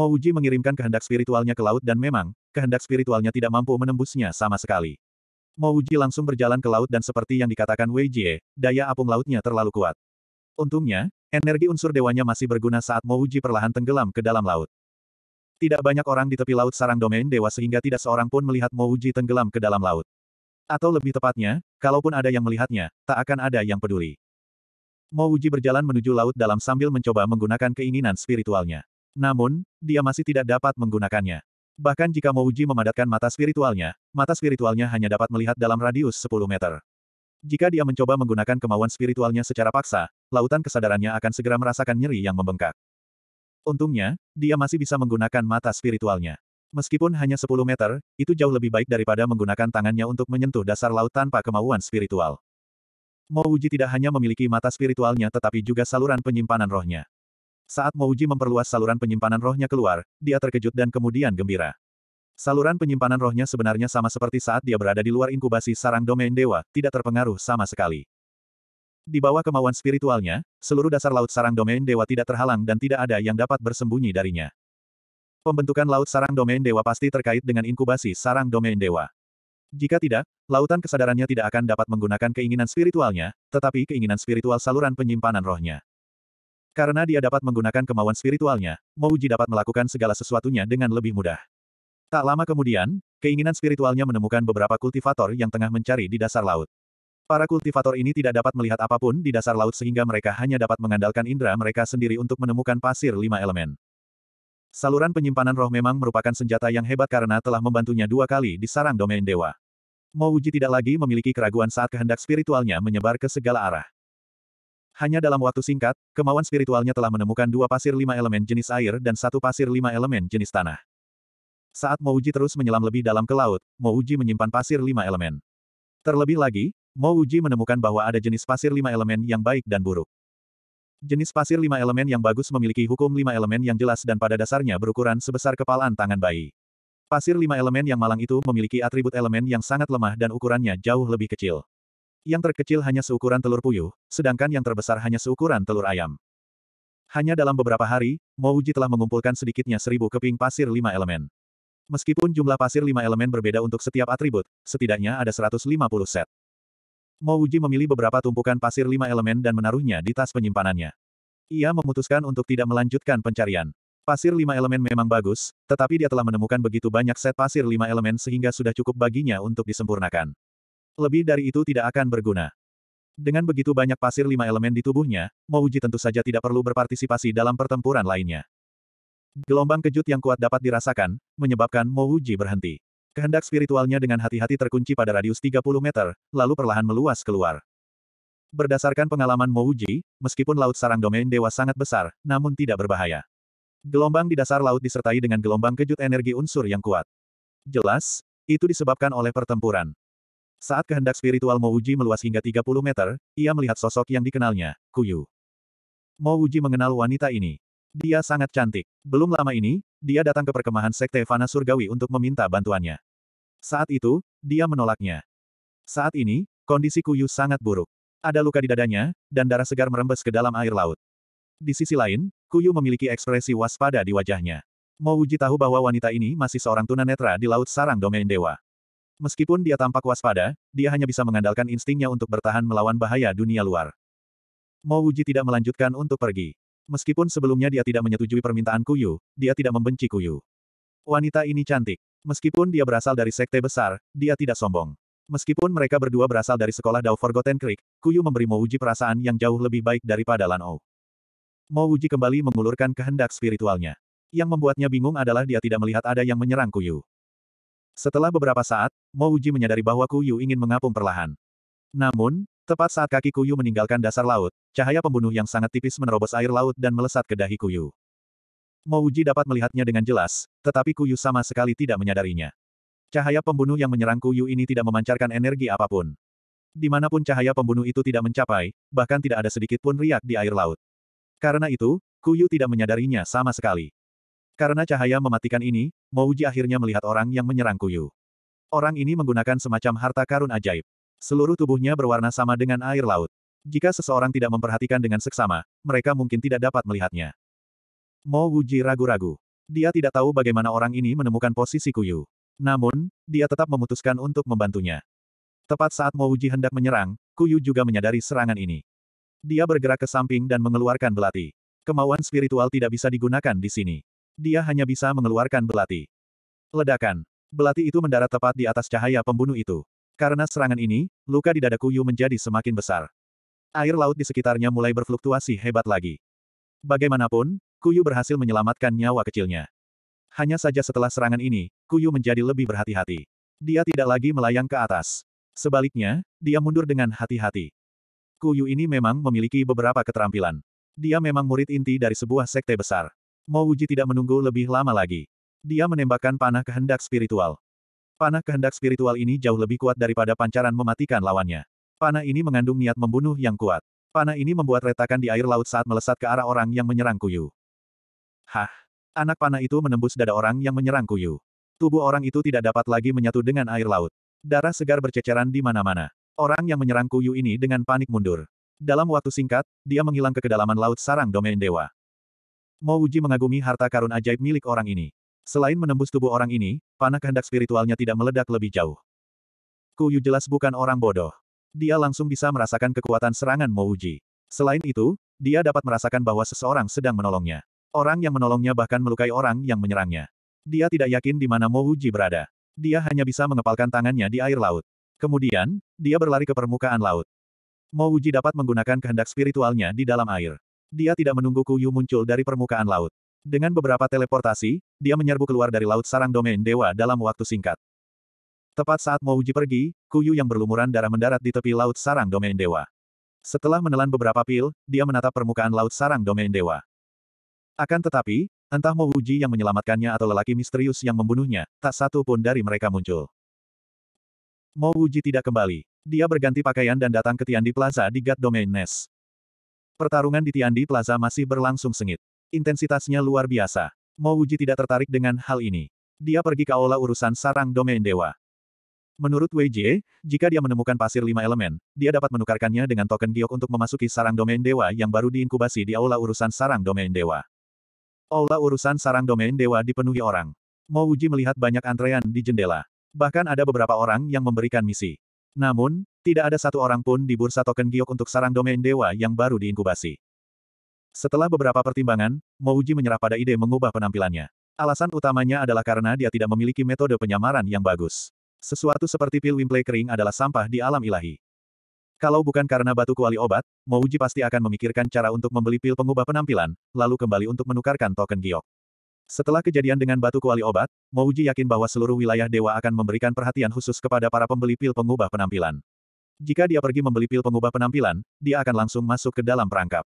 Mo Uji mengirimkan kehendak spiritualnya ke laut dan memang, kehendak spiritualnya tidak mampu menembusnya sama sekali. Mo Uji langsung berjalan ke laut dan seperti yang dikatakan Wei Jie, daya apung lautnya terlalu kuat. Untungnya, energi unsur dewanya masih berguna saat Mo Uji perlahan tenggelam ke dalam laut. Tidak banyak orang di tepi laut sarang domain dewa sehingga tidak seorang pun melihat Mo Uji tenggelam ke dalam laut. Atau lebih tepatnya, kalaupun ada yang melihatnya, tak akan ada yang peduli. Mo Uji berjalan menuju laut dalam sambil mencoba menggunakan keinginan spiritualnya. Namun, dia masih tidak dapat menggunakannya. Bahkan jika Mouji memadatkan mata spiritualnya, mata spiritualnya hanya dapat melihat dalam radius 10 meter. Jika dia mencoba menggunakan kemauan spiritualnya secara paksa, lautan kesadarannya akan segera merasakan nyeri yang membengkak. Untungnya, dia masih bisa menggunakan mata spiritualnya. Meskipun hanya 10 meter, itu jauh lebih baik daripada menggunakan tangannya untuk menyentuh dasar laut tanpa kemauan spiritual. Mouji tidak hanya memiliki mata spiritualnya tetapi juga saluran penyimpanan rohnya. Saat Mouji memperluas saluran penyimpanan rohnya keluar, dia terkejut dan kemudian gembira. Saluran penyimpanan rohnya sebenarnya sama seperti saat dia berada di luar inkubasi sarang domain dewa, tidak terpengaruh sama sekali. Di bawah kemauan spiritualnya, seluruh dasar laut sarang domain dewa tidak terhalang dan tidak ada yang dapat bersembunyi darinya. Pembentukan laut sarang domain dewa pasti terkait dengan inkubasi sarang domain dewa. Jika tidak, lautan kesadarannya tidak akan dapat menggunakan keinginan spiritualnya, tetapi keinginan spiritual saluran penyimpanan rohnya. Karena dia dapat menggunakan kemauan spiritualnya, Mouji dapat melakukan segala sesuatunya dengan lebih mudah. Tak lama kemudian, keinginan spiritualnya menemukan beberapa kultivator yang tengah mencari di dasar laut. Para kultivator ini tidak dapat melihat apapun di dasar laut sehingga mereka hanya dapat mengandalkan indera mereka sendiri untuk menemukan pasir lima elemen. Saluran penyimpanan roh memang merupakan senjata yang hebat karena telah membantunya dua kali di sarang domain dewa. Mouji tidak lagi memiliki keraguan saat kehendak spiritualnya menyebar ke segala arah. Hanya dalam waktu singkat, kemauan spiritualnya telah menemukan dua pasir lima elemen jenis air dan satu pasir lima elemen jenis tanah. Saat Mouji terus menyelam lebih dalam ke laut, Mouji menyimpan pasir lima elemen. Terlebih lagi, Mouji menemukan bahwa ada jenis pasir lima elemen yang baik dan buruk. Jenis pasir lima elemen yang bagus memiliki hukum lima elemen yang jelas dan pada dasarnya berukuran sebesar kepalaan tangan bayi. Pasir lima elemen yang malang itu memiliki atribut elemen yang sangat lemah dan ukurannya jauh lebih kecil. Yang terkecil hanya seukuran telur puyuh, sedangkan yang terbesar hanya seukuran telur ayam. Hanya dalam beberapa hari, Mouji telah mengumpulkan sedikitnya seribu keping pasir lima elemen. Meskipun jumlah pasir lima elemen berbeda untuk setiap atribut, setidaknya ada 150 set. Mouji memilih beberapa tumpukan pasir lima elemen dan menaruhnya di tas penyimpanannya. Ia memutuskan untuk tidak melanjutkan pencarian. Pasir lima elemen memang bagus, tetapi dia telah menemukan begitu banyak set pasir lima elemen sehingga sudah cukup baginya untuk disempurnakan. Lebih dari itu tidak akan berguna. Dengan begitu banyak pasir lima elemen di tubuhnya, Mouji tentu saja tidak perlu berpartisipasi dalam pertempuran lainnya. Gelombang kejut yang kuat dapat dirasakan, menyebabkan Mouji berhenti. Kehendak spiritualnya dengan hati-hati terkunci pada radius 30 meter, lalu perlahan meluas keluar. Berdasarkan pengalaman Mouji, meskipun laut sarang domain dewa sangat besar, namun tidak berbahaya. Gelombang di dasar laut disertai dengan gelombang kejut energi unsur yang kuat. Jelas, itu disebabkan oleh pertempuran. Saat kehendak spiritual Uji meluas hingga 30 meter, ia melihat sosok yang dikenalnya, Kuyu. Uji mengenal wanita ini. Dia sangat cantik. Belum lama ini, dia datang ke perkemahan Sekte Fana Surgawi untuk meminta bantuannya. Saat itu, dia menolaknya. Saat ini, kondisi Kuyu sangat buruk. Ada luka di dadanya, dan darah segar merembes ke dalam air laut. Di sisi lain, Kuyu memiliki ekspresi waspada di wajahnya. Mouji tahu bahwa wanita ini masih seorang tunanetra di Laut Sarang Domain Dewa. Meskipun dia tampak waspada, dia hanya bisa mengandalkan instingnya untuk bertahan melawan bahaya dunia luar. Mo Wuji tidak melanjutkan untuk pergi. Meskipun sebelumnya dia tidak menyetujui permintaan Kuyu, dia tidak membenci Kuyu. Wanita ini cantik. Meskipun dia berasal dari sekte besar, dia tidak sombong. Meskipun mereka berdua berasal dari sekolah Dao Forgotten Creek, Kuyu memberi Mo Wuji perasaan yang jauh lebih baik daripada Lan Ou. Mo Wuji kembali mengulurkan kehendak spiritualnya. Yang membuatnya bingung adalah dia tidak melihat ada yang menyerang Kuyu. Setelah beberapa saat, Mo Uji menyadari bahwa Kuyu ingin mengapung perlahan. Namun, tepat saat kaki Kuyu meninggalkan dasar laut, cahaya pembunuh yang sangat tipis menerobos air laut dan melesat ke dahi Kuyu. Mo Uji dapat melihatnya dengan jelas, tetapi Kuyu sama sekali tidak menyadarinya. Cahaya pembunuh yang menyerang Kuyu ini tidak memancarkan energi apapun. Dimanapun cahaya pembunuh itu tidak mencapai, bahkan tidak ada sedikit pun riak di air laut. Karena itu, Kuyu tidak menyadarinya sama sekali. Karena cahaya mematikan ini, Mouji akhirnya melihat orang yang menyerang Kuyu. Orang ini menggunakan semacam harta karun ajaib. Seluruh tubuhnya berwarna sama dengan air laut. Jika seseorang tidak memperhatikan dengan seksama, mereka mungkin tidak dapat melihatnya. Mo Wuji ragu-ragu. Dia tidak tahu bagaimana orang ini menemukan posisi Kuyu. Namun, dia tetap memutuskan untuk membantunya. Tepat saat Mo Wuji hendak menyerang, Kuyu juga menyadari serangan ini. Dia bergerak ke samping dan mengeluarkan belati. Kemauan spiritual tidak bisa digunakan di sini. Dia hanya bisa mengeluarkan belati. Ledakan. Belati itu mendarat tepat di atas cahaya pembunuh itu. Karena serangan ini, luka di dada Kuyu menjadi semakin besar. Air laut di sekitarnya mulai berfluktuasi hebat lagi. Bagaimanapun, Kuyu berhasil menyelamatkan nyawa kecilnya. Hanya saja setelah serangan ini, Kuyu menjadi lebih berhati-hati. Dia tidak lagi melayang ke atas. Sebaliknya, dia mundur dengan hati-hati. Kuyu ini memang memiliki beberapa keterampilan. Dia memang murid inti dari sebuah sekte besar. Mo Wuji tidak menunggu lebih lama lagi. Dia menembakkan panah kehendak spiritual. Panah kehendak spiritual ini jauh lebih kuat daripada pancaran mematikan lawannya. Panah ini mengandung niat membunuh yang kuat. Panah ini membuat retakan di air laut saat melesat ke arah orang yang menyerang Kuyu. Hah! Anak panah itu menembus dada orang yang menyerang Kuyu. Tubuh orang itu tidak dapat lagi menyatu dengan air laut. Darah segar berceceran di mana-mana. Orang yang menyerang Kuyu ini dengan panik mundur. Dalam waktu singkat, dia menghilang ke kedalaman laut sarang domain dewa. Mo Uji mengagumi harta karun ajaib milik orang ini. Selain menembus tubuh orang ini, panah kehendak spiritualnya tidak meledak lebih jauh. Kuyu jelas bukan orang bodoh. Dia langsung bisa merasakan kekuatan serangan Mo Uji. Selain itu, dia dapat merasakan bahwa seseorang sedang menolongnya. Orang yang menolongnya bahkan melukai orang yang menyerangnya. Dia tidak yakin di mana Mo Uji berada. Dia hanya bisa mengepalkan tangannya di air laut. Kemudian, dia berlari ke permukaan laut. Mo Uji dapat menggunakan kehendak spiritualnya di dalam air. Dia tidak menunggu Kuyu muncul dari permukaan laut. Dengan beberapa teleportasi, dia menyerbu keluar dari laut sarang domain dewa dalam waktu singkat. Tepat saat Mouji pergi, Kuyu yang berlumuran darah mendarat di tepi laut sarang domain dewa. Setelah menelan beberapa pil, dia menatap permukaan laut sarang domain dewa. Akan tetapi, entah Mouji yang menyelamatkannya atau lelaki misterius yang membunuhnya, tak satu pun dari mereka muncul. Mouji tidak kembali. Dia berganti pakaian dan datang ke Tian Di Plaza di God Domain Nest. Pertarungan di Tiandi Plaza masih berlangsung sengit. Intensitasnya luar biasa. Mo Wuji tidak tertarik dengan hal ini. Dia pergi ke aula urusan sarang domain dewa. Menurut Wei Jie, jika dia menemukan pasir lima elemen, dia dapat menukarkannya dengan token giok untuk memasuki sarang domain dewa yang baru diinkubasi di aula urusan sarang domain dewa. Aula urusan sarang domain dewa dipenuhi orang. Mo Wuji melihat banyak antrean di jendela. Bahkan ada beberapa orang yang memberikan misi. Namun, tidak ada satu orang pun di bursa token giok untuk sarang domain dewa yang baru diinkubasi. Setelah beberapa pertimbangan, Mouji menyerah pada ide mengubah penampilannya. Alasan utamanya adalah karena dia tidak memiliki metode penyamaran yang bagus. Sesuatu seperti pil wimplay kering adalah sampah di alam ilahi. Kalau bukan karena batu kuali obat, Mouji pasti akan memikirkan cara untuk membeli pil pengubah penampilan, lalu kembali untuk menukarkan token giok. Setelah kejadian dengan batu kuali obat, Mouji yakin bahwa seluruh wilayah dewa akan memberikan perhatian khusus kepada para pembeli pil pengubah penampilan. Jika dia pergi membeli pil pengubah penampilan, dia akan langsung masuk ke dalam perangkap.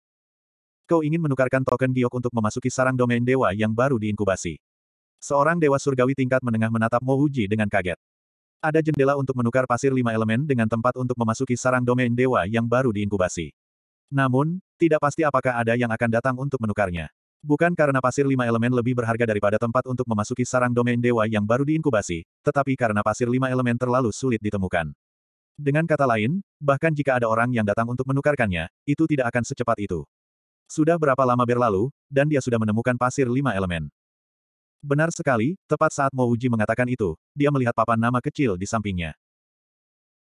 Kau ingin menukarkan token giok untuk memasuki sarang domain dewa yang baru diinkubasi. Seorang dewa surgawi tingkat menengah menatap Mouji dengan kaget. Ada jendela untuk menukar pasir lima elemen dengan tempat untuk memasuki sarang domain dewa yang baru diinkubasi. Namun, tidak pasti apakah ada yang akan datang untuk menukarnya. Bukan karena pasir lima elemen lebih berharga daripada tempat untuk memasuki sarang domain dewa yang baru diinkubasi, tetapi karena pasir lima elemen terlalu sulit ditemukan. Dengan kata lain, bahkan jika ada orang yang datang untuk menukarkannya, itu tidak akan secepat itu. Sudah berapa lama berlalu, dan dia sudah menemukan pasir lima elemen. Benar sekali, tepat saat Mo Uji mengatakan itu, dia melihat papan nama kecil di sampingnya.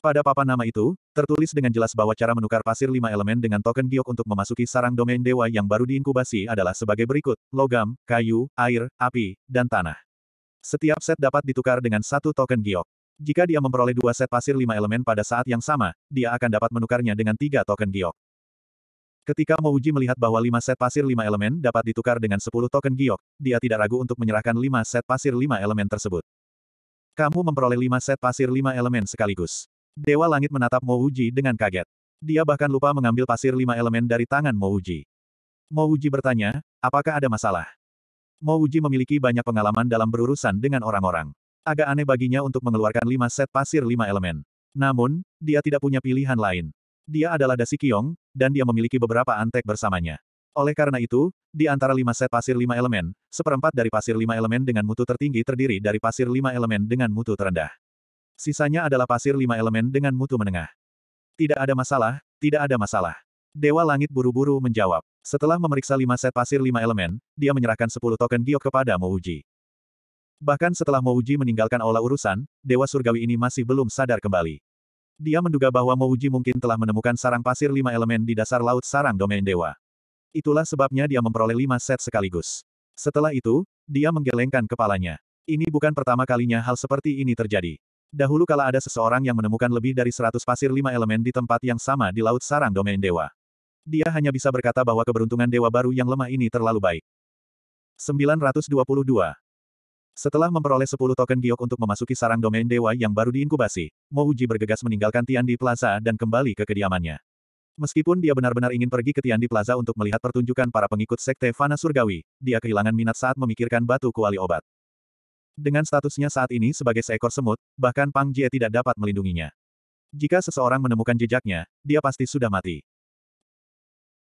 Pada papan nama itu, tertulis dengan jelas bahwa cara menukar pasir lima elemen dengan token giok untuk memasuki sarang domain dewa yang baru diinkubasi adalah sebagai berikut, logam, kayu, air, api, dan tanah. Setiap set dapat ditukar dengan satu token giok. Jika dia memperoleh dua set pasir lima elemen pada saat yang sama, dia akan dapat menukarnya dengan tiga token giok. Ketika Mouji melihat bahwa lima set pasir lima elemen dapat ditukar dengan sepuluh token giok, dia tidak ragu untuk menyerahkan lima set pasir lima elemen tersebut. Kamu memperoleh lima set pasir lima elemen sekaligus. Dewa Langit menatap Uji dengan kaget. Dia bahkan lupa mengambil pasir lima elemen dari tangan Uji. Mouji. Uji bertanya, apakah ada masalah? Uji memiliki banyak pengalaman dalam berurusan dengan orang-orang. Agak aneh baginya untuk mengeluarkan lima set pasir lima elemen. Namun, dia tidak punya pilihan lain. Dia adalah Kiong, dan dia memiliki beberapa antek bersamanya. Oleh karena itu, di antara lima set pasir lima elemen, seperempat dari pasir lima elemen dengan mutu tertinggi terdiri dari pasir lima elemen dengan mutu terendah. Sisanya adalah pasir lima elemen dengan mutu menengah. Tidak ada masalah, tidak ada masalah. Dewa Langit buru-buru menjawab. Setelah memeriksa lima set pasir lima elemen, dia menyerahkan sepuluh token giok kepada Mouji. Bahkan setelah Mouji meninggalkan aula urusan, Dewa Surgawi ini masih belum sadar kembali. Dia menduga bahwa Mouji mungkin telah menemukan sarang pasir lima elemen di dasar laut sarang domain dewa. Itulah sebabnya dia memperoleh lima set sekaligus. Setelah itu, dia menggelengkan kepalanya. Ini bukan pertama kalinya hal seperti ini terjadi. Dahulu kala ada seseorang yang menemukan lebih dari seratus pasir lima elemen di tempat yang sama di Laut Sarang Domain Dewa. Dia hanya bisa berkata bahwa keberuntungan dewa baru yang lemah ini terlalu baik. 922. Setelah memperoleh 10 token giok untuk memasuki sarang domain dewa yang baru diinkubasi, Mouji bergegas meninggalkan Tian Di Plaza dan kembali ke kediamannya. Meskipun dia benar-benar ingin pergi ke Tian Di Plaza untuk melihat pertunjukan para pengikut sekte Fana Surgawi, dia kehilangan minat saat memikirkan batu kuali obat. Dengan statusnya saat ini sebagai seekor semut, bahkan Pang Jie tidak dapat melindunginya. Jika seseorang menemukan jejaknya, dia pasti sudah mati.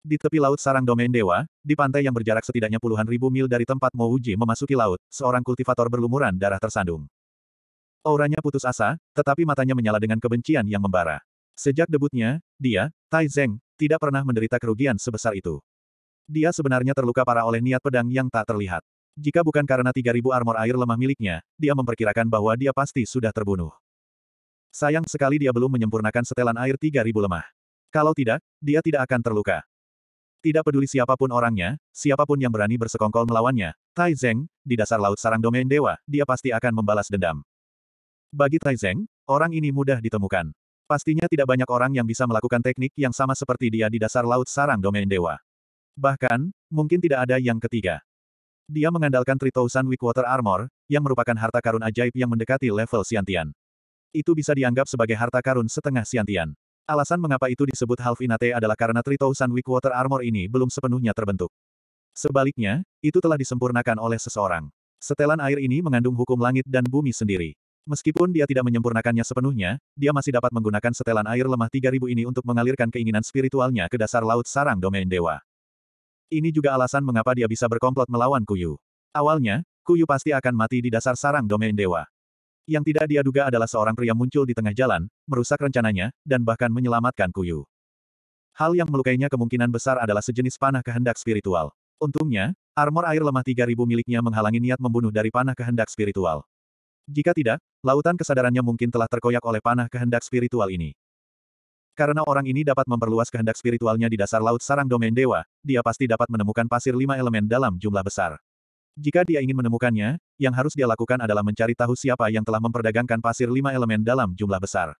Di tepi laut sarang domain dewa, di pantai yang berjarak setidaknya puluhan ribu mil dari tempat Mo Uji memasuki laut, seorang kultivator berlumuran darah tersandung. Auranya putus asa, tetapi matanya menyala dengan kebencian yang membara. Sejak debutnya, dia, Tai Zeng, tidak pernah menderita kerugian sebesar itu. Dia sebenarnya terluka parah oleh niat pedang yang tak terlihat. Jika bukan karena 3000 armor air lemah miliknya, dia memperkirakan bahwa dia pasti sudah terbunuh. Sayang sekali dia belum menyempurnakan setelan air 3000 lemah. Kalau tidak, dia tidak akan terluka. Tidak peduli siapapun orangnya, siapapun yang berani bersekongkol melawannya, Tai Zeng, di dasar laut sarang domain dewa, dia pasti akan membalas dendam. Bagi Tai Zeng, orang ini mudah ditemukan. Pastinya tidak banyak orang yang bisa melakukan teknik yang sama seperti dia di dasar laut sarang domain dewa. Bahkan, mungkin tidak ada yang ketiga. Dia mengandalkan Tritousan Weakwater Armor, yang merupakan harta karun ajaib yang mendekati level Siantian. Itu bisa dianggap sebagai harta karun setengah Siantian. Alasan mengapa itu disebut Half Inate adalah karena Tritousan Weakwater Armor ini belum sepenuhnya terbentuk. Sebaliknya, itu telah disempurnakan oleh seseorang. Setelan air ini mengandung hukum langit dan bumi sendiri. Meskipun dia tidak menyempurnakannya sepenuhnya, dia masih dapat menggunakan setelan air lemah 3000 ini untuk mengalirkan keinginan spiritualnya ke dasar laut sarang domain dewa. Ini juga alasan mengapa dia bisa berkomplot melawan Kuyu. Awalnya, Kuyu pasti akan mati di dasar sarang domain dewa. Yang tidak dia duga adalah seorang pria muncul di tengah jalan, merusak rencananya, dan bahkan menyelamatkan Kuyu. Hal yang melukainya kemungkinan besar adalah sejenis panah kehendak spiritual. Untungnya, armor air lemah 3000 miliknya menghalangi niat membunuh dari panah kehendak spiritual. Jika tidak, lautan kesadarannya mungkin telah terkoyak oleh panah kehendak spiritual ini. Karena orang ini dapat memperluas kehendak spiritualnya di dasar laut sarang domain dewa, dia pasti dapat menemukan pasir lima elemen dalam jumlah besar. Jika dia ingin menemukannya, yang harus dia lakukan adalah mencari tahu siapa yang telah memperdagangkan pasir lima elemen dalam jumlah besar.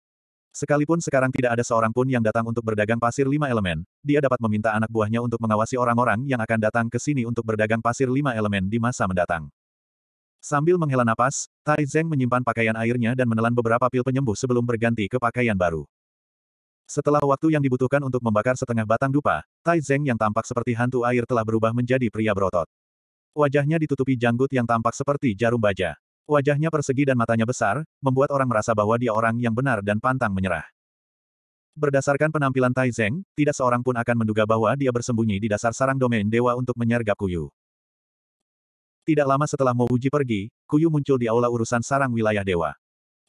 Sekalipun sekarang tidak ada seorang pun yang datang untuk berdagang pasir lima elemen, dia dapat meminta anak buahnya untuk mengawasi orang-orang yang akan datang ke sini untuk berdagang pasir lima elemen di masa mendatang. Sambil menghela napas, Tai Zeng menyimpan pakaian airnya dan menelan beberapa pil penyembuh sebelum berganti ke pakaian baru. Setelah waktu yang dibutuhkan untuk membakar setengah batang dupa, Tai Zeng yang tampak seperti hantu air telah berubah menjadi pria berotot. Wajahnya ditutupi janggut yang tampak seperti jarum baja. Wajahnya persegi dan matanya besar, membuat orang merasa bahwa dia orang yang benar dan pantang menyerah. Berdasarkan penampilan Tai Zeng, tidak seorang pun akan menduga bahwa dia bersembunyi di dasar sarang domain dewa untuk menyergap Kuyu. Tidak lama setelah Mo Uji pergi, Kuyu muncul di aula urusan sarang wilayah dewa.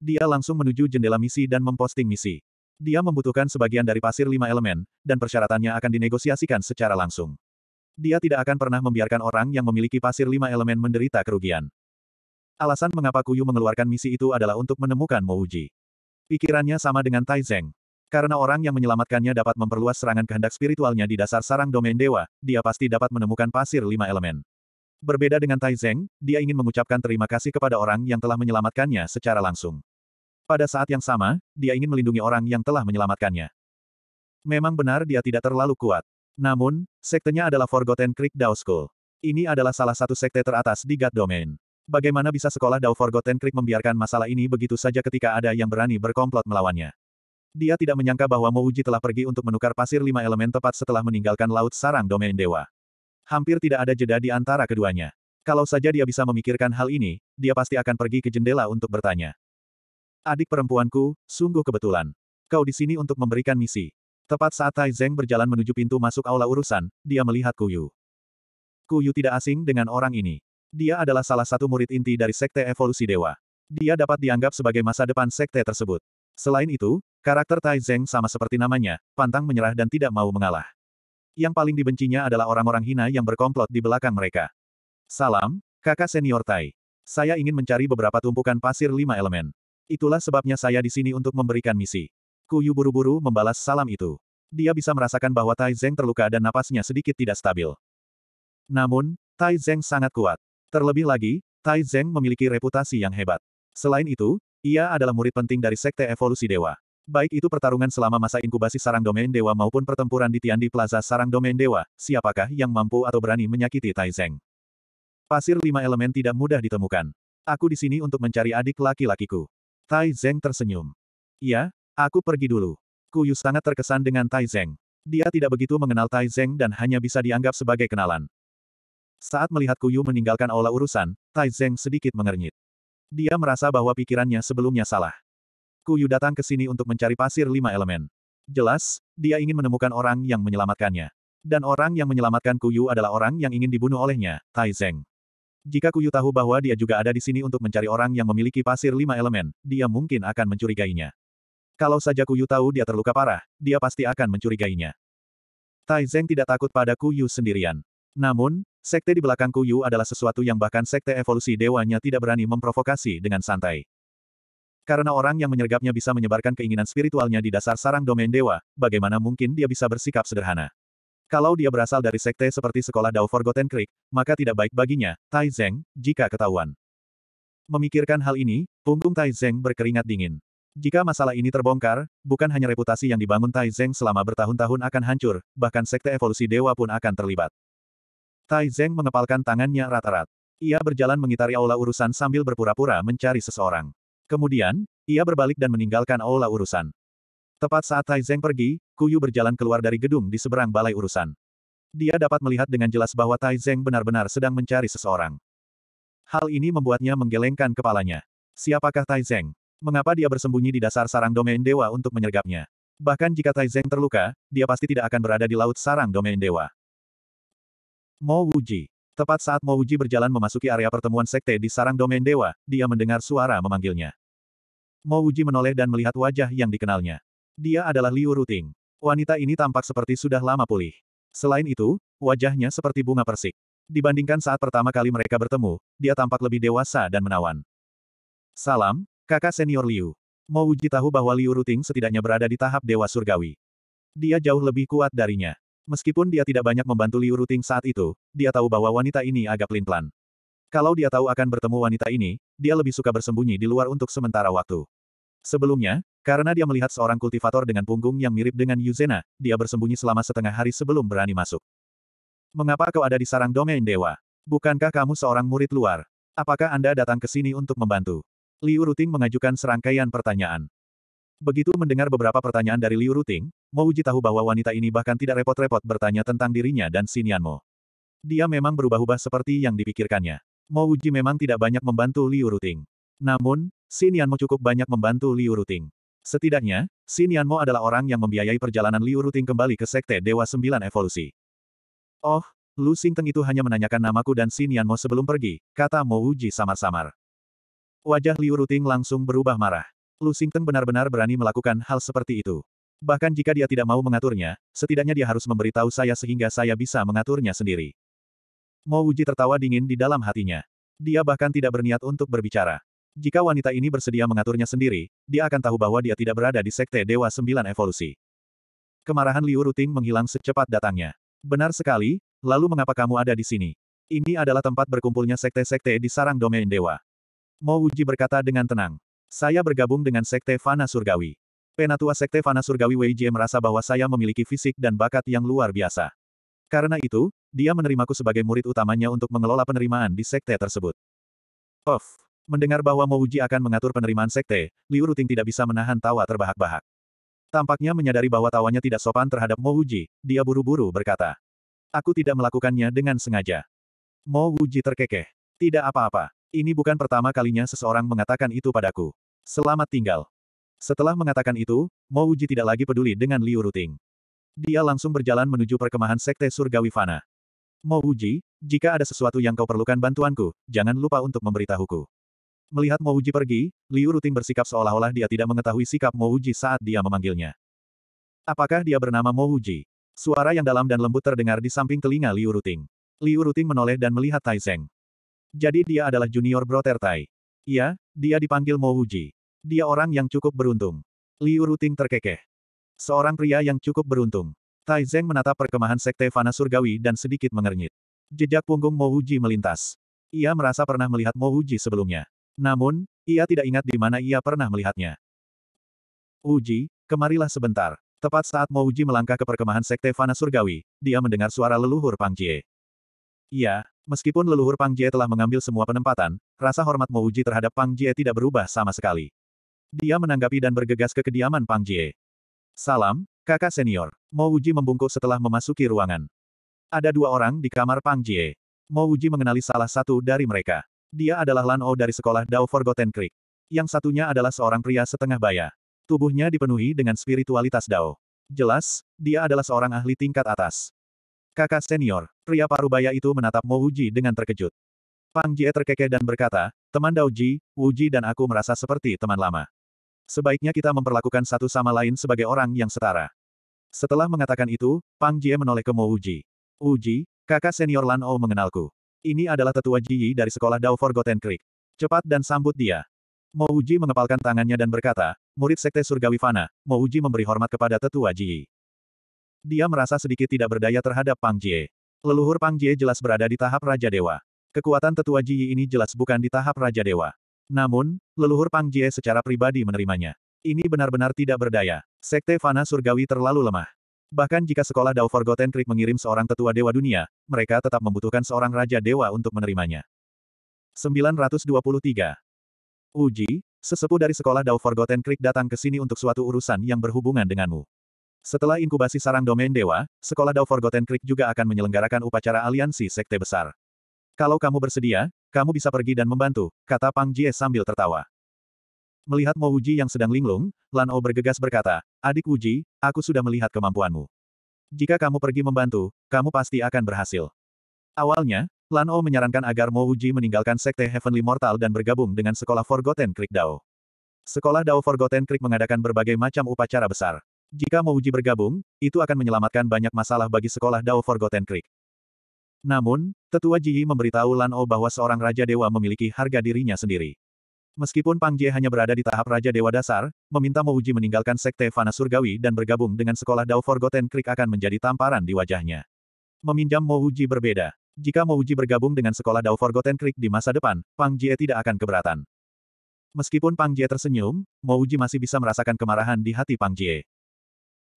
Dia langsung menuju jendela misi dan memposting misi. Dia membutuhkan sebagian dari pasir lima elemen, dan persyaratannya akan dinegosiasikan secara langsung. Dia tidak akan pernah membiarkan orang yang memiliki pasir lima elemen menderita kerugian. Alasan mengapa Kuyu mengeluarkan misi itu adalah untuk menemukan Mouji. Pikirannya sama dengan Tai Zeng. Karena orang yang menyelamatkannya dapat memperluas serangan kehendak spiritualnya di dasar sarang domain dewa, dia pasti dapat menemukan pasir lima elemen. Berbeda dengan Tai Zeng, dia ingin mengucapkan terima kasih kepada orang yang telah menyelamatkannya secara langsung. Pada saat yang sama, dia ingin melindungi orang yang telah menyelamatkannya. Memang benar dia tidak terlalu kuat. Namun, sektenya adalah Forgotten Creek Dao School. Ini adalah salah satu sekte teratas di God Domain. Bagaimana bisa sekolah Dao Forgotten Creek membiarkan masalah ini begitu saja ketika ada yang berani berkomplot melawannya? Dia tidak menyangka bahwa Mouji telah pergi untuk menukar pasir lima elemen tepat setelah meninggalkan Laut Sarang Domain Dewa. Hampir tidak ada jeda di antara keduanya. Kalau saja dia bisa memikirkan hal ini, dia pasti akan pergi ke jendela untuk bertanya. Adik perempuanku, sungguh kebetulan. Kau di sini untuk memberikan misi. Tepat saat Tai Zeng berjalan menuju pintu masuk aula urusan, dia melihat Kuyu. Kuyu tidak asing dengan orang ini. Dia adalah salah satu murid inti dari Sekte Evolusi Dewa. Dia dapat dianggap sebagai masa depan Sekte tersebut. Selain itu, karakter Tai Zeng sama seperti namanya, pantang menyerah dan tidak mau mengalah. Yang paling dibencinya adalah orang-orang hina yang berkomplot di belakang mereka. Salam, kakak senior Tai. Saya ingin mencari beberapa tumpukan pasir lima elemen. Itulah sebabnya saya di sini untuk memberikan misi. Kuyu buru-buru membalas salam itu. Dia bisa merasakan bahwa Tai Zeng terluka dan napasnya sedikit tidak stabil. Namun, Tai Zeng sangat kuat. Terlebih lagi, Tai Zeng memiliki reputasi yang hebat. Selain itu, ia adalah murid penting dari Sekte Evolusi Dewa. Baik itu pertarungan selama masa inkubasi sarang domain dewa maupun pertempuran di Tiandi Plaza sarang domain dewa, siapakah yang mampu atau berani menyakiti Tai Zeng? Pasir lima elemen tidak mudah ditemukan. Aku di sini untuk mencari adik laki-lakiku. Tai Zeng tersenyum. Ya, aku pergi dulu. Kuyu sangat terkesan dengan Tai Zeng. Dia tidak begitu mengenal Tai Zeng dan hanya bisa dianggap sebagai kenalan. Saat melihat Kuyu meninggalkan aula urusan, Tai Zeng sedikit mengernyit. Dia merasa bahwa pikirannya sebelumnya salah. Kuyu datang ke sini untuk mencari pasir lima elemen. Jelas, dia ingin menemukan orang yang menyelamatkannya. Dan orang yang menyelamatkan Kuyu adalah orang yang ingin dibunuh olehnya, Tai Zeng. Jika Kuyu tahu bahwa dia juga ada di sini untuk mencari orang yang memiliki pasir lima elemen, dia mungkin akan mencurigainya. Kalau saja Kuyu tahu dia terluka parah, dia pasti akan mencurigainya. Tai Zeng tidak takut pada Kuyu sendirian. Namun, sekte di belakang Kuyu adalah sesuatu yang bahkan sekte evolusi dewanya tidak berani memprovokasi dengan santai. Karena orang yang menyergapnya bisa menyebarkan keinginan spiritualnya di dasar sarang domain dewa, bagaimana mungkin dia bisa bersikap sederhana? Kalau dia berasal dari sekte seperti sekolah Dao Forgotten Creek, maka tidak baik baginya, Tai Zeng, jika ketahuan. Memikirkan hal ini, punggung Tai Zeng berkeringat dingin. Jika masalah ini terbongkar, bukan hanya reputasi yang dibangun Tai Zeng selama bertahun-tahun akan hancur, bahkan sekte evolusi dewa pun akan terlibat. Tai Zeng mengepalkan tangannya rata-rat. Ia berjalan mengitari aula urusan sambil berpura-pura mencari seseorang. Kemudian, ia berbalik dan meninggalkan aula urusan. Tepat saat Tai Zeng pergi, Kuyu berjalan keluar dari gedung di seberang balai urusan. Dia dapat melihat dengan jelas bahwa Tai Zeng benar-benar sedang mencari seseorang. Hal ini membuatnya menggelengkan kepalanya. Siapakah Tai Zeng? Mengapa dia bersembunyi di dasar sarang domain dewa untuk menyergapnya? Bahkan jika Tai Zeng terluka, dia pasti tidak akan berada di laut sarang domain dewa. Mo Wuji. Tepat saat Mo Wuji berjalan memasuki area pertemuan sekte di sarang domain dewa, dia mendengar suara memanggilnya. Mo Wuji menoleh dan melihat wajah yang dikenalnya. Dia adalah Liu Ruting. Wanita ini tampak seperti sudah lama pulih. Selain itu, wajahnya seperti bunga persik. Dibandingkan saat pertama kali mereka bertemu, dia tampak lebih dewasa dan menawan. Salam, kakak senior Liu. Mau uji tahu bahwa Liu Ruting setidaknya berada di tahap dewa surgawi. Dia jauh lebih kuat darinya. Meskipun dia tidak banyak membantu Liu Ruting saat itu, dia tahu bahwa wanita ini agak pelin-pelan. Kalau dia tahu akan bertemu wanita ini, dia lebih suka bersembunyi di luar untuk sementara waktu. Sebelumnya, karena dia melihat seorang kultivator dengan punggung yang mirip dengan Yuzena, dia bersembunyi selama setengah hari sebelum berani masuk. Mengapa kau ada di sarang domain dewa? Bukankah kamu seorang murid luar? Apakah Anda datang ke sini untuk membantu? Liu Ruting mengajukan serangkaian pertanyaan. Begitu mendengar beberapa pertanyaan dari Liu Ruting, Mouji tahu bahwa wanita ini bahkan tidak repot-repot bertanya tentang dirinya dan Sinianmo. Dia memang berubah-ubah seperti yang dipikirkannya. Mouji memang tidak banyak membantu Liu Ruting. Namun, Xin Yanmo cukup banyak membantu Liu Ruting. Setidaknya, Xin Yanmo adalah orang yang membiayai perjalanan Liu Ruting kembali ke Sekte Dewa Sembilan Evolusi. Oh, Lu Xingteng itu hanya menanyakan namaku dan Xin Yanmo sebelum pergi, kata Mo Wuji samar-samar. Wajah Liu Ruting langsung berubah marah. Lu Xingteng benar-benar berani melakukan hal seperti itu. Bahkan jika dia tidak mau mengaturnya, setidaknya dia harus memberitahu saya sehingga saya bisa mengaturnya sendiri. Mo Wuji tertawa dingin di dalam hatinya. Dia bahkan tidak berniat untuk berbicara. Jika wanita ini bersedia mengaturnya sendiri, dia akan tahu bahwa dia tidak berada di Sekte Dewa Sembilan Evolusi. Kemarahan Liu Ruting menghilang secepat datangnya. Benar sekali, lalu mengapa kamu ada di sini? Ini adalah tempat berkumpulnya sekte-sekte di sarang domain dewa. Mo Wuji berkata dengan tenang. Saya bergabung dengan Sekte Fana Surgawi. Penatua Sekte Fana Surgawi Wei Jie merasa bahwa saya memiliki fisik dan bakat yang luar biasa. Karena itu, dia menerimaku sebagai murid utamanya untuk mengelola penerimaan di sekte tersebut. Of, Mendengar bahwa Mouji akan mengatur penerimaan sekte, Liu Ruting tidak bisa menahan tawa terbahak-bahak. Tampaknya menyadari bahwa tawanya tidak sopan terhadap Mouji, dia buru-buru berkata. Aku tidak melakukannya dengan sengaja. Mouji terkekeh. Tidak apa-apa. Ini bukan pertama kalinya seseorang mengatakan itu padaku. Selamat tinggal. Setelah mengatakan itu, Mouji tidak lagi peduli dengan Liu Ruting. Dia langsung berjalan menuju perkemahan sekte surgawi fana. Mouji, jika ada sesuatu yang kau perlukan bantuanku, jangan lupa untuk memberitahuku. Melihat Mouji pergi, Liu rutin bersikap seolah-olah dia tidak mengetahui sikap Mouji saat dia memanggilnya. Apakah dia bernama Mouji? Suara yang dalam dan lembut terdengar di samping telinga Liu Ruting. Liu Ruting menoleh dan melihat Tai Zeng. Jadi dia adalah junior brother Tai. Iya, dia dipanggil Mouji. Dia orang yang cukup beruntung. Liu Ruting terkekeh. Seorang pria yang cukup beruntung. Tai Zeng menatap perkemahan Sekte Fana Surgawi dan sedikit mengernyit. Jejak punggung Mouji melintas. Ia merasa pernah melihat Mouji sebelumnya. Namun, ia tidak ingat di mana ia pernah melihatnya. Uji, kemarilah sebentar. Tepat saat Uji melangkah ke perkemahan Sekte Fana Surgawi, dia mendengar suara leluhur Pang Jie. Ya, meskipun leluhur Pang Jie telah mengambil semua penempatan, rasa hormat Uji terhadap Pang Jie tidak berubah sama sekali. Dia menanggapi dan bergegas ke kediaman Pang Jie. Salam, kakak senior. Uji membungkuk setelah memasuki ruangan. Ada dua orang di kamar Pang Jie. Uji mengenali salah satu dari mereka. Dia adalah Lan O oh dari sekolah Dao Forgotten Creek. Yang satunya adalah seorang pria setengah baya. Tubuhnya dipenuhi dengan spiritualitas Dao. Jelas, dia adalah seorang ahli tingkat atas. Kakak senior, pria parubaya itu menatap Mo Wuji dengan terkejut. Pang Jie terkekeh dan berkata, teman Dao Ji, Wuji dan aku merasa seperti teman lama. Sebaiknya kita memperlakukan satu sama lain sebagai orang yang setara. Setelah mengatakan itu, Pang Jie menoleh ke Mo Wuji. Wuji, kakak senior Lan O oh mengenalku. Ini adalah tetua Ji dari sekolah Dao Forgotten Creek. Cepat dan sambut dia. Mo Uji mengepalkan tangannya dan berkata, murid sekte surgawi fana, Mo Uji memberi hormat kepada tetua Ji Dia merasa sedikit tidak berdaya terhadap Pang Jie. Leluhur Pang Jie jelas berada di tahap Raja Dewa. Kekuatan tetua Ji ini jelas bukan di tahap Raja Dewa. Namun, leluhur Pang Jie secara pribadi menerimanya. Ini benar-benar tidak berdaya. Sekte Fana Surgawi terlalu lemah. Bahkan jika sekolah Dao Forgotten Creek mengirim seorang tetua dewa dunia, mereka tetap membutuhkan seorang raja dewa untuk menerimanya. 923. Uji, sesepuh dari sekolah Dao Forgotten Creek datang ke sini untuk suatu urusan yang berhubungan denganmu. Setelah inkubasi sarang domain dewa, sekolah Dao Forgotten Creek juga akan menyelenggarakan upacara aliansi sekte besar. Kalau kamu bersedia, kamu bisa pergi dan membantu, kata Pang Jie sambil tertawa. Melihat Mo Uji yang sedang linglung, Lan O bergegas berkata, Adik Uji, aku sudah melihat kemampuanmu. Jika kamu pergi membantu, kamu pasti akan berhasil. Awalnya, Lan O menyarankan agar Mo Uji meninggalkan Sekte Heavenly Mortal dan bergabung dengan Sekolah Forgotten Creek Dao. Sekolah Dao Forgotten Creek mengadakan berbagai macam upacara besar. Jika Mo Uji bergabung, itu akan menyelamatkan banyak masalah bagi Sekolah Dao Forgotten Creek. Namun, Tetua Ji memberitahu Lan O bahwa seorang Raja Dewa memiliki harga dirinya sendiri. Meskipun Pang Jie hanya berada di tahap Raja Dewa Dasar, meminta Mo Uji meninggalkan Sekte Fana Surgawi dan bergabung dengan sekolah Dao Forgotten Creek akan menjadi tamparan di wajahnya. Meminjam Mo Uji berbeda. Jika Mo Uji bergabung dengan sekolah Dao Forgotten Creek di masa depan, Pang Jie tidak akan keberatan. Meskipun Pang Jie tersenyum, Mo Uji masih bisa merasakan kemarahan di hati Pang Jie.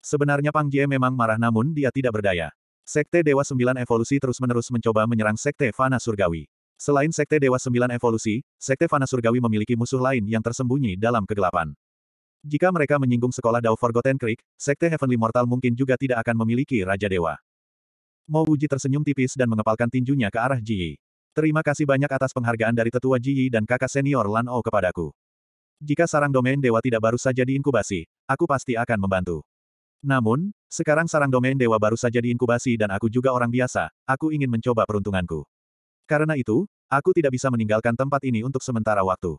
Sebenarnya Pang Jie memang marah namun dia tidak berdaya. Sekte Dewa Sembilan Evolusi terus-menerus mencoba menyerang Sekte Fana Surgawi. Selain Sekte Dewa Sembilan Evolusi, Sekte Fana Surgawi memiliki musuh lain yang tersembunyi dalam kegelapan. Jika mereka menyinggung sekolah Dao Forgotten Creek, Sekte Heavenly Mortal mungkin juga tidak akan memiliki Raja Dewa. Mo Uji tersenyum tipis dan mengepalkan tinjunya ke arah Ji Terima kasih banyak atas penghargaan dari tetua Ji dan kakak senior Lan O kepadaku. Jika sarang domain dewa tidak baru saja diinkubasi, aku pasti akan membantu. Namun, sekarang sarang domain dewa baru saja diinkubasi dan aku juga orang biasa, aku ingin mencoba peruntunganku. Karena itu, aku tidak bisa meninggalkan tempat ini untuk sementara waktu.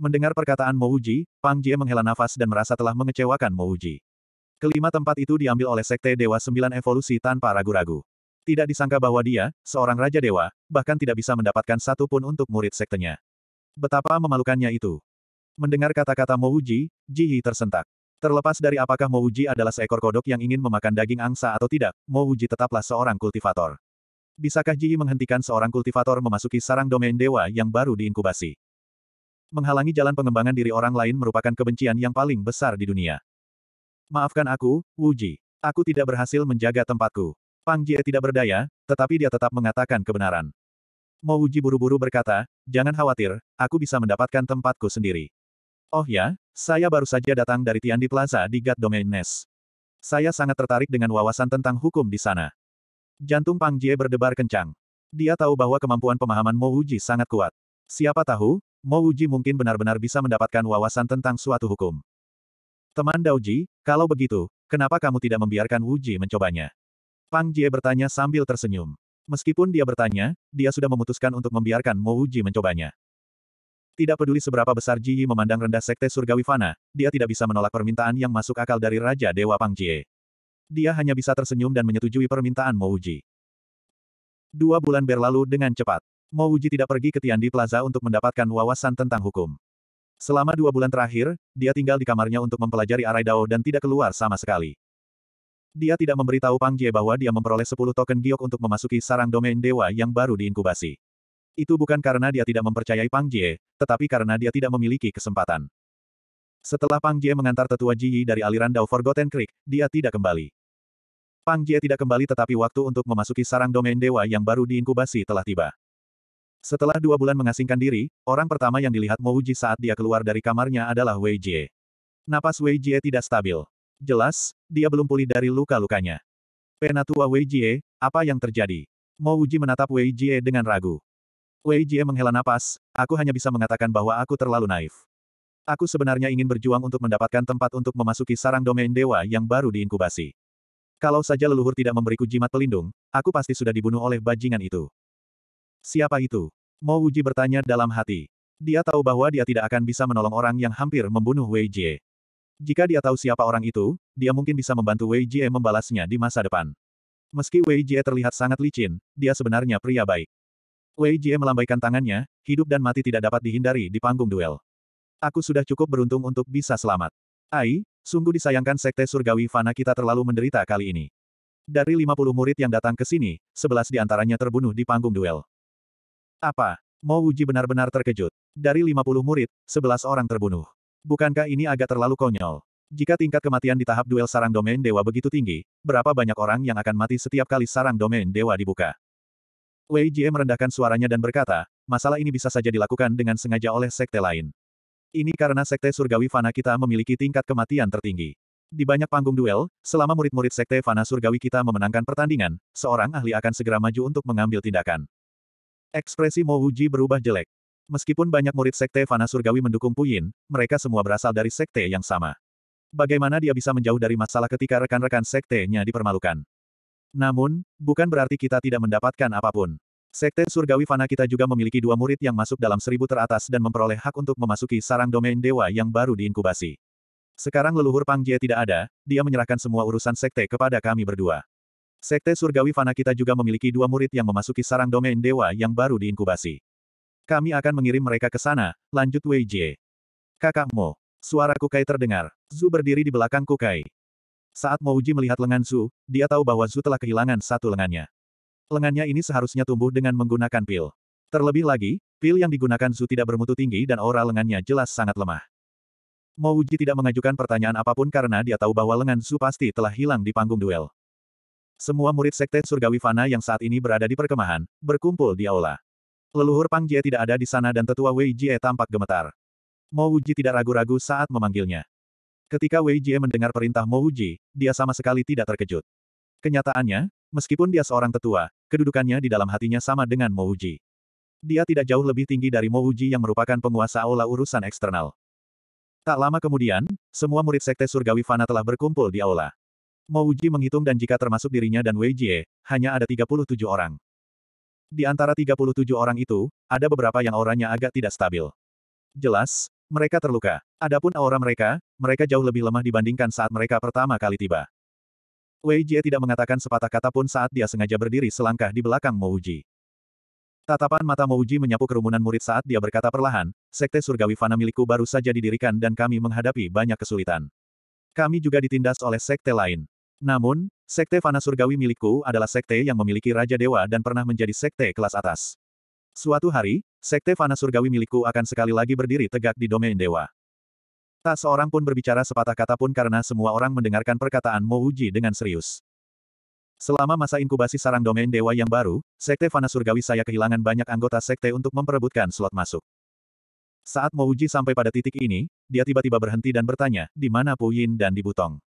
Mendengar perkataan Mouji, Pang Jie menghela nafas dan merasa telah mengecewakan Mouji. Kelima tempat itu diambil oleh Sekte Dewa Sembilan Evolusi tanpa ragu-ragu. Tidak disangka bahwa dia, seorang Raja Dewa, bahkan tidak bisa mendapatkan satu pun untuk murid sektenya. Betapa memalukannya itu. Mendengar kata-kata Mouji, Jihi tersentak. Terlepas dari apakah Mouji adalah seekor kodok yang ingin memakan daging angsa atau tidak, Mouji tetaplah seorang kultivator. Bisakah Ji menghentikan seorang kultivator memasuki sarang domain dewa yang baru diinkubasi? Menghalangi jalan pengembangan diri orang lain merupakan kebencian yang paling besar di dunia. Maafkan aku, Wu Ji. Aku tidak berhasil menjaga tempatku. Pang Jie tidak berdaya, tetapi dia tetap mengatakan kebenaran. Mo Ji buru-buru berkata, jangan khawatir, aku bisa mendapatkan tempatku sendiri. Oh ya, saya baru saja datang dari Tian Di Plaza di God Domain Nest. Saya sangat tertarik dengan wawasan tentang hukum di sana. Jantung Pang Jie berdebar kencang. Dia tahu bahwa kemampuan pemahaman Mo Wuji sangat kuat. Siapa tahu, Mo Wuji mungkin benar-benar bisa mendapatkan wawasan tentang suatu hukum. Teman Dauji, kalau begitu, kenapa kamu tidak membiarkan Wuji mencobanya? Pang Jie bertanya sambil tersenyum. Meskipun dia bertanya, dia sudah memutuskan untuk membiarkan Mo Wuji mencobanya. Tidak peduli seberapa besar Ji Yi memandang rendah Sekte Surgawi Fana, dia tidak bisa menolak permintaan yang masuk akal dari Raja Dewa Pang Jie. Dia hanya bisa tersenyum dan menyetujui permintaan Mouji. Dua bulan berlalu dengan cepat. Mouji tidak pergi ke Tiandi Plaza untuk mendapatkan wawasan tentang hukum. Selama dua bulan terakhir, dia tinggal di kamarnya untuk mempelajari arai Dao dan tidak keluar sama sekali. Dia tidak memberitahu Pang Jie bahwa dia memperoleh 10 token giok untuk memasuki sarang domain dewa yang baru diinkubasi. Itu bukan karena dia tidak mempercayai Pang Jie, tetapi karena dia tidak memiliki kesempatan. Setelah Pang Jie mengantar tetua Ji Yi dari aliran Dao Forgotten Creek, dia tidak kembali. Pang Jie tidak kembali tetapi waktu untuk memasuki sarang domain dewa yang baru diinkubasi telah tiba. Setelah dua bulan mengasingkan diri, orang pertama yang dilihat Mo Uji saat dia keluar dari kamarnya adalah Wei Jie. Napas Wei Jie tidak stabil. Jelas, dia belum pulih dari luka-lukanya. Penatua Wei Jie, apa yang terjadi? Mo Uji menatap Wei Jie dengan ragu. Wei Jie menghela napas, aku hanya bisa mengatakan bahwa aku terlalu naif. Aku sebenarnya ingin berjuang untuk mendapatkan tempat untuk memasuki sarang domain dewa yang baru diinkubasi. Kalau saja leluhur tidak memberiku jimat pelindung, aku pasti sudah dibunuh oleh bajingan itu. Siapa itu? Mo Wuji bertanya dalam hati. Dia tahu bahwa dia tidak akan bisa menolong orang yang hampir membunuh Wei Jie. Jika dia tahu siapa orang itu, dia mungkin bisa membantu Wei Jie membalasnya di masa depan. Meski Wei Jie terlihat sangat licin, dia sebenarnya pria baik. Wei Jie melambaikan tangannya, hidup dan mati tidak dapat dihindari di panggung duel. Aku sudah cukup beruntung untuk bisa selamat. Ai, sungguh disayangkan Sekte Surgawi Fana kita terlalu menderita kali ini. Dari 50 murid yang datang ke sini, 11 antaranya terbunuh di panggung duel. Apa? Mo Wuji benar-benar terkejut. Dari 50 murid, 11 orang terbunuh. Bukankah ini agak terlalu konyol? Jika tingkat kematian di tahap duel sarang domain dewa begitu tinggi, berapa banyak orang yang akan mati setiap kali sarang domain dewa dibuka? Wei Jie merendahkan suaranya dan berkata, masalah ini bisa saja dilakukan dengan sengaja oleh sekte lain. Ini karena Sekte Surgawi Fana kita memiliki tingkat kematian tertinggi. Di banyak panggung duel, selama murid-murid Sekte Fana Surgawi kita memenangkan pertandingan, seorang ahli akan segera maju untuk mengambil tindakan. Ekspresi Mo Wuji berubah jelek. Meskipun banyak murid Sekte Fana Surgawi mendukung Puyin, mereka semua berasal dari Sekte yang sama. Bagaimana dia bisa menjauh dari masalah ketika rekan-rekan Sekte-nya dipermalukan? Namun, bukan berarti kita tidak mendapatkan apapun. Sekte Surgawi Fana kita juga memiliki dua murid yang masuk dalam seribu teratas dan memperoleh hak untuk memasuki sarang domain dewa yang baru diinkubasi. Sekarang leluhur Pang Jie tidak ada, dia menyerahkan semua urusan sekte kepada kami berdua. Sekte Surgawi Fana kita juga memiliki dua murid yang memasuki sarang domain dewa yang baru diinkubasi. Kami akan mengirim mereka ke sana, lanjut Wei Jie. Kakakmu. Suara Kukai terdengar. Zu berdiri di belakang Kukai. Saat Mouji melihat lengan Zu, dia tahu bahwa Zu telah kehilangan satu lengannya. Lengannya ini seharusnya tumbuh dengan menggunakan pil. Terlebih lagi, pil yang digunakan Zu tidak bermutu tinggi dan aura lengannya jelas sangat lemah. Mo Wuji tidak mengajukan pertanyaan apapun karena dia tahu bahwa lengan Su pasti telah hilang di panggung duel. Semua murid Sekte Surgawi Fana yang saat ini berada di perkemahan, berkumpul di aula. Leluhur Pang Jie tidak ada di sana dan tetua Wei Jie tampak gemetar. Mo Wuji tidak ragu-ragu saat memanggilnya. Ketika Wei Jie mendengar perintah Mo Wuji, dia sama sekali tidak terkejut. Kenyataannya, Meskipun dia seorang tetua, kedudukannya di dalam hatinya sama dengan Mouji. Dia tidak jauh lebih tinggi dari Mouji yang merupakan penguasa aula urusan eksternal. Tak lama kemudian, semua murid sekte surgawi Fana telah berkumpul di aula. Mouji menghitung dan jika termasuk dirinya dan Wei Jie, hanya ada 37 orang. Di antara 37 orang itu, ada beberapa yang auranya agak tidak stabil. Jelas, mereka terluka. Adapun aura mereka, mereka jauh lebih lemah dibandingkan saat mereka pertama kali tiba. Wei Jie tidak mengatakan sepatah kata pun saat dia sengaja berdiri selangkah di belakang Mo Uji. Tatapan mata Mo Uji menyapu kerumunan murid saat dia berkata perlahan, Sekte Surgawi Fana milikku baru saja didirikan dan kami menghadapi banyak kesulitan. Kami juga ditindas oleh sekte lain. Namun, Sekte Fana Surgawi milikku adalah sekte yang memiliki Raja Dewa dan pernah menjadi sekte kelas atas. Suatu hari, Sekte Fana Surgawi milikku akan sekali lagi berdiri tegak di domain dewa. Tak seorang pun berbicara sepatah kata pun karena semua orang mendengarkan perkataan Mo Uji dengan serius. Selama masa inkubasi sarang domain dewa yang baru, Sekte Fana Surgawi saya kehilangan banyak anggota Sekte untuk memperebutkan slot masuk. Saat Mo Uji sampai pada titik ini, dia tiba-tiba berhenti dan bertanya, di mana Puyin dan di Butong?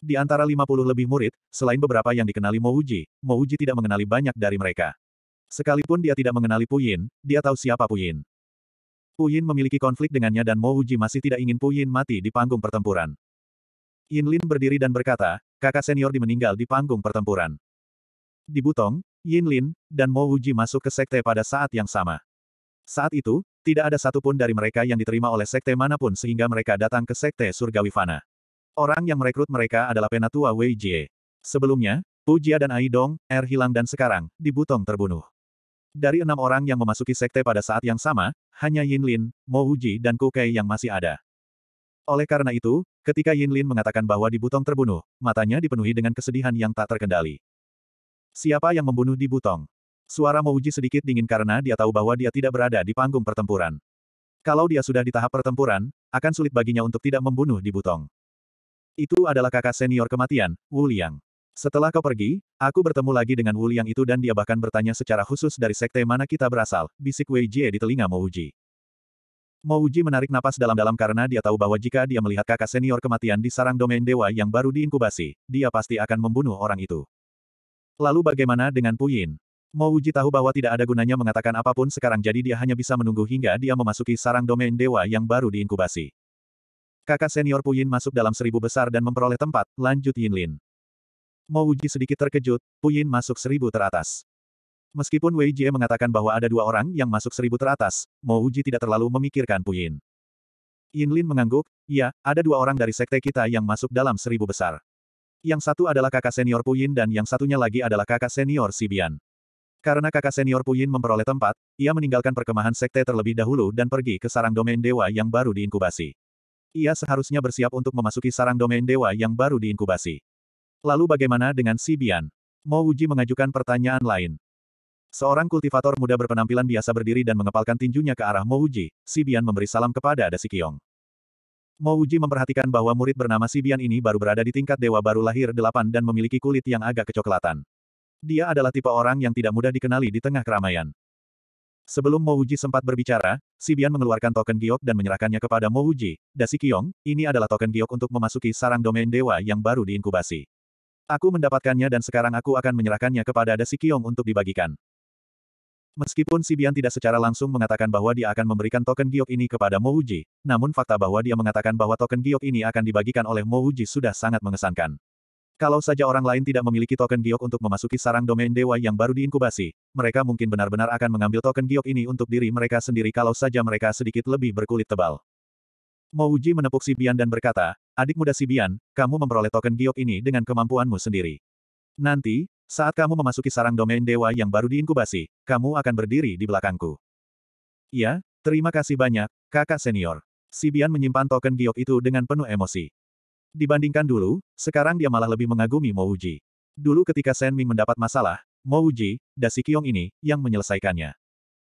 Di antara 50 lebih murid, selain beberapa yang dikenali Mo Uji, Mo Uji tidak mengenali banyak dari mereka. Sekalipun dia tidak mengenali Puyin, dia tahu siapa Puyin. Puyin memiliki konflik dengannya dan Mo Uji masih tidak ingin Puyin mati di panggung pertempuran. Yin Lin berdiri dan berkata, kakak senior di meninggal di panggung pertempuran. Di Butong, Yin Lin, dan Mo Uji masuk ke sekte pada saat yang sama. Saat itu, tidak ada satupun dari mereka yang diterima oleh sekte manapun sehingga mereka datang ke sekte surgawi fana. Orang yang merekrut mereka adalah penatua Wei Jie. Sebelumnya, Pu Jia dan Ai Dong, Er hilang dan sekarang, di Butong terbunuh. Dari enam orang yang memasuki sekte pada saat yang sama, hanya Yin Lin, Mo Wuji, dan Ku Kei yang masih ada. Oleh karena itu, ketika Yin Lin mengatakan bahwa di Butong terbunuh, matanya dipenuhi dengan kesedihan yang tak terkendali. Siapa yang membunuh di Butong? Suara Mo Wuji sedikit dingin karena dia tahu bahwa dia tidak berada di panggung pertempuran. Kalau dia sudah di tahap pertempuran, akan sulit baginya untuk tidak membunuh di Butong. Itu adalah kakak senior kematian, Wu Liang. Setelah kau pergi, aku bertemu lagi dengan Wu Liang itu dan dia bahkan bertanya secara khusus dari sekte mana kita berasal, bisik Wei Jie di telinga Mo Uji. Mo Uji menarik napas dalam-dalam karena dia tahu bahwa jika dia melihat kakak senior kematian di sarang domain dewa yang baru diinkubasi, dia pasti akan membunuh orang itu. Lalu bagaimana dengan Puyin? Mo Uji tahu bahwa tidak ada gunanya mengatakan apapun sekarang jadi dia hanya bisa menunggu hingga dia memasuki sarang domain dewa yang baru diinkubasi. Kakak senior Puyin masuk dalam seribu besar dan memperoleh tempat, lanjut Yin Lin. Mo Wuji sedikit terkejut, Puyin masuk seribu teratas. Meskipun Wei Jie mengatakan bahwa ada dua orang yang masuk seribu teratas, Mo Wuji tidak terlalu memikirkan Puyin. Yin Lin mengangguk, ya, ada dua orang dari sekte kita yang masuk dalam seribu besar. Yang satu adalah kakak senior Puyin dan yang satunya lagi adalah kakak senior Sibian. Karena kakak senior Puyin memperoleh tempat, ia meninggalkan perkemahan sekte terlebih dahulu dan pergi ke sarang domain dewa yang baru diinkubasi. Ia seharusnya bersiap untuk memasuki sarang domain dewa yang baru diinkubasi. Lalu bagaimana dengan Sibian? Bian? Mo Wuji mengajukan pertanyaan lain. Seorang kultivator muda berpenampilan biasa berdiri dan mengepalkan tinjunya ke arah Mo Wuji, Sibian memberi salam kepada Dasikyong. Mo Wuji memperhatikan bahwa murid bernama Sibian ini baru berada di tingkat dewa baru lahir delapan dan memiliki kulit yang agak kecoklatan. Dia adalah tipe orang yang tidak mudah dikenali di tengah keramaian. Sebelum Mo Wuji sempat berbicara, Sibian mengeluarkan token giok dan menyerahkannya kepada Mo Wuji, Dasikyong, ini adalah token giok untuk memasuki sarang domain dewa yang baru diinkubasi. Aku mendapatkannya dan sekarang aku akan menyerahkannya kepada Kiong untuk dibagikan. Meskipun Sibian tidak secara langsung mengatakan bahwa dia akan memberikan token giok ini kepada Mo Uji, namun fakta bahwa dia mengatakan bahwa token giok ini akan dibagikan oleh Mo Uji sudah sangat mengesankan. Kalau saja orang lain tidak memiliki token giok untuk memasuki sarang domain dewa yang baru diinkubasi, mereka mungkin benar-benar akan mengambil token giok ini untuk diri mereka sendiri kalau saja mereka sedikit lebih berkulit tebal. Mo Uji menepuk Sibian dan berkata, Adik muda Sibian, kamu memperoleh token giok ini dengan kemampuanmu sendiri. Nanti, saat kamu memasuki sarang domain dewa yang baru diinkubasi, kamu akan berdiri di belakangku. Ya, terima kasih banyak, kakak senior. Sibian menyimpan token giok itu dengan penuh emosi. Dibandingkan dulu, sekarang dia malah lebih mengagumi Mo Uji. Dulu ketika Sen Ming mendapat masalah, Mo Dasi Kiong ini, yang menyelesaikannya.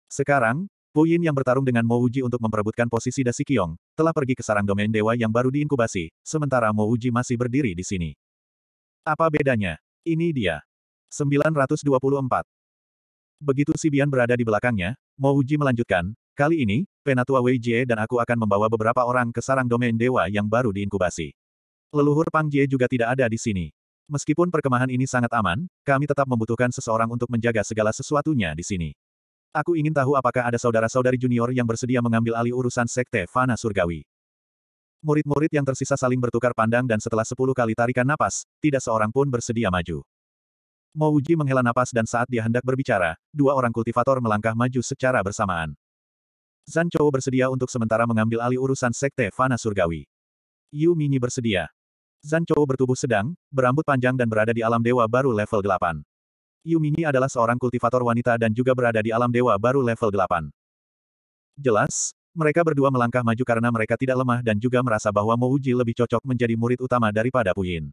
Sekarang, Puyin Yin yang bertarung dengan Mo Uji untuk memperebutkan posisi Dasikyong, telah pergi ke sarang domain dewa yang baru diinkubasi, sementara Mo Uji masih berdiri di sini. Apa bedanya? Ini dia. 924. Begitu Sibian berada di belakangnya, Mo Uji melanjutkan, kali ini, Penatua Wei Jie dan aku akan membawa beberapa orang ke sarang domain dewa yang baru diinkubasi. Leluhur Pang Jie juga tidak ada di sini. Meskipun perkemahan ini sangat aman, kami tetap membutuhkan seseorang untuk menjaga segala sesuatunya di sini. Aku ingin tahu apakah ada saudara-saudari junior yang bersedia mengambil alih urusan Sekte Fana Surgawi. Murid-murid yang tersisa saling bertukar pandang dan setelah sepuluh kali tarikan napas, tidak seorang pun bersedia maju. Mo menghela napas dan saat dia hendak berbicara, dua orang kultivator melangkah maju secara bersamaan. Zan Chou bersedia untuk sementara mengambil alih urusan Sekte Fana Surgawi. Yu Minyi bersedia. Zan Chou bertubuh sedang, berambut panjang dan berada di alam dewa baru level 8. Yumini adalah seorang kultivator wanita dan juga berada di alam dewa baru level 8. Jelas, mereka berdua melangkah maju karena mereka tidak lemah dan juga merasa bahwa Mouji lebih cocok menjadi murid utama daripada Puyin.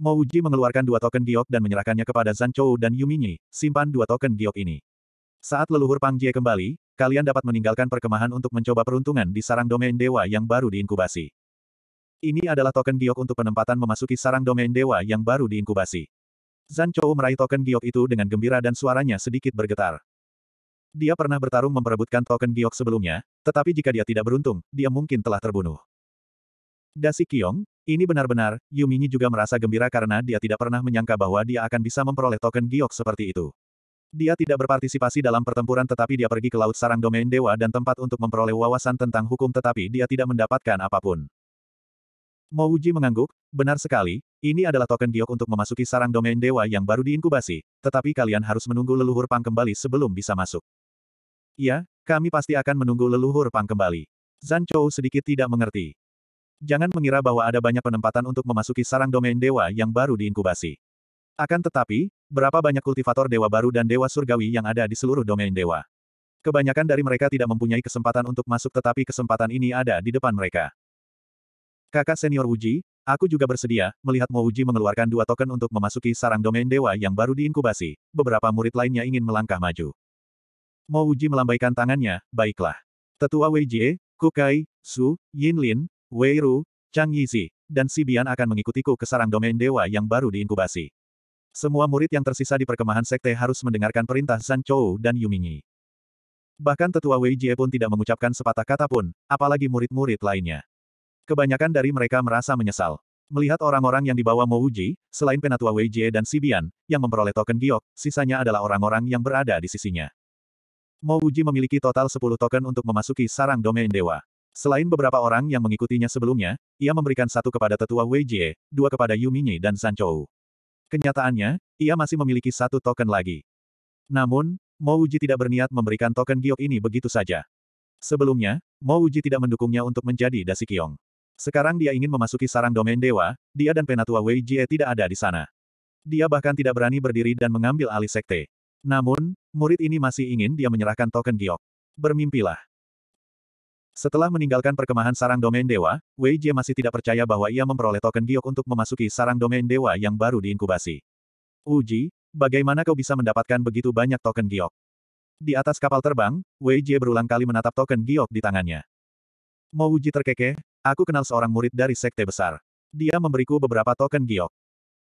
Mouji mengeluarkan dua token giok dan menyerahkannya kepada Zan Chou dan Yumini, simpan dua token giok ini. Saat leluhur Pang Jie kembali, kalian dapat meninggalkan perkemahan untuk mencoba peruntungan di sarang domain dewa yang baru diinkubasi. Ini adalah token giok untuk penempatan memasuki sarang domain dewa yang baru diinkubasi. Zan Chou meraih token giok itu dengan gembira dan suaranya sedikit bergetar. Dia pernah bertarung memperebutkan token giok sebelumnya, tetapi jika dia tidak beruntung, dia mungkin telah terbunuh. Dasi Kiong, ini benar-benar, Yumini juga merasa gembira karena dia tidak pernah menyangka bahwa dia akan bisa memperoleh token giok seperti itu. Dia tidak berpartisipasi dalam pertempuran tetapi dia pergi ke Laut Sarang Domain Dewa dan tempat untuk memperoleh wawasan tentang hukum tetapi dia tidak mendapatkan apapun. Mouji mengangguk, benar sekali, ini adalah token giok untuk memasuki sarang domain dewa yang baru diinkubasi, tetapi kalian harus menunggu leluhur pang kembali sebelum bisa masuk. Ya, kami pasti akan menunggu leluhur pang kembali. Zan Chou sedikit tidak mengerti. Jangan mengira bahwa ada banyak penempatan untuk memasuki sarang domain dewa yang baru diinkubasi. Akan tetapi, berapa banyak kultivator dewa baru dan dewa surgawi yang ada di seluruh domain dewa? Kebanyakan dari mereka tidak mempunyai kesempatan untuk masuk tetapi kesempatan ini ada di depan mereka. Kakak senior Wuji, Aku juga bersedia, melihat Mouji mengeluarkan dua token untuk memasuki sarang domain dewa yang baru diinkubasi. Beberapa murid lainnya ingin melangkah maju. Mouji melambaikan tangannya, baiklah. Tetua Wei Jie, Kukai, Su, Yinlin, Wei Ru, Chang Yizi, dan Sibian akan mengikutiku ke sarang domain dewa yang baru diinkubasi. Semua murid yang tersisa di perkemahan sekte harus mendengarkan perintah San Chou dan Yu Yumingi. Bahkan tetua Wei Jie pun tidak mengucapkan sepatah kata pun, apalagi murid-murid lainnya. Kebanyakan dari mereka merasa menyesal. Melihat orang-orang yang dibawa Mo Uji, selain Penatua Wei Jie dan Sibian, yang memperoleh token giok, sisanya adalah orang-orang yang berada di sisinya. Mo Uji memiliki total 10 token untuk memasuki sarang domain dewa. Selain beberapa orang yang mengikutinya sebelumnya, ia memberikan satu kepada tetua Wei Jie, dua kepada Yu Minyi dan San Chou. Kenyataannya, ia masih memiliki satu token lagi. Namun, Mo Uji tidak berniat memberikan token giok ini begitu saja. Sebelumnya, Mo Uji tidak mendukungnya untuk menjadi Dasikyong. Sekarang dia ingin memasuki sarang domain dewa, dia dan penatua Wei Jie tidak ada di sana. Dia bahkan tidak berani berdiri dan mengambil alih sekte. Namun, murid ini masih ingin dia menyerahkan token giok. Bermimpilah. Setelah meninggalkan perkemahan sarang domain dewa, Wei Jie masih tidak percaya bahwa ia memperoleh token giok untuk memasuki sarang domain dewa yang baru diinkubasi. Uji, bagaimana kau bisa mendapatkan begitu banyak token giok? Di atas kapal terbang, Wei Jie berulang kali menatap token giok di tangannya. Mouji terkekeh, aku kenal seorang murid dari sekte besar. Dia memberiku beberapa token giok.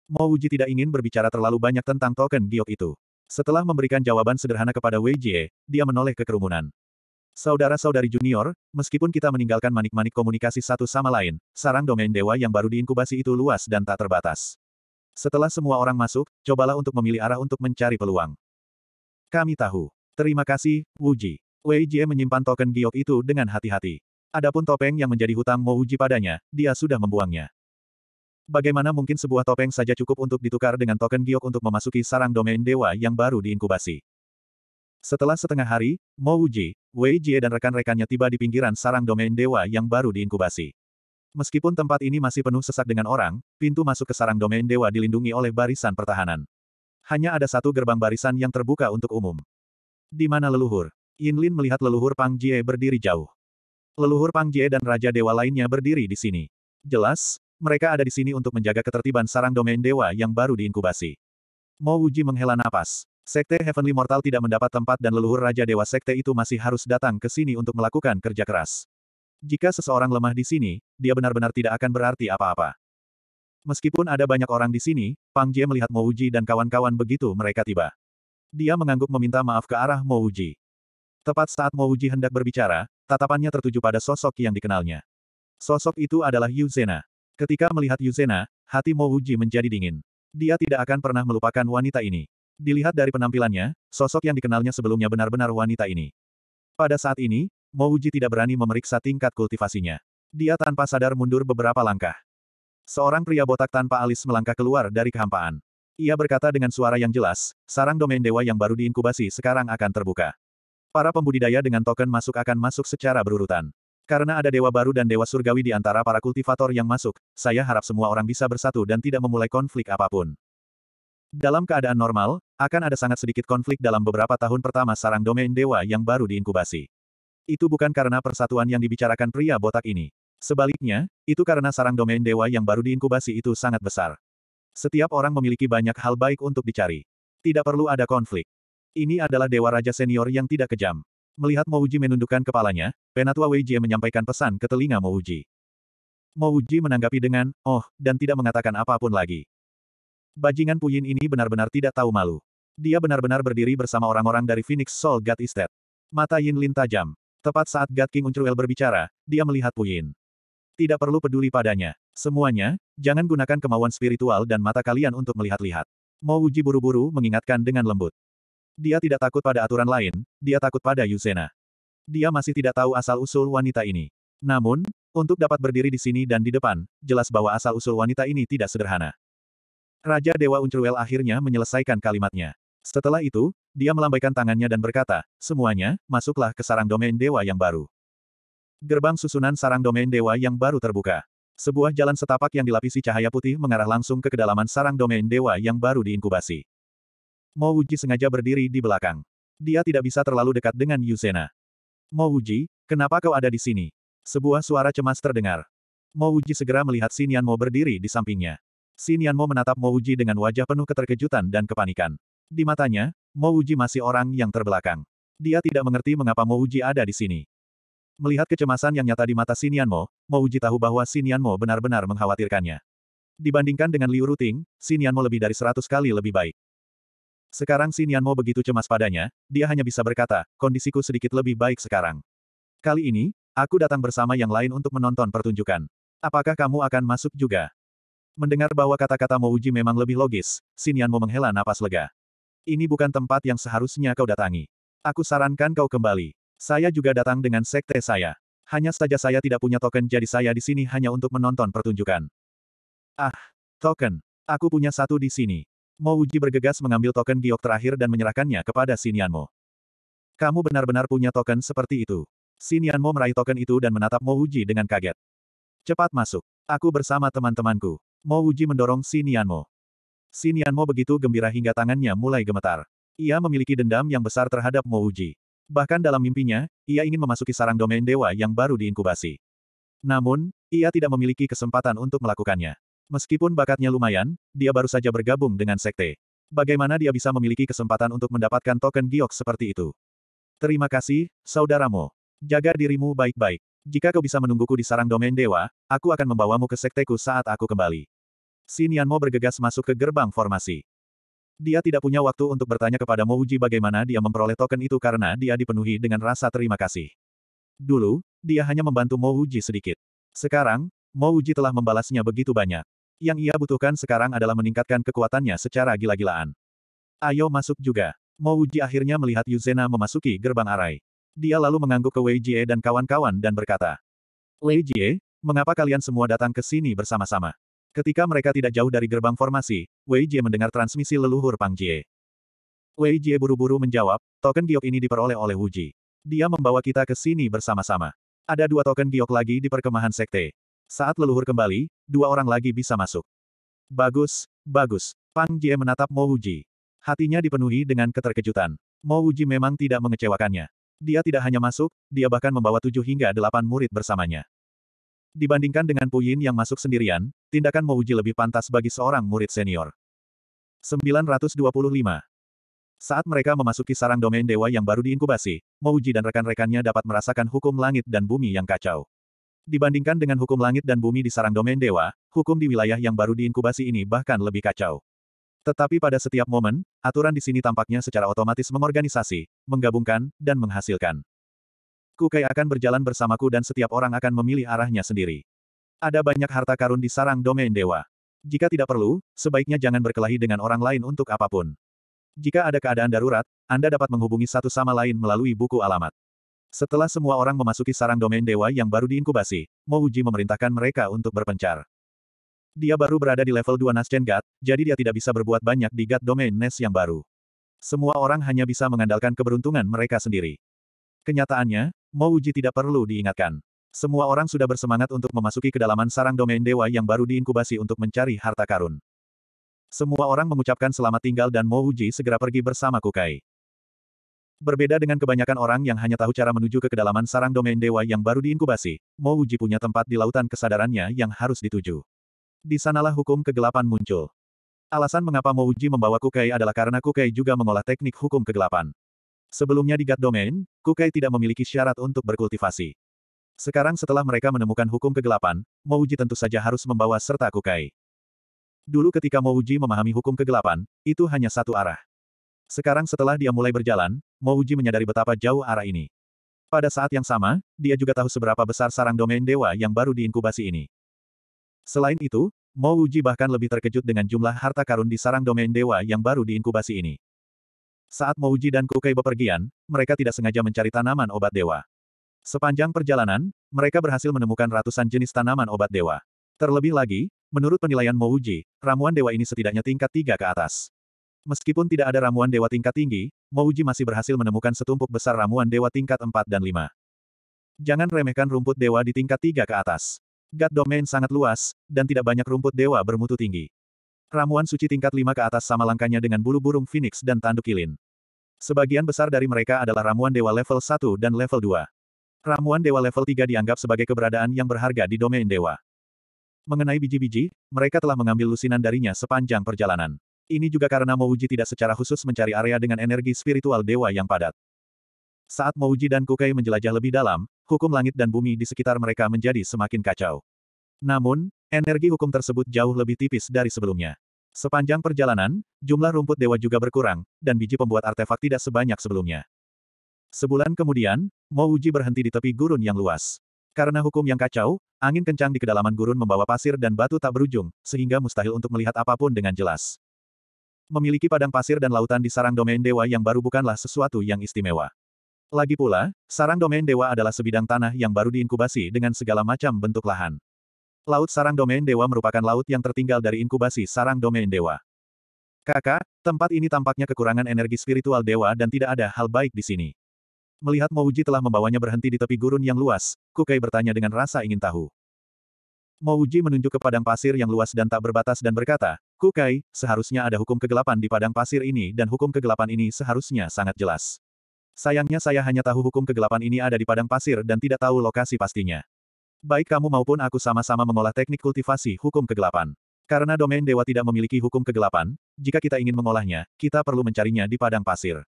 Mouji tidak ingin berbicara terlalu banyak tentang token giok itu. Setelah memberikan jawaban sederhana kepada Wei Jie, dia menoleh ke kerumunan. Saudara-saudari junior, meskipun kita meninggalkan manik-manik komunikasi satu sama lain, sarang domain dewa yang baru diinkubasi itu luas dan tak terbatas. Setelah semua orang masuk, cobalah untuk memilih arah untuk mencari peluang. Kami tahu. Terima kasih, Wuji. Wei Jie menyimpan token giok itu dengan hati-hati. Adapun topeng yang menjadi hutang Mo Uji padanya, dia sudah membuangnya. Bagaimana mungkin sebuah topeng saja cukup untuk ditukar dengan token giok untuk memasuki sarang domain dewa yang baru diinkubasi. Setelah setengah hari, Mo Uji, Wei Jie dan rekan-rekannya tiba di pinggiran sarang domain dewa yang baru diinkubasi. Meskipun tempat ini masih penuh sesak dengan orang, pintu masuk ke sarang domain dewa dilindungi oleh barisan pertahanan. Hanya ada satu gerbang barisan yang terbuka untuk umum. Di mana leluhur? Yin Lin melihat leluhur Pang Jie berdiri jauh. Leluhur Pang Jie dan Raja Dewa lainnya berdiri di sini. Jelas, mereka ada di sini untuk menjaga ketertiban sarang domain dewa yang baru diinkubasi. Mo Wuji menghela napas. Sekte Heavenly Mortal tidak mendapat tempat dan leluhur Raja Dewa Sekte itu masih harus datang ke sini untuk melakukan kerja keras. Jika seseorang lemah di sini, dia benar-benar tidak akan berarti apa-apa. Meskipun ada banyak orang di sini, Pang Jie melihat Mo Wuji dan kawan-kawan begitu mereka tiba. Dia mengangguk meminta maaf ke arah Mo Wuji. Tepat saat Mo Wuji hendak berbicara, Tatapannya tertuju pada sosok yang dikenalnya. Sosok itu adalah Yuzena. Ketika melihat Yuzena, hati Mo Uji menjadi dingin. Dia tidak akan pernah melupakan wanita ini. Dilihat dari penampilannya, sosok yang dikenalnya sebelumnya benar-benar wanita ini. Pada saat ini, Mo Uji tidak berani memeriksa tingkat kultivasinya. Dia tanpa sadar mundur beberapa langkah. Seorang pria botak tanpa alis melangkah keluar dari kehampaan. Ia berkata dengan suara yang jelas, sarang domain dewa yang baru diinkubasi sekarang akan terbuka. Para pembudidaya dengan token masuk akan masuk secara berurutan. Karena ada dewa baru dan dewa surgawi di antara para kultivator yang masuk, saya harap semua orang bisa bersatu dan tidak memulai konflik apapun. Dalam keadaan normal, akan ada sangat sedikit konflik dalam beberapa tahun pertama sarang domain dewa yang baru diinkubasi. Itu bukan karena persatuan yang dibicarakan pria botak ini. Sebaliknya, itu karena sarang domain dewa yang baru diinkubasi itu sangat besar. Setiap orang memiliki banyak hal baik untuk dicari. Tidak perlu ada konflik. Ini adalah dewa raja senior yang tidak kejam. Melihat Mouji menundukkan kepalanya, Penatua Jie menyampaikan pesan ke telinga Mouji. Mouji menanggapi dengan, oh, dan tidak mengatakan apapun lagi. Bajingan Puyin ini benar-benar tidak tahu malu. Dia benar-benar berdiri bersama orang-orang dari Phoenix Soul God Estate. Mata Yin Lin tajam. Tepat saat God King Uncruel berbicara, dia melihat Puyin. Tidak perlu peduli padanya. Semuanya, jangan gunakan kemauan spiritual dan mata kalian untuk melihat-lihat. Mouji buru-buru mengingatkan dengan lembut. Dia tidak takut pada aturan lain, dia takut pada Yuzena. Dia masih tidak tahu asal-usul wanita ini. Namun, untuk dapat berdiri di sini dan di depan, jelas bahwa asal-usul wanita ini tidak sederhana. Raja Dewa Uncruel akhirnya menyelesaikan kalimatnya. Setelah itu, dia melambaikan tangannya dan berkata, semuanya, masuklah ke sarang domain dewa yang baru. Gerbang susunan sarang domain dewa yang baru terbuka. Sebuah jalan setapak yang dilapisi cahaya putih mengarah langsung ke kedalaman sarang domain dewa yang baru diinkubasi. Mo Wuji sengaja berdiri di belakang. Dia tidak bisa terlalu dekat dengan Yuzena. Mo Wuji, kenapa kau ada di sini? Sebuah suara cemas terdengar. Mo Wuji segera melihat Sinian Mo berdiri di sampingnya. Sinian Mo menatap Mo Wuji dengan wajah penuh keterkejutan dan kepanikan. Di matanya, Mo Wuji masih orang yang terbelakang. Dia tidak mengerti mengapa Mo Wuji ada di sini. Melihat kecemasan yang nyata di mata Sinian Mo, Mo Wuji tahu bahwa Sinian Mo benar-benar mengkhawatirkannya. Dibandingkan dengan Liu Ruting, Sinian Mo lebih dari seratus kali lebih baik. Sekarang Xin Yanmo begitu cemas padanya, dia hanya bisa berkata, kondisiku sedikit lebih baik sekarang. Kali ini, aku datang bersama yang lain untuk menonton pertunjukan. Apakah kamu akan masuk juga? Mendengar bahwa kata-kata Mo Uji memang lebih logis, Xin Yanmo menghela napas lega. Ini bukan tempat yang seharusnya kau datangi. Aku sarankan kau kembali. Saya juga datang dengan sekte saya. Hanya saja saya tidak punya token jadi saya di sini hanya untuk menonton pertunjukan. Ah, token. Aku punya satu di sini. Mo Uji bergegas mengambil token giok terakhir dan menyerahkannya kepada Xin Yanmo. Kamu benar-benar punya token seperti itu. Xin Yanmo meraih token itu dan menatap Mo Uji dengan kaget. Cepat masuk. Aku bersama teman-temanku. Mo Uji mendorong Xin Yanmo. Xin Yanmo begitu gembira hingga tangannya mulai gemetar. Ia memiliki dendam yang besar terhadap Mo Uji. Bahkan dalam mimpinya, ia ingin memasuki sarang domain dewa yang baru diinkubasi. Namun, ia tidak memiliki kesempatan untuk melakukannya. Meskipun bakatnya lumayan, dia baru saja bergabung dengan sekte. Bagaimana dia bisa memiliki kesempatan untuk mendapatkan token giok seperti itu? Terima kasih, saudaramu. Jaga dirimu baik-baik. Jika kau bisa menungguku di sarang domain dewa, aku akan membawamu ke sekteku saat aku kembali. Sinianmo bergegas masuk ke gerbang formasi. Dia tidak punya waktu untuk bertanya kepada Mo Uji bagaimana dia memperoleh token itu karena dia dipenuhi dengan rasa terima kasih. Dulu, dia hanya membantu Mo Uji sedikit. Sekarang, Mo Uji telah membalasnya begitu banyak. Yang ia butuhkan sekarang adalah meningkatkan kekuatannya secara gila-gilaan. Ayo masuk juga. Mouji akhirnya melihat Yuzena memasuki gerbang arai. Dia lalu mengangguk ke Wei Jie dan kawan-kawan dan berkata, Wei Jie, mengapa kalian semua datang ke sini bersama-sama? Ketika mereka tidak jauh dari gerbang formasi, Wei Jie mendengar transmisi leluhur Pang Jie. Wei Jie buru-buru menjawab, token giok ini diperoleh oleh Wuji. Dia membawa kita ke sini bersama-sama. Ada dua token giok lagi di perkemahan sekte. Saat leluhur kembali, dua orang lagi bisa masuk. Bagus, bagus. Pang Jie menatap Mo Wuji. Hatinya dipenuhi dengan keterkejutan. Mo Wuji memang tidak mengecewakannya. Dia tidak hanya masuk, dia bahkan membawa tujuh hingga delapan murid bersamanya. Dibandingkan dengan Puyin yang masuk sendirian, tindakan Mo Wuji lebih pantas bagi seorang murid senior. 925. Saat mereka memasuki sarang domain dewa yang baru diinkubasi, Mo Wuji dan rekan-rekannya dapat merasakan hukum langit dan bumi yang kacau. Dibandingkan dengan hukum langit dan bumi di sarang domain dewa, hukum di wilayah yang baru diinkubasi ini bahkan lebih kacau. Tetapi pada setiap momen, aturan di sini tampaknya secara otomatis mengorganisasi, menggabungkan, dan menghasilkan. Kukai akan berjalan bersamaku dan setiap orang akan memilih arahnya sendiri. Ada banyak harta karun di sarang domain dewa. Jika tidak perlu, sebaiknya jangan berkelahi dengan orang lain untuk apapun. Jika ada keadaan darurat, Anda dapat menghubungi satu sama lain melalui buku alamat. Setelah semua orang memasuki sarang domain dewa yang baru diinkubasi, Mouji memerintahkan mereka untuk berpencar. Dia baru berada di level 2 Nascent God, jadi dia tidak bisa berbuat banyak di God Domain Nest yang baru. Semua orang hanya bisa mengandalkan keberuntungan mereka sendiri. Kenyataannya, Mouji tidak perlu diingatkan. Semua orang sudah bersemangat untuk memasuki kedalaman sarang domain dewa yang baru diinkubasi untuk mencari harta karun. Semua orang mengucapkan selamat tinggal dan Mouji segera pergi bersama Kukai. Berbeda dengan kebanyakan orang yang hanya tahu cara menuju ke kedalaman sarang domain dewa yang baru diinkubasi, Mo Uji punya tempat di lautan kesadarannya yang harus dituju. Di sanalah hukum kegelapan muncul. Alasan mengapa Mo Uji membawa Kukai adalah karena Kukai juga mengolah teknik hukum kegelapan. Sebelumnya di God Domain, Kukai tidak memiliki syarat untuk berkultivasi. Sekarang setelah mereka menemukan hukum kegelapan, Mo Uji tentu saja harus membawa serta Kukai. Dulu ketika Mo Uji memahami hukum kegelapan, itu hanya satu arah. Sekarang setelah dia mulai berjalan, Mouji menyadari betapa jauh arah ini. Pada saat yang sama, dia juga tahu seberapa besar sarang domain dewa yang baru diinkubasi ini. Selain itu, Mouji bahkan lebih terkejut dengan jumlah harta karun di sarang domain dewa yang baru diinkubasi ini. Saat Mouji dan Kukai bepergian, mereka tidak sengaja mencari tanaman obat dewa. Sepanjang perjalanan, mereka berhasil menemukan ratusan jenis tanaman obat dewa. Terlebih lagi, menurut penilaian Mouji, ramuan dewa ini setidaknya tingkat tiga ke atas. Meskipun tidak ada ramuan dewa tingkat tinggi, Mouji masih berhasil menemukan setumpuk besar ramuan dewa tingkat 4 dan 5. Jangan remehkan rumput dewa di tingkat 3 ke atas. God Domain sangat luas, dan tidak banyak rumput dewa bermutu tinggi. Ramuan suci tingkat 5 ke atas sama langkanya dengan bulu burung phoenix dan tanduk ilin. Sebagian besar dari mereka adalah ramuan dewa level 1 dan level 2. Ramuan dewa level 3 dianggap sebagai keberadaan yang berharga di domain dewa. Mengenai biji-biji, mereka telah mengambil lusinan darinya sepanjang perjalanan. Ini juga karena Mouji tidak secara khusus mencari area dengan energi spiritual dewa yang padat. Saat Mouji dan Kukai menjelajah lebih dalam, hukum langit dan bumi di sekitar mereka menjadi semakin kacau. Namun, energi hukum tersebut jauh lebih tipis dari sebelumnya. Sepanjang perjalanan, jumlah rumput dewa juga berkurang, dan biji pembuat artefak tidak sebanyak sebelumnya. Sebulan kemudian, Mouji berhenti di tepi gurun yang luas. Karena hukum yang kacau, angin kencang di kedalaman gurun membawa pasir dan batu tak berujung, sehingga mustahil untuk melihat apapun dengan jelas memiliki padang pasir dan lautan di sarang domain dewa yang baru bukanlah sesuatu yang istimewa. Lagi pula, sarang domain dewa adalah sebidang tanah yang baru diinkubasi dengan segala macam bentuk lahan. Laut sarang domain dewa merupakan laut yang tertinggal dari inkubasi sarang domain dewa. Kakak, tempat ini tampaknya kekurangan energi spiritual dewa dan tidak ada hal baik di sini. Melihat Mouji telah membawanya berhenti di tepi gurun yang luas, Kukai bertanya dengan rasa ingin tahu. Mouji menunjuk ke padang pasir yang luas dan tak berbatas dan berkata, Kukai, seharusnya ada hukum kegelapan di padang pasir ini dan hukum kegelapan ini seharusnya sangat jelas. Sayangnya saya hanya tahu hukum kegelapan ini ada di padang pasir dan tidak tahu lokasi pastinya. Baik kamu maupun aku sama-sama mengolah teknik kultivasi hukum kegelapan. Karena domain dewa tidak memiliki hukum kegelapan, jika kita ingin mengolahnya, kita perlu mencarinya di padang pasir.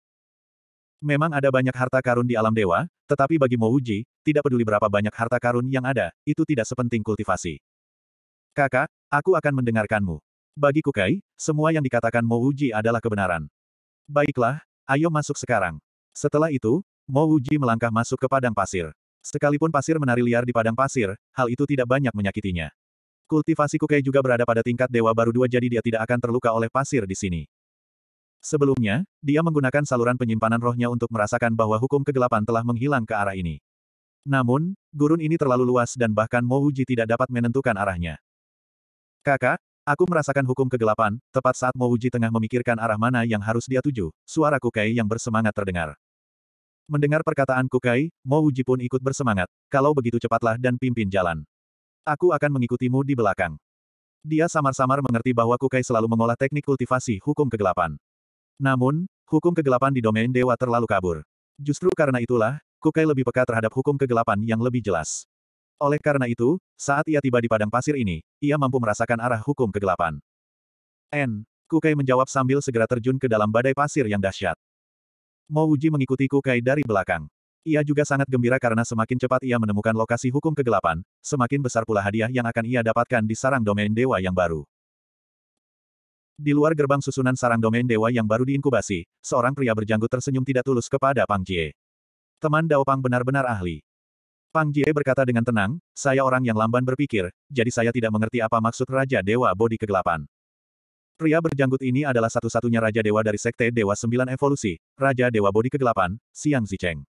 Memang ada banyak harta karun di alam dewa, tetapi bagi Mouji, tidak peduli berapa banyak harta karun yang ada, itu tidak sepenting kultivasi. Kakak, aku akan mendengarkanmu. Bagi Kukai, semua yang dikatakan Mouji adalah kebenaran. Baiklah, ayo masuk sekarang. Setelah itu, Mouji melangkah masuk ke padang pasir. Sekalipun pasir menari liar di padang pasir, hal itu tidak banyak menyakitinya. Kultivasi Kukai juga berada pada tingkat dewa baru dua jadi dia tidak akan terluka oleh pasir di sini. Sebelumnya, dia menggunakan saluran penyimpanan rohnya untuk merasakan bahwa hukum kegelapan telah menghilang ke arah ini. Namun, gurun ini terlalu luas dan bahkan Mouji tidak dapat menentukan arahnya. Kakak, aku merasakan hukum kegelapan, tepat saat Mouji tengah memikirkan arah mana yang harus dia tuju, suara Kukai yang bersemangat terdengar. Mendengar perkataan Kukai, Mouji pun ikut bersemangat, kalau begitu cepatlah dan pimpin jalan. Aku akan mengikutimu di belakang. Dia samar-samar mengerti bahwa Kukai selalu mengolah teknik kultivasi hukum kegelapan. Namun, hukum kegelapan di domain dewa terlalu kabur. Justru karena itulah, Kukai lebih peka terhadap hukum kegelapan yang lebih jelas. Oleh karena itu, saat ia tiba di padang pasir ini, ia mampu merasakan arah hukum kegelapan. N. Kukai menjawab sambil segera terjun ke dalam badai pasir yang dahsyat. Mouji mengikuti Kukai dari belakang. Ia juga sangat gembira karena semakin cepat ia menemukan lokasi hukum kegelapan, semakin besar pula hadiah yang akan ia dapatkan di sarang domain dewa yang baru. Di luar gerbang susunan sarang domain dewa yang baru diinkubasi, seorang pria berjanggut tersenyum tidak tulus kepada Pang Jie. Teman Pang benar-benar ahli. Pang Jie berkata dengan tenang, saya orang yang lamban berpikir, jadi saya tidak mengerti apa maksud Raja Dewa Bodi Kegelapan. Pria berjanggut ini adalah satu-satunya Raja Dewa dari Sekte Dewa Sembilan Evolusi, Raja Dewa Bodi Kegelapan, Siang Zicheng.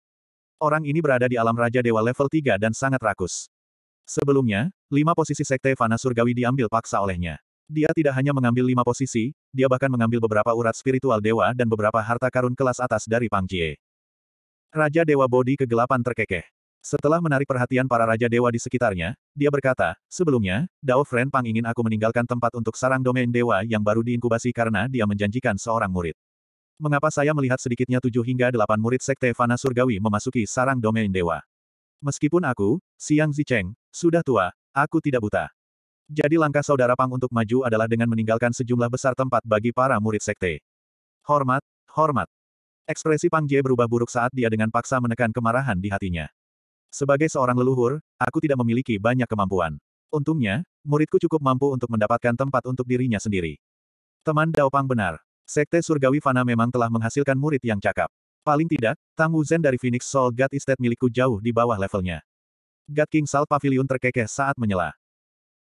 Orang ini berada di alam Raja Dewa level 3 dan sangat rakus. Sebelumnya, lima posisi Sekte Fana Surgawi diambil paksa olehnya. Dia tidak hanya mengambil lima posisi, dia bahkan mengambil beberapa urat spiritual dewa dan beberapa harta karun kelas atas dari Pang Jie. Raja Dewa Bodi kegelapan terkekeh. Setelah menarik perhatian para Raja Dewa di sekitarnya, dia berkata, sebelumnya, Dao Friend Pang ingin aku meninggalkan tempat untuk sarang domain dewa yang baru diinkubasi karena dia menjanjikan seorang murid. Mengapa saya melihat sedikitnya tujuh hingga delapan murid Sekte Fana Surgawi memasuki sarang domain dewa? Meskipun aku, Siang Zicheng, sudah tua, aku tidak buta. Jadi langkah saudara Pang untuk maju adalah dengan meninggalkan sejumlah besar tempat bagi para murid sekte. Hormat, hormat. Ekspresi Pang Jie berubah buruk saat dia dengan paksa menekan kemarahan di hatinya. Sebagai seorang leluhur, aku tidak memiliki banyak kemampuan. Untungnya, muridku cukup mampu untuk mendapatkan tempat untuk dirinya sendiri. Teman Dao Pang benar. Sekte Surgawi Fana memang telah menghasilkan murid yang cakap. Paling tidak, Tang Wuzhen dari Phoenix Soul God Estate milikku jauh di bawah levelnya. God King Sal Pavilion terkekeh saat menyela.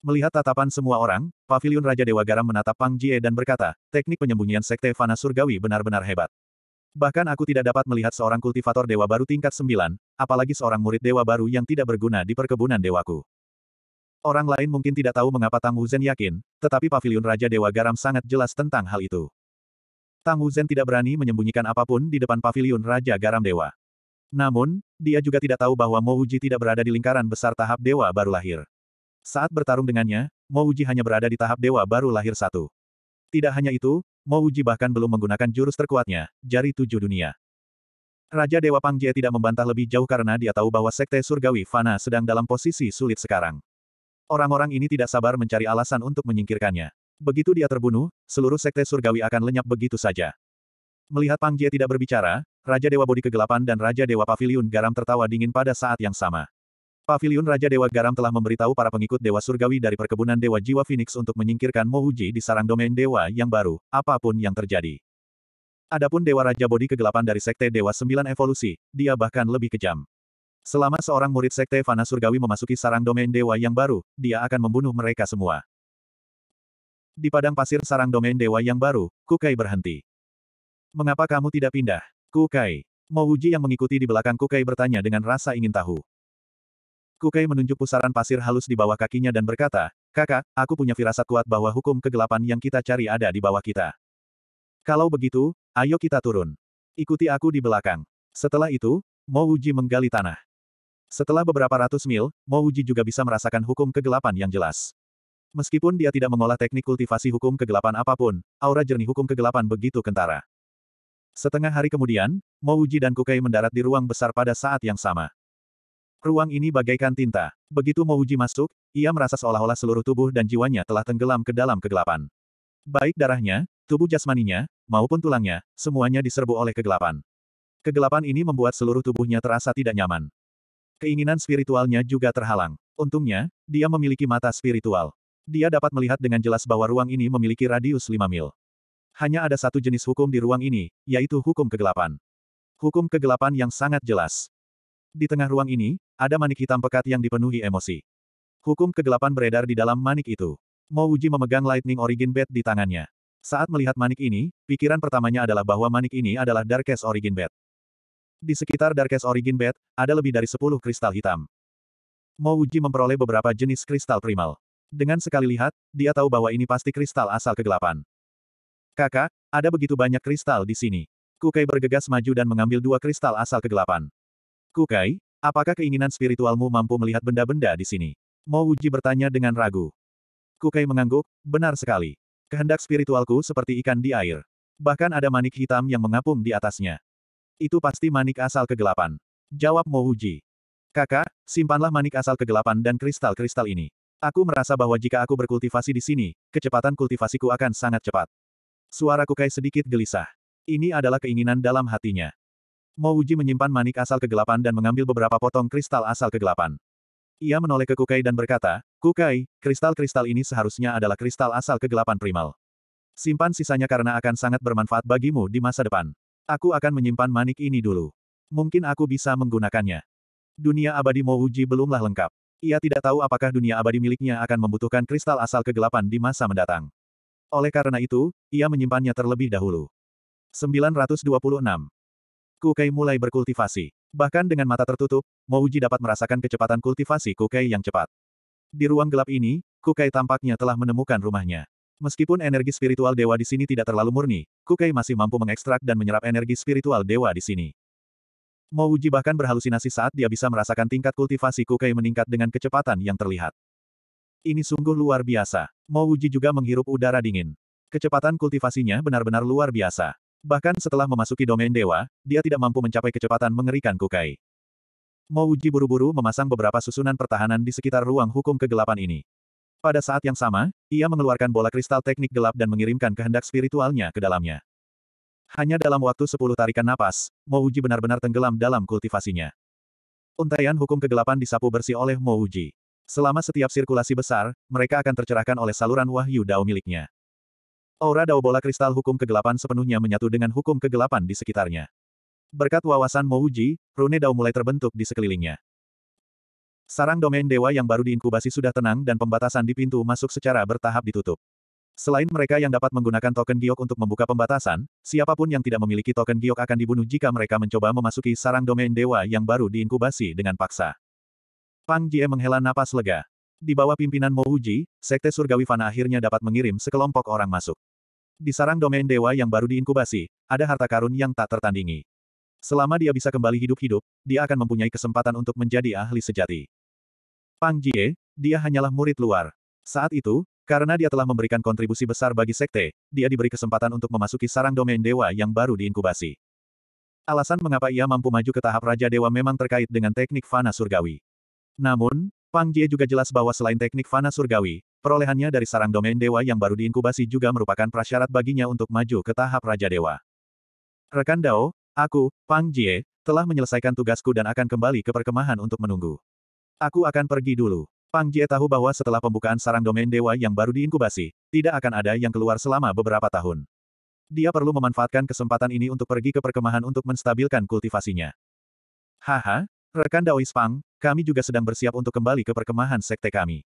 Melihat tatapan semua orang, pavilion Raja Dewa Garam menatap Pang Jie dan berkata, teknik penyembunyian Sekte Fana Surgawi benar-benar hebat. Bahkan aku tidak dapat melihat seorang kultivator dewa baru tingkat sembilan, apalagi seorang murid dewa baru yang tidak berguna di perkebunan dewaku. Orang lain mungkin tidak tahu mengapa Tang Wuzhen yakin, tetapi pavilion Raja Dewa Garam sangat jelas tentang hal itu. Tang Wuzhen tidak berani menyembunyikan apapun di depan pavilion Raja Garam Dewa. Namun, dia juga tidak tahu bahwa Mo Uji tidak berada di lingkaran besar tahap dewa baru lahir. Saat bertarung dengannya, Mouji hanya berada di tahap dewa baru lahir satu. Tidak hanya itu, Mouji bahkan belum menggunakan jurus terkuatnya, jari tujuh dunia. Raja Dewa Pangjie tidak membantah lebih jauh karena dia tahu bahwa Sekte Surgawi Fana sedang dalam posisi sulit sekarang. Orang-orang ini tidak sabar mencari alasan untuk menyingkirkannya. Begitu dia terbunuh, seluruh Sekte Surgawi akan lenyap begitu saja. Melihat Pangjie tidak berbicara, Raja Dewa Bodi Kegelapan dan Raja Dewa Pavilion Garam tertawa dingin pada saat yang sama. Pavilion Raja Dewa Garam telah memberitahu para pengikut Dewa Surgawi dari perkebunan Dewa Jiwa Phoenix untuk menyingkirkan Mouji di sarang domain Dewa yang baru, apapun yang terjadi. Adapun Dewa Raja Bodi Kegelapan dari Sekte Dewa Sembilan Evolusi, dia bahkan lebih kejam. Selama seorang murid Sekte Fana Surgawi memasuki sarang domain Dewa yang baru, dia akan membunuh mereka semua. Di padang pasir sarang domain Dewa yang baru, Kukai berhenti. Mengapa kamu tidak pindah? Kukai. Mouji yang mengikuti di belakang Kukai bertanya dengan rasa ingin tahu. Kukai menunjuk pusaran pasir halus di bawah kakinya dan berkata, Kakak, aku punya firasat kuat bahwa hukum kegelapan yang kita cari ada di bawah kita. Kalau begitu, ayo kita turun. Ikuti aku di belakang. Setelah itu, Mo Uji menggali tanah. Setelah beberapa ratus mil, Mo Uji juga bisa merasakan hukum kegelapan yang jelas. Meskipun dia tidak mengolah teknik kultivasi hukum kegelapan apapun, aura jernih hukum kegelapan begitu kentara. Setengah hari kemudian, Mo Uji dan Kukai mendarat di ruang besar pada saat yang sama. Ruang ini bagaikan tinta. Begitu Mouji masuk, ia merasa seolah-olah seluruh tubuh dan jiwanya telah tenggelam ke dalam kegelapan. Baik darahnya, tubuh jasmaninya, maupun tulangnya, semuanya diserbu oleh kegelapan. Kegelapan ini membuat seluruh tubuhnya terasa tidak nyaman. Keinginan spiritualnya juga terhalang. Untungnya, dia memiliki mata spiritual. Dia dapat melihat dengan jelas bahwa ruang ini memiliki radius 5 mil. Hanya ada satu jenis hukum di ruang ini, yaitu hukum kegelapan. Hukum kegelapan yang sangat jelas. Di tengah ruang ini, ada manik hitam pekat yang dipenuhi emosi. Hukum kegelapan beredar di dalam manik itu. Mo Uji memegang Lightning Origin Bed di tangannya. Saat melihat manik ini, pikiran pertamanya adalah bahwa manik ini adalah Darkest Origin Bed. Di sekitar Darkest Origin Bed ada lebih dari 10 kristal hitam. Mo Uji memperoleh beberapa jenis kristal primal. Dengan sekali lihat, dia tahu bahwa ini pasti kristal asal kegelapan. Kakak, ada begitu banyak kristal di sini. Kukai bergegas maju dan mengambil dua kristal asal kegelapan. Kukai, Apakah keinginan spiritualmu mampu melihat benda-benda di sini? Mo Wuji bertanya dengan ragu. Kukai mengangguk, benar sekali. Kehendak spiritualku seperti ikan di air. Bahkan ada manik hitam yang mengapung di atasnya. Itu pasti manik asal kegelapan. Jawab Mo Wuji. Kakak, simpanlah manik asal kegelapan dan kristal-kristal ini. Aku merasa bahwa jika aku berkultivasi di sini, kecepatan kultivasiku akan sangat cepat. Suara Kukai sedikit gelisah. Ini adalah keinginan dalam hatinya. Mo Uji menyimpan manik asal kegelapan dan mengambil beberapa potong kristal asal kegelapan. Ia menoleh ke Kukai dan berkata, Kukai, kristal-kristal ini seharusnya adalah kristal asal kegelapan primal. Simpan sisanya karena akan sangat bermanfaat bagimu di masa depan. Aku akan menyimpan manik ini dulu. Mungkin aku bisa menggunakannya. Dunia abadi Mo Uji belumlah lengkap. Ia tidak tahu apakah dunia abadi miliknya akan membutuhkan kristal asal kegelapan di masa mendatang. Oleh karena itu, ia menyimpannya terlebih dahulu. 926. Kukai mulai berkultivasi. Bahkan dengan mata tertutup, Mouji dapat merasakan kecepatan kultivasi Kukai yang cepat. Di ruang gelap ini, Kukai tampaknya telah menemukan rumahnya. Meskipun energi spiritual dewa di sini tidak terlalu murni, Kukai masih mampu mengekstrak dan menyerap energi spiritual dewa di sini. Mouji bahkan berhalusinasi saat dia bisa merasakan tingkat kultivasi Kukai meningkat dengan kecepatan yang terlihat. Ini sungguh luar biasa. Mouji juga menghirup udara dingin. Kecepatan kultivasinya benar-benar luar biasa. Bahkan setelah memasuki domain dewa, dia tidak mampu mencapai kecepatan mengerikan Kukai. Mouji buru-buru memasang beberapa susunan pertahanan di sekitar ruang hukum kegelapan ini. Pada saat yang sama, ia mengeluarkan bola kristal teknik gelap dan mengirimkan kehendak spiritualnya ke dalamnya. Hanya dalam waktu sepuluh tarikan napas, Mouji benar-benar tenggelam dalam kultivasinya. Untaian hukum kegelapan disapu bersih oleh Mouji. Selama setiap sirkulasi besar, mereka akan tercerahkan oleh saluran wahyu dao miliknya. Aura dao bola kristal hukum kegelapan sepenuhnya menyatu dengan hukum kegelapan di sekitarnya. Berkat wawasan Mouji, rune dao mulai terbentuk di sekelilingnya. Sarang domain dewa yang baru diinkubasi sudah tenang dan pembatasan di pintu masuk secara bertahap ditutup. Selain mereka yang dapat menggunakan token giok untuk membuka pembatasan, siapapun yang tidak memiliki token giok akan dibunuh jika mereka mencoba memasuki sarang domain dewa yang baru diinkubasi dengan paksa. Pang Jie menghela napas lega. Di bawah pimpinan Mouji, Sekte Surgawi Fana akhirnya dapat mengirim sekelompok orang masuk. Di sarang domain dewa yang baru diinkubasi, ada harta karun yang tak tertandingi. Selama dia bisa kembali hidup-hidup, dia akan mempunyai kesempatan untuk menjadi ahli sejati. Pang Jie, dia hanyalah murid luar. Saat itu, karena dia telah memberikan kontribusi besar bagi sekte, dia diberi kesempatan untuk memasuki sarang domain dewa yang baru diinkubasi. Alasan mengapa ia mampu maju ke tahap Raja Dewa memang terkait dengan teknik fana surgawi. Namun, Pang Jie juga jelas bahwa selain teknik fana surgawi, perolehannya dari sarang domain dewa yang baru diinkubasi juga merupakan prasyarat baginya untuk maju ke tahap Raja Dewa. Rekan Dao, aku, Pang Jie, telah menyelesaikan tugasku dan akan kembali ke perkemahan untuk menunggu. Aku akan pergi dulu. Pang Jie tahu bahwa setelah pembukaan sarang domain dewa yang baru diinkubasi, tidak akan ada yang keluar selama beberapa tahun. Dia perlu memanfaatkan kesempatan ini untuk pergi ke perkemahan untuk menstabilkan kultivasinya. Haha, rekan Daois Pang, kami juga sedang bersiap untuk kembali ke perkemahan sekte kami.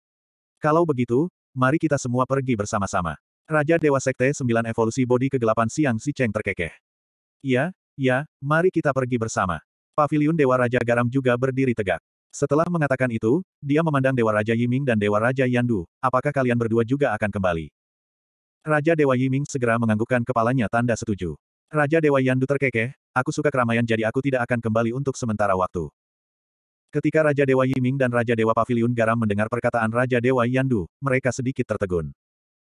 Kalau begitu, mari kita semua pergi bersama-sama. Raja Dewa Sekte 9 Evolusi Bodi Kegelapan Siang Si Cheng terkekeh. Ya, ya, mari kita pergi bersama. Paviliun Dewa Raja Garam juga berdiri tegak. Setelah mengatakan itu, dia memandang Dewa Raja Yiming dan Dewa Raja Yandu, apakah kalian berdua juga akan kembali? Raja Dewa Yiming segera menganggukkan kepalanya tanda setuju. Raja Dewa Yandu terkekeh, aku suka keramaian jadi aku tidak akan kembali untuk sementara waktu. Ketika Raja Dewa Yiming dan Raja Dewa Pavilion Garam mendengar perkataan Raja Dewa Yandu, mereka sedikit tertegun.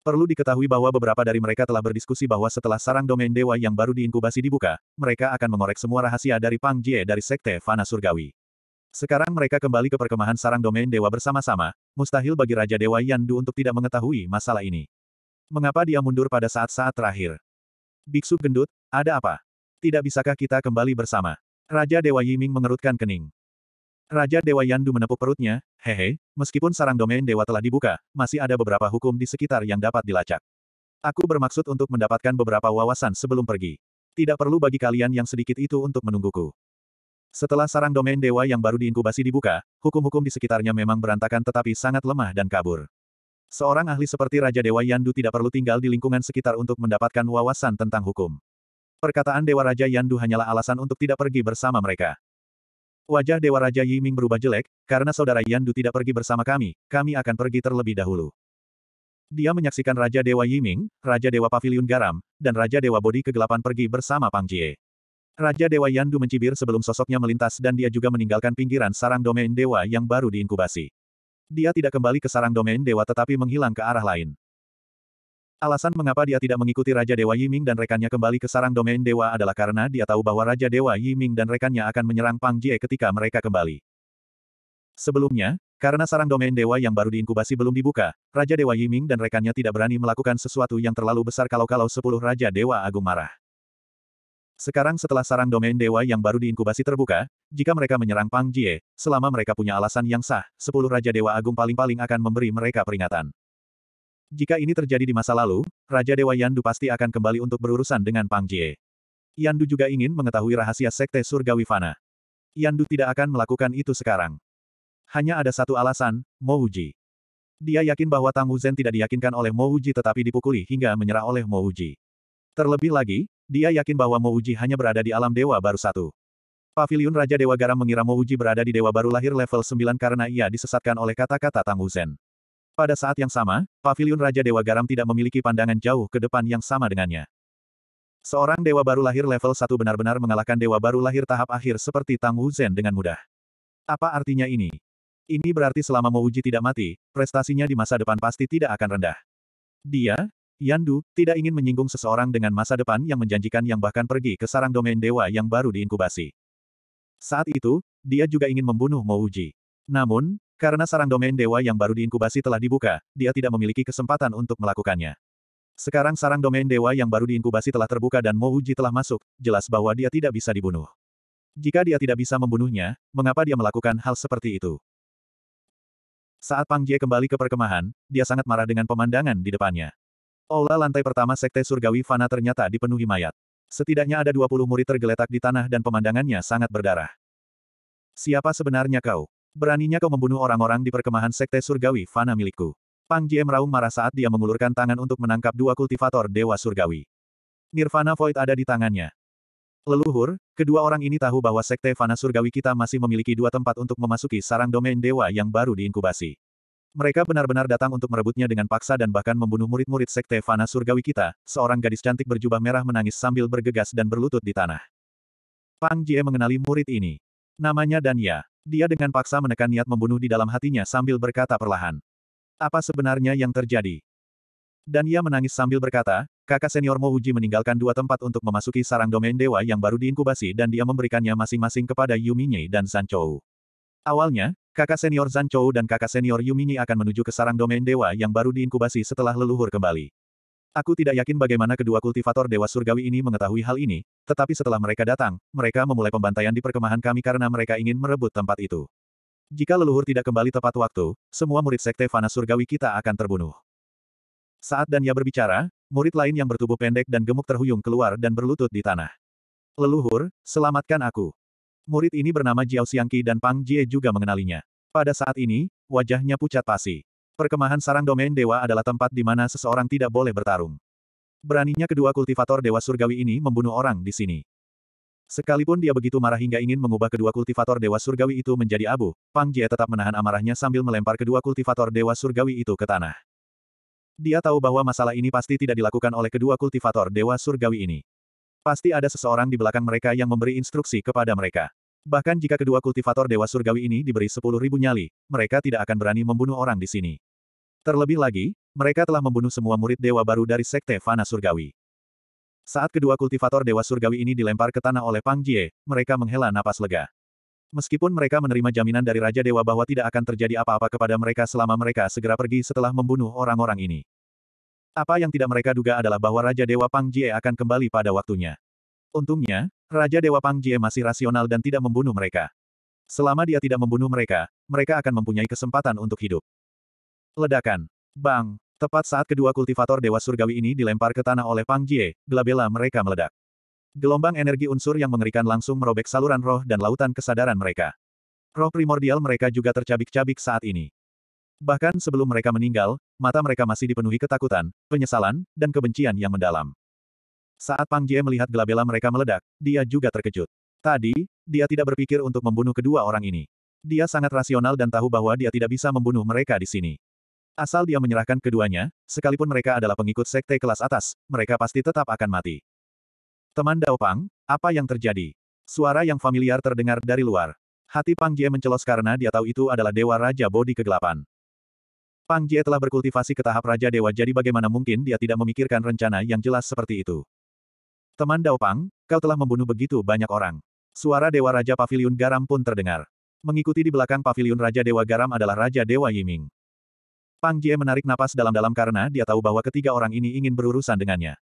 Perlu diketahui bahwa beberapa dari mereka telah berdiskusi bahwa setelah sarang domain dewa yang baru diinkubasi dibuka, mereka akan mengorek semua rahasia dari Pang Jie dari Sekte Fana Surgawi. Sekarang mereka kembali ke perkemahan sarang domain dewa bersama-sama, mustahil bagi Raja Dewa Yandu untuk tidak mengetahui masalah ini. Mengapa dia mundur pada saat-saat terakhir? Biksu gendut, ada apa? Tidak bisakah kita kembali bersama? Raja Dewa Yiming mengerutkan kening. Raja Dewa Yandu menepuk perutnya, hehe, meskipun sarang domain dewa telah dibuka, masih ada beberapa hukum di sekitar yang dapat dilacak. Aku bermaksud untuk mendapatkan beberapa wawasan sebelum pergi. Tidak perlu bagi kalian yang sedikit itu untuk menungguku. Setelah sarang domain dewa yang baru diinkubasi dibuka, hukum-hukum di sekitarnya memang berantakan tetapi sangat lemah dan kabur. Seorang ahli seperti Raja Dewa Yandu tidak perlu tinggal di lingkungan sekitar untuk mendapatkan wawasan tentang hukum. Perkataan Dewa Raja Yandu hanyalah alasan untuk tidak pergi bersama mereka. Wajah Dewa Raja Yiming berubah jelek, karena saudara Yandu tidak pergi bersama kami, kami akan pergi terlebih dahulu. Dia menyaksikan Raja Dewa Yiming, Raja Dewa Paviliun Garam, dan Raja Dewa Bodi Kegelapan pergi bersama Pang Jie. Raja Dewa Yandu mencibir sebelum sosoknya melintas dan dia juga meninggalkan pinggiran sarang domain dewa yang baru diinkubasi. Dia tidak kembali ke sarang domain dewa tetapi menghilang ke arah lain. Alasan mengapa dia tidak mengikuti Raja Dewa Yiming dan rekannya kembali ke sarang domain dewa adalah karena dia tahu bahwa Raja Dewa Yiming dan rekannya akan menyerang Pang Jie ketika mereka kembali. Sebelumnya, karena sarang domain dewa yang baru diinkubasi belum dibuka, Raja Dewa Yiming dan rekannya tidak berani melakukan sesuatu yang terlalu besar kalau-kalau sepuluh Raja Dewa Agung marah. Sekarang setelah sarang domain dewa yang baru diinkubasi terbuka, jika mereka menyerang Pang Jie, selama mereka punya alasan yang sah, sepuluh Raja Dewa Agung paling-paling akan memberi mereka peringatan. Jika ini terjadi di masa lalu, Raja Dewa Yandu pasti akan kembali untuk berurusan dengan Pang Jie. Yandu juga ingin mengetahui rahasia Sekte Surgawi Fana. Yandu tidak akan melakukan itu sekarang. Hanya ada satu alasan, Mo Uji. Dia yakin bahwa Tang Wuzhen tidak diyakinkan oleh Mo Uji tetapi dipukuli hingga menyerah oleh Mo Uji. Terlebih lagi, dia yakin bahwa Mo Uji hanya berada di alam dewa baru satu. Pavilion Raja Dewa Garam mengira Mo Uji berada di dewa baru lahir level 9 karena ia disesatkan oleh kata-kata Tang Wuzhen. Pada saat yang sama, pavilion Raja Dewa Garam tidak memiliki pandangan jauh ke depan yang sama dengannya. Seorang dewa baru lahir level 1 benar-benar mengalahkan dewa baru lahir tahap akhir seperti Tang Wu Zhen dengan mudah. Apa artinya ini? Ini berarti selama Mouji tidak mati, prestasinya di masa depan pasti tidak akan rendah. Dia, Yan Du, tidak ingin menyinggung seseorang dengan masa depan yang menjanjikan yang bahkan pergi ke sarang domain dewa yang baru diinkubasi. Saat itu, dia juga ingin membunuh Mouji. Namun, karena sarang domain dewa yang baru diinkubasi telah dibuka, dia tidak memiliki kesempatan untuk melakukannya. Sekarang sarang domain dewa yang baru diinkubasi telah terbuka dan Mouji telah masuk, jelas bahwa dia tidak bisa dibunuh. Jika dia tidak bisa membunuhnya, mengapa dia melakukan hal seperti itu? Saat Pang Jie kembali ke perkemahan, dia sangat marah dengan pemandangan di depannya. Aula lantai pertama Sekte Surgawi Fana ternyata dipenuhi mayat. Setidaknya ada 20 murid tergeletak di tanah dan pemandangannya sangat berdarah. Siapa sebenarnya kau? Beraninya kau membunuh orang-orang di perkemahan Sekte Surgawi Fana milikku. Pang Jie meraung marah saat dia mengulurkan tangan untuk menangkap dua kultivator Dewa Surgawi. Nirvana Void ada di tangannya. Leluhur, kedua orang ini tahu bahwa Sekte Fana Surgawi kita masih memiliki dua tempat untuk memasuki sarang domain dewa yang baru diinkubasi. Mereka benar-benar datang untuk merebutnya dengan paksa dan bahkan membunuh murid-murid sekte Fana Surgawi kita, seorang gadis cantik berjubah merah menangis sambil bergegas dan berlutut di tanah. Pang Jie mengenali murid ini. Namanya Dania. Dia dengan paksa menekan niat membunuh di dalam hatinya sambil berkata perlahan. Apa sebenarnya yang terjadi? Dan ia menangis sambil berkata, kakak senior Mo Uji meninggalkan dua tempat untuk memasuki sarang domain dewa yang baru diinkubasi dan dia memberikannya masing-masing kepada Yuminye dan Zanchou. Awalnya, kakak senior Zanchou dan kakak senior Yuminye akan menuju ke sarang domain dewa yang baru diinkubasi setelah leluhur kembali. Aku tidak yakin bagaimana kedua kultivator Dewa Surgawi ini mengetahui hal ini, tetapi setelah mereka datang, mereka memulai pembantaian di perkemahan kami karena mereka ingin merebut tempat itu. Jika leluhur tidak kembali tepat waktu, semua murid Sekte Fana Surgawi kita akan terbunuh. Saat Danya berbicara, murid lain yang bertubuh pendek dan gemuk terhuyung keluar dan berlutut di tanah. Leluhur, selamatkan aku. Murid ini bernama Jiao Xiangqi dan Pang Jie juga mengenalinya. Pada saat ini, wajahnya pucat pasi. Perkemahan sarang domain dewa adalah tempat di mana seseorang tidak boleh bertarung. Beraninya kedua kultivator dewa surgawi ini membunuh orang di sini. Sekalipun dia begitu marah hingga ingin mengubah kedua kultivator dewa surgawi itu menjadi abu, Pang Jie tetap menahan amarahnya sambil melempar kedua kultivator dewa surgawi itu ke tanah. Dia tahu bahwa masalah ini pasti tidak dilakukan oleh kedua kultivator dewa surgawi ini. Pasti ada seseorang di belakang mereka yang memberi instruksi kepada mereka. Bahkan jika kedua kultivator dewa surgawi ini diberi sepuluh ribu nyali, mereka tidak akan berani membunuh orang di sini. Terlebih lagi, mereka telah membunuh semua murid dewa baru dari Sekte Fana Surgawi. Saat kedua kultivator dewa surgawi ini dilempar ke tanah oleh Pang Jie, mereka menghela napas lega. Meskipun mereka menerima jaminan dari Raja Dewa bahwa tidak akan terjadi apa-apa kepada mereka selama mereka segera pergi setelah membunuh orang-orang ini. Apa yang tidak mereka duga adalah bahwa Raja Dewa Pang Jie akan kembali pada waktunya. Untungnya, Raja Dewa Pang Jie masih rasional dan tidak membunuh mereka. Selama dia tidak membunuh mereka, mereka akan mempunyai kesempatan untuk hidup. Ledakan. Bang! Tepat saat kedua kultivator Dewa Surgawi ini dilempar ke tanah oleh Pang Jie, gelabela mereka meledak. Gelombang energi unsur yang mengerikan langsung merobek saluran roh dan lautan kesadaran mereka. Roh primordial mereka juga tercabik-cabik saat ini. Bahkan sebelum mereka meninggal, mata mereka masih dipenuhi ketakutan, penyesalan, dan kebencian yang mendalam. Saat Pang Jie melihat gelabela mereka meledak, dia juga terkejut. Tadi, dia tidak berpikir untuk membunuh kedua orang ini. Dia sangat rasional dan tahu bahwa dia tidak bisa membunuh mereka di sini. Asal dia menyerahkan keduanya, sekalipun mereka adalah pengikut sekte kelas atas, mereka pasti tetap akan mati. Teman Dao Pang, apa yang terjadi? Suara yang familiar terdengar dari luar. Hati Pang Jie mencelos karena dia tahu itu adalah Dewa Raja Bodi Kegelapan. Pang Jie telah berkultivasi ke tahap Raja Dewa jadi bagaimana mungkin dia tidak memikirkan rencana yang jelas seperti itu. Teman Dao Pang, kau telah membunuh begitu banyak orang. Suara Dewa Raja Paviliun Garam pun terdengar. Mengikuti di belakang Paviliun Raja Dewa Garam adalah Raja Dewa Yiming. Pang Jie menarik napas dalam-dalam karena dia tahu bahwa ketiga orang ini ingin berurusan dengannya.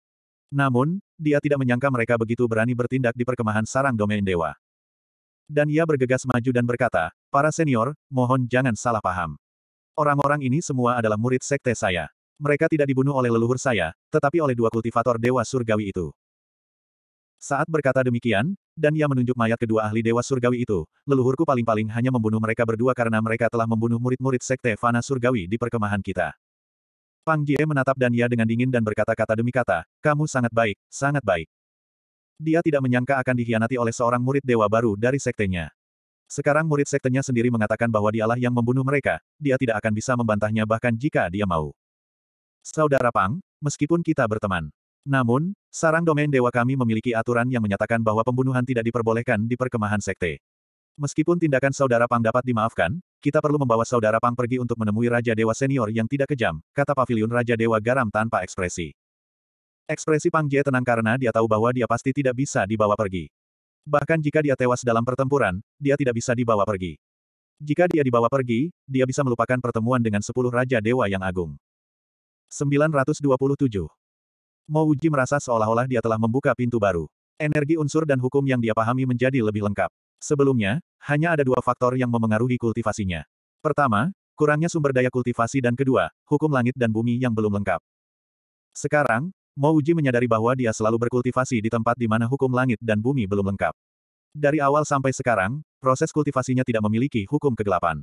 Namun, dia tidak menyangka mereka begitu berani bertindak di perkemahan sarang domain dewa. Dan ia bergegas maju dan berkata, para senior, mohon jangan salah paham. Orang-orang ini semua adalah murid sekte saya. Mereka tidak dibunuh oleh leluhur saya, tetapi oleh dua kultivator dewa surgawi itu. Saat berkata demikian, dan ia menunjuk mayat kedua ahli dewa surgawi itu, leluhurku paling-paling hanya membunuh mereka berdua karena mereka telah membunuh murid-murid sekte fana surgawi di perkemahan kita. Pang Jie menatap Dania dengan dingin dan berkata-kata demi kata, kamu sangat baik, sangat baik. Dia tidak menyangka akan dihianati oleh seorang murid dewa baru dari sektenya. Sekarang murid sektenya sendiri mengatakan bahwa dialah yang membunuh mereka, dia tidak akan bisa membantahnya bahkan jika dia mau. Saudara Pang, meskipun kita berteman, namun, sarang domain dewa kami memiliki aturan yang menyatakan bahwa pembunuhan tidak diperbolehkan di perkemahan sekte. Meskipun tindakan saudara Pang dapat dimaafkan, kita perlu membawa saudara Pang pergi untuk menemui Raja Dewa Senior yang tidak kejam, kata pavilion Raja Dewa Garam tanpa ekspresi. Ekspresi Pang Jie tenang karena dia tahu bahwa dia pasti tidak bisa dibawa pergi. Bahkan jika dia tewas dalam pertempuran, dia tidak bisa dibawa pergi. Jika dia dibawa pergi, dia bisa melupakan pertemuan dengan sepuluh Raja Dewa yang agung. 927 Mo Uji merasa seolah-olah dia telah membuka pintu baru. Energi unsur dan hukum yang dia pahami menjadi lebih lengkap. Sebelumnya, hanya ada dua faktor yang memengaruhi kultivasinya. Pertama, kurangnya sumber daya kultivasi dan kedua, hukum langit dan bumi yang belum lengkap. Sekarang, Mo Uji menyadari bahwa dia selalu berkultivasi di tempat di mana hukum langit dan bumi belum lengkap. Dari awal sampai sekarang, proses kultivasinya tidak memiliki hukum kegelapan.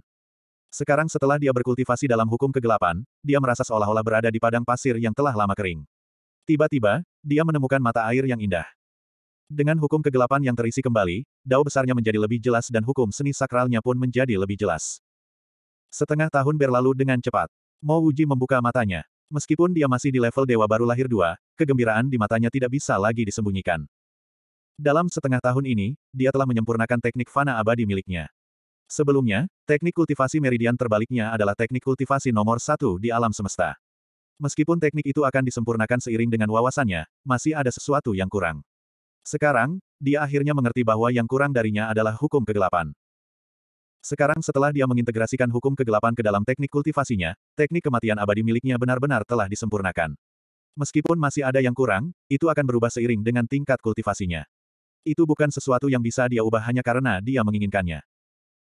Sekarang setelah dia berkultivasi dalam hukum kegelapan, dia merasa seolah-olah berada di padang pasir yang telah lama kering. Tiba-tiba, dia menemukan mata air yang indah. Dengan hukum kegelapan yang terisi kembali, dao besarnya menjadi lebih jelas dan hukum seni sakralnya pun menjadi lebih jelas. Setengah tahun berlalu dengan cepat. Mo Wuji membuka matanya. Meskipun dia masih di level dewa baru lahir dua, kegembiraan di matanya tidak bisa lagi disembunyikan. Dalam setengah tahun ini, dia telah menyempurnakan teknik fana abadi miliknya. Sebelumnya, teknik kultivasi meridian terbaliknya adalah teknik kultivasi nomor satu di alam semesta. Meskipun teknik itu akan disempurnakan seiring dengan wawasannya, masih ada sesuatu yang kurang. Sekarang, dia akhirnya mengerti bahwa yang kurang darinya adalah hukum kegelapan. Sekarang setelah dia mengintegrasikan hukum kegelapan ke dalam teknik kultivasinya, teknik kematian abadi miliknya benar-benar telah disempurnakan. Meskipun masih ada yang kurang, itu akan berubah seiring dengan tingkat kultivasinya. Itu bukan sesuatu yang bisa dia ubah hanya karena dia menginginkannya.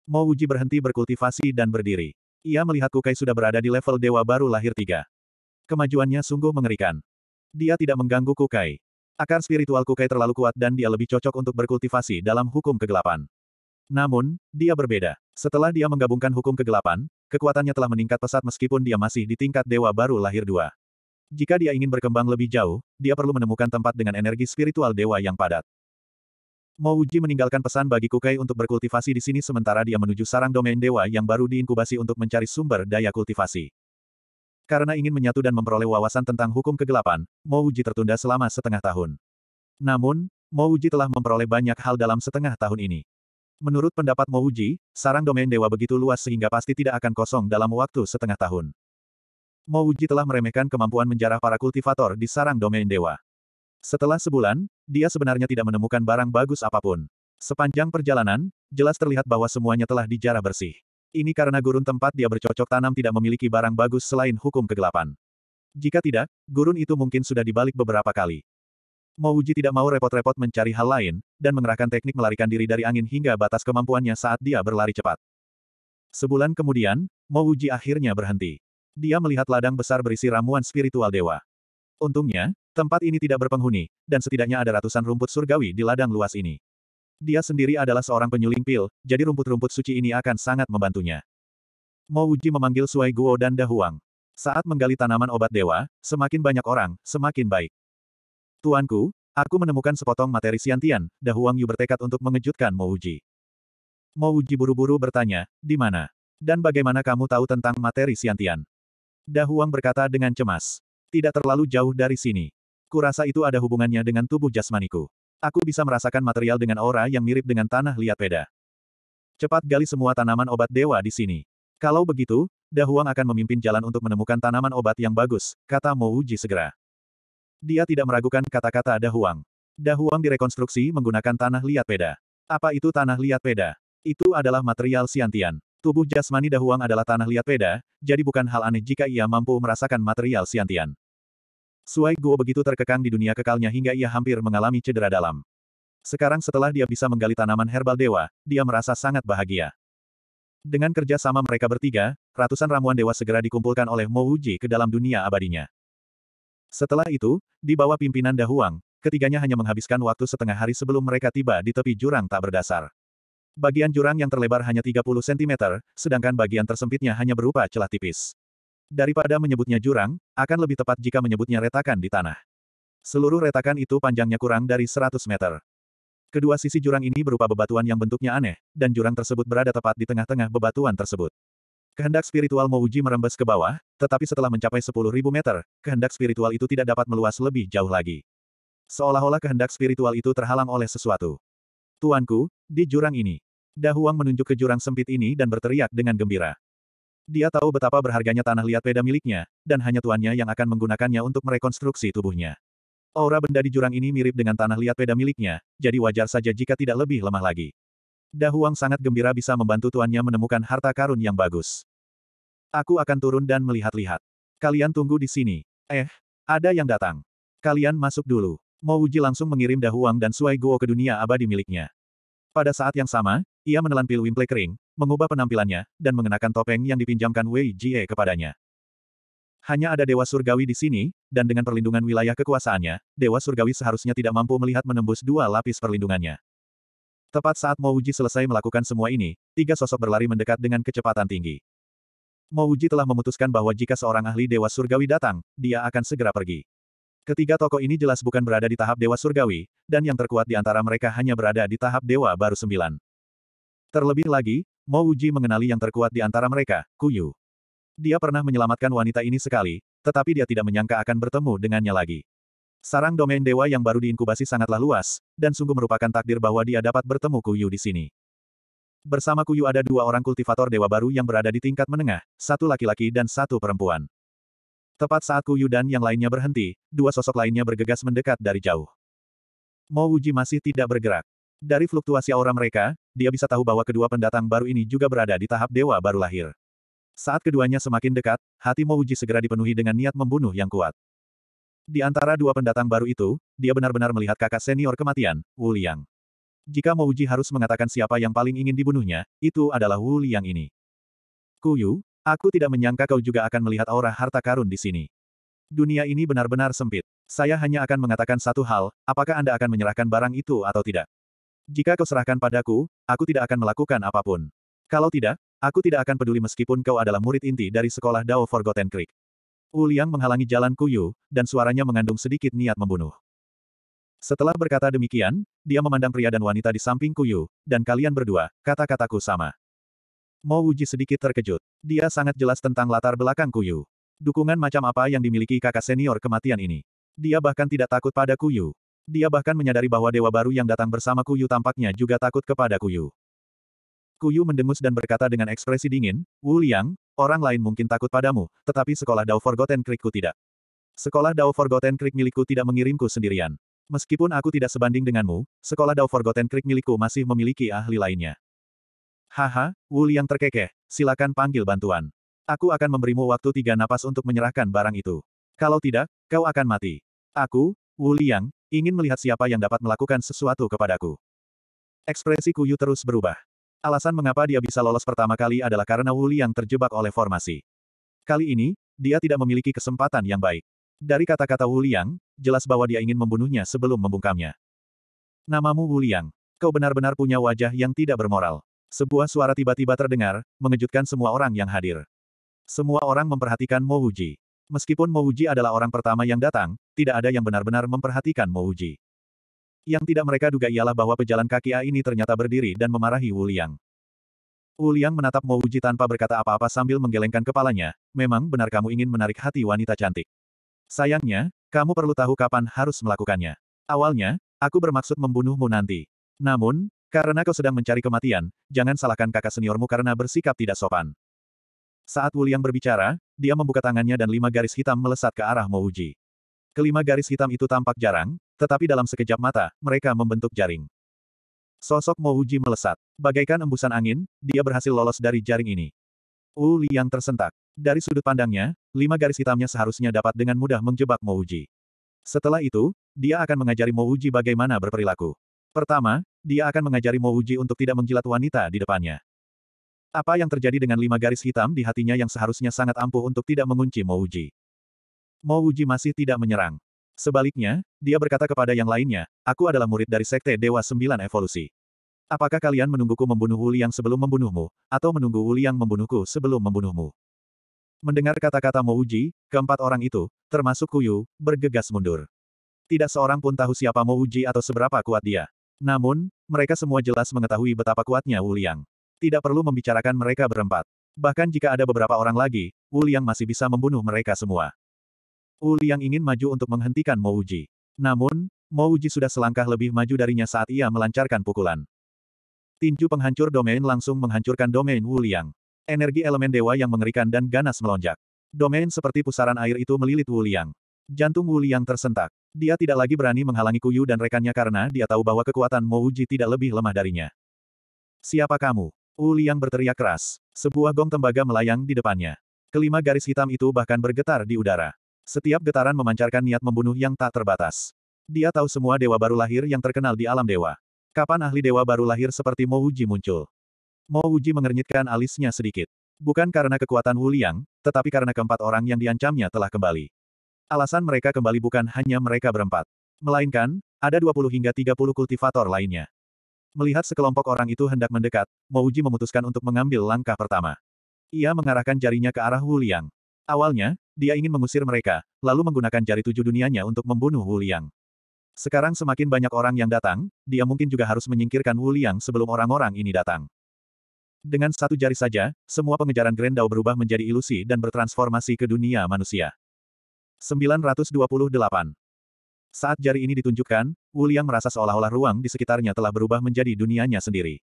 Mo Uji berhenti berkultivasi dan berdiri. Ia melihat Kukai sudah berada di level dewa baru lahir tiga. Kemajuannya sungguh mengerikan. Dia tidak mengganggu Kukai. Akar spiritual Kukai terlalu kuat dan dia lebih cocok untuk berkultivasi dalam hukum kegelapan. Namun, dia berbeda. Setelah dia menggabungkan hukum kegelapan, kekuatannya telah meningkat pesat meskipun dia masih di tingkat dewa baru lahir dua. Jika dia ingin berkembang lebih jauh, dia perlu menemukan tempat dengan energi spiritual dewa yang padat. Mouji meninggalkan pesan bagi Kukai untuk berkultivasi di sini sementara dia menuju sarang domain dewa yang baru diinkubasi untuk mencari sumber daya kultivasi. Karena ingin menyatu dan memperoleh wawasan tentang hukum kegelapan, Mo Wuji tertunda selama setengah tahun. Namun, Mo Wuji telah memperoleh banyak hal dalam setengah tahun ini. Menurut pendapat Mo Wuji, sarang domain dewa begitu luas sehingga pasti tidak akan kosong dalam waktu setengah tahun. Mo Wuji telah meremehkan kemampuan menjarah para kultivator di sarang domain dewa. Setelah sebulan, dia sebenarnya tidak menemukan barang bagus apapun. Sepanjang perjalanan, jelas terlihat bahwa semuanya telah dijarah bersih. Ini karena gurun tempat dia bercocok tanam tidak memiliki barang bagus selain hukum kegelapan. Jika tidak, gurun itu mungkin sudah dibalik beberapa kali. Mouji tidak mau repot-repot mencari hal lain, dan mengerahkan teknik melarikan diri dari angin hingga batas kemampuannya saat dia berlari cepat. Sebulan kemudian, Mouji akhirnya berhenti. Dia melihat ladang besar berisi ramuan spiritual dewa. Untungnya, tempat ini tidak berpenghuni, dan setidaknya ada ratusan rumput surgawi di ladang luas ini. Dia sendiri adalah seorang penyuling pil, jadi rumput-rumput suci ini akan sangat membantunya. Mo Uji memanggil Suai Guo dan Dahuang. Saat menggali tanaman obat dewa, semakin banyak orang, semakin baik. Tuanku, aku menemukan sepotong materi siantian, Dahuang Yu bertekad untuk mengejutkan Mo Uji. Mo Uji buru-buru bertanya, di mana? Dan bagaimana kamu tahu tentang materi siantian? Dahuang berkata dengan cemas. Tidak terlalu jauh dari sini. Kurasa itu ada hubungannya dengan tubuh jasmaniku. Aku bisa merasakan material dengan aura yang mirip dengan tanah liat peda. Cepat gali semua tanaman obat dewa di sini. Kalau begitu, Dahuang akan memimpin jalan untuk menemukan tanaman obat yang bagus, kata Mo Uji segera. Dia tidak meragukan kata-kata Dahuang. Dahuang direkonstruksi menggunakan tanah liat peda. Apa itu tanah liat peda? Itu adalah material siantian. Tubuh jasmani Dahuang adalah tanah liat peda, jadi bukan hal aneh jika ia mampu merasakan material siantian. Suai Guo begitu terkekang di dunia kekalnya hingga ia hampir mengalami cedera dalam. Sekarang setelah dia bisa menggali tanaman herbal dewa, dia merasa sangat bahagia. Dengan kerja sama mereka bertiga, ratusan ramuan dewa segera dikumpulkan oleh Mo Wuji ke dalam dunia abadinya. Setelah itu, di bawah pimpinan Dahuang, ketiganya hanya menghabiskan waktu setengah hari sebelum mereka tiba di tepi jurang tak berdasar. Bagian jurang yang terlebar hanya 30 cm, sedangkan bagian tersempitnya hanya berupa celah tipis. Daripada menyebutnya jurang, akan lebih tepat jika menyebutnya retakan di tanah. Seluruh retakan itu panjangnya kurang dari 100 meter. Kedua sisi jurang ini berupa bebatuan yang bentuknya aneh, dan jurang tersebut berada tepat di tengah-tengah bebatuan tersebut. Kehendak spiritual Mouji merembes ke bawah, tetapi setelah mencapai 10.000 meter, kehendak spiritual itu tidak dapat meluas lebih jauh lagi. Seolah-olah kehendak spiritual itu terhalang oleh sesuatu. Tuanku, di jurang ini. Dahuang menunjuk ke jurang sempit ini dan berteriak dengan gembira. Dia tahu betapa berharganya tanah liat peda miliknya, dan hanya tuannya yang akan menggunakannya untuk merekonstruksi tubuhnya. Aura benda di jurang ini mirip dengan tanah liat peda miliknya, jadi wajar saja jika tidak lebih lemah lagi. Dahuang sangat gembira bisa membantu tuannya menemukan harta karun yang bagus. Aku akan turun dan melihat-lihat. Kalian tunggu di sini. Eh, ada yang datang. Kalian masuk dulu. Mau Uji langsung mengirim Dahuang dan Suai Guo ke dunia abadi miliknya. Pada saat yang sama, ia menelan pil wimple kering, mengubah penampilannya, dan mengenakan topeng yang dipinjamkan Wei Jie kepadanya. Hanya ada Dewa Surgawi di sini, dan dengan perlindungan wilayah kekuasaannya, Dewa Surgawi seharusnya tidak mampu melihat menembus dua lapis perlindungannya. Tepat saat Mouji selesai melakukan semua ini, tiga sosok berlari mendekat dengan kecepatan tinggi. Mouji telah memutuskan bahwa jika seorang ahli Dewa Surgawi datang, dia akan segera pergi. Ketiga tokoh ini jelas bukan berada di tahap Dewa Surgawi, dan yang terkuat di antara mereka hanya berada di tahap Dewa Baru Sembilan. Terlebih lagi, Mo Uji mengenali yang terkuat di antara mereka, Kuyu. Dia pernah menyelamatkan wanita ini sekali, tetapi dia tidak menyangka akan bertemu dengannya lagi. Sarang domain dewa yang baru diinkubasi sangatlah luas, dan sungguh merupakan takdir bahwa dia dapat bertemu Kuyu di sini. Bersama Kuyu ada dua orang kultivator dewa baru yang berada di tingkat menengah, satu laki-laki dan satu perempuan. Tepat saat Kuyu dan yang lainnya berhenti, dua sosok lainnya bergegas mendekat dari jauh. Mo Uji masih tidak bergerak. Dari fluktuasi aura mereka, dia bisa tahu bahwa kedua pendatang baru ini juga berada di tahap dewa baru lahir. Saat keduanya semakin dekat, hati Mouji segera dipenuhi dengan niat membunuh yang kuat. Di antara dua pendatang baru itu, dia benar-benar melihat kakak senior kematian, Wu Liang. Jika Mouji harus mengatakan siapa yang paling ingin dibunuhnya, itu adalah Wu Liang ini. Kuyu, aku tidak menyangka kau juga akan melihat aura harta karun di sini. Dunia ini benar-benar sempit. Saya hanya akan mengatakan satu hal, apakah Anda akan menyerahkan barang itu atau tidak. Jika kau serahkan padaku, aku tidak akan melakukan apapun. Kalau tidak, aku tidak akan peduli meskipun kau adalah murid inti dari sekolah Dao Forgotten Creek. Uliang menghalangi jalan Kuyu, dan suaranya mengandung sedikit niat membunuh. Setelah berkata demikian, dia memandang pria dan wanita di samping Kuyu, dan kalian berdua, kata-kataku sama. Mo Wuji sedikit terkejut. Dia sangat jelas tentang latar belakang Kuyu. Dukungan macam apa yang dimiliki kakak senior kematian ini. Dia bahkan tidak takut pada Kuyu. Dia bahkan menyadari bahwa dewa baru yang datang bersama Kuyu tampaknya juga takut kepada Kuyu. Kuyu mendengus dan berkata dengan ekspresi dingin, Wu Liang, orang lain mungkin takut padamu, tetapi sekolah Dao Forgotten Creekku tidak. Sekolah Dao Forgotten Creek milikku tidak mengirimku sendirian. Meskipun aku tidak sebanding denganmu, sekolah Dao Forgotten Creek milikku masih memiliki ahli lainnya. Haha, Wu Liang terkekeh, silakan panggil bantuan. Aku akan memberimu waktu tiga napas untuk menyerahkan barang itu. Kalau tidak, kau akan mati. Aku, Wu Liang, Ingin melihat siapa yang dapat melakukan sesuatu kepadaku. Ekspresi Kuyu terus berubah. Alasan mengapa dia bisa lolos pertama kali adalah karena Wuli yang terjebak oleh formasi. Kali ini, dia tidak memiliki kesempatan yang baik. Dari kata-kata Wuliang, jelas bahwa dia ingin membunuhnya sebelum membungkamnya. Namamu Wuliang, Kau benar-benar punya wajah yang tidak bermoral. Sebuah suara tiba-tiba terdengar, mengejutkan semua orang yang hadir. Semua orang memperhatikan Mo Wuji. Meskipun Mouji adalah orang pertama yang datang, tidak ada yang benar-benar memperhatikan Mouji. Yang tidak mereka duga ialah bahwa pejalan kaki A ini ternyata berdiri dan memarahi Wu Liang. Wu Liang menatap Mouji tanpa berkata apa-apa sambil menggelengkan kepalanya, memang benar kamu ingin menarik hati wanita cantik. Sayangnya, kamu perlu tahu kapan harus melakukannya. Awalnya, aku bermaksud membunuhmu nanti. Namun, karena kau sedang mencari kematian, jangan salahkan kakak seniormu karena bersikap tidak sopan. Saat Wuliang berbicara, dia membuka tangannya dan lima garis hitam melesat ke arah Mouji. Kelima garis hitam itu tampak jarang, tetapi dalam sekejap mata, mereka membentuk jaring. Sosok Mouji melesat. Bagaikan embusan angin, dia berhasil lolos dari jaring ini. Wu Liang tersentak. Dari sudut pandangnya, lima garis hitamnya seharusnya dapat dengan mudah menjebak Mouji. Setelah itu, dia akan mengajari Mouji bagaimana berperilaku. Pertama, dia akan mengajari Mouji untuk tidak menjilat wanita di depannya. Apa yang terjadi dengan lima garis hitam di hatinya yang seharusnya sangat ampuh untuk tidak mengunci Mo Uji? Mo Uji masih tidak menyerang. Sebaliknya, dia berkata kepada yang lainnya, aku adalah murid dari Sekte Dewa Sembilan Evolusi. Apakah kalian menungguku membunuh Wu Liang sebelum membunuhmu, atau menunggu Wu Liang membunuhku sebelum membunuhmu? Mendengar kata-kata Mo Uji, keempat orang itu, termasuk Kuyu, bergegas mundur. Tidak seorang pun tahu siapa Mo Uji atau seberapa kuat dia. Namun, mereka semua jelas mengetahui betapa kuatnya Wu Liang. Tidak perlu membicarakan mereka berempat. Bahkan jika ada beberapa orang lagi, Wu Liang masih bisa membunuh mereka semua. Wu Liang ingin maju untuk menghentikan Mo Uji. Namun, Mo Uji sudah selangkah lebih maju darinya saat ia melancarkan pukulan. Tinju penghancur domain langsung menghancurkan domain Wu Liang. Energi elemen dewa yang mengerikan dan ganas melonjak. Domain seperti pusaran air itu melilit Wu Liang. Jantung Wu Liang tersentak. Dia tidak lagi berani menghalangi Kuyu dan rekannya karena dia tahu bahwa kekuatan Mo Uji tidak lebih lemah darinya. Siapa kamu? Wu Liang berteriak keras. Sebuah gong tembaga melayang di depannya. Kelima garis hitam itu bahkan bergetar di udara. Setiap getaran memancarkan niat membunuh yang tak terbatas. Dia tahu semua dewa baru lahir yang terkenal di alam dewa. Kapan ahli dewa baru lahir seperti Mo Wuji muncul? Mo Wuji mengernyitkan alisnya sedikit. Bukan karena kekuatan Wu Liang, tetapi karena keempat orang yang diancamnya telah kembali. Alasan mereka kembali bukan hanya mereka berempat. Melainkan, ada 20 hingga 30 kultivator lainnya. Melihat sekelompok orang itu hendak mendekat, Mouji memutuskan untuk mengambil langkah pertama. Ia mengarahkan jarinya ke arah Wu Liang. Awalnya, dia ingin mengusir mereka, lalu menggunakan jari tujuh dunianya untuk membunuh Wu Liang. Sekarang semakin banyak orang yang datang, dia mungkin juga harus menyingkirkan Wu Liang sebelum orang-orang ini datang. Dengan satu jari saja, semua pengejaran Grendau berubah menjadi ilusi dan bertransformasi ke dunia manusia. 928. Saat jari ini ditunjukkan, Wu Liang merasa seolah-olah ruang di sekitarnya telah berubah menjadi dunianya sendiri.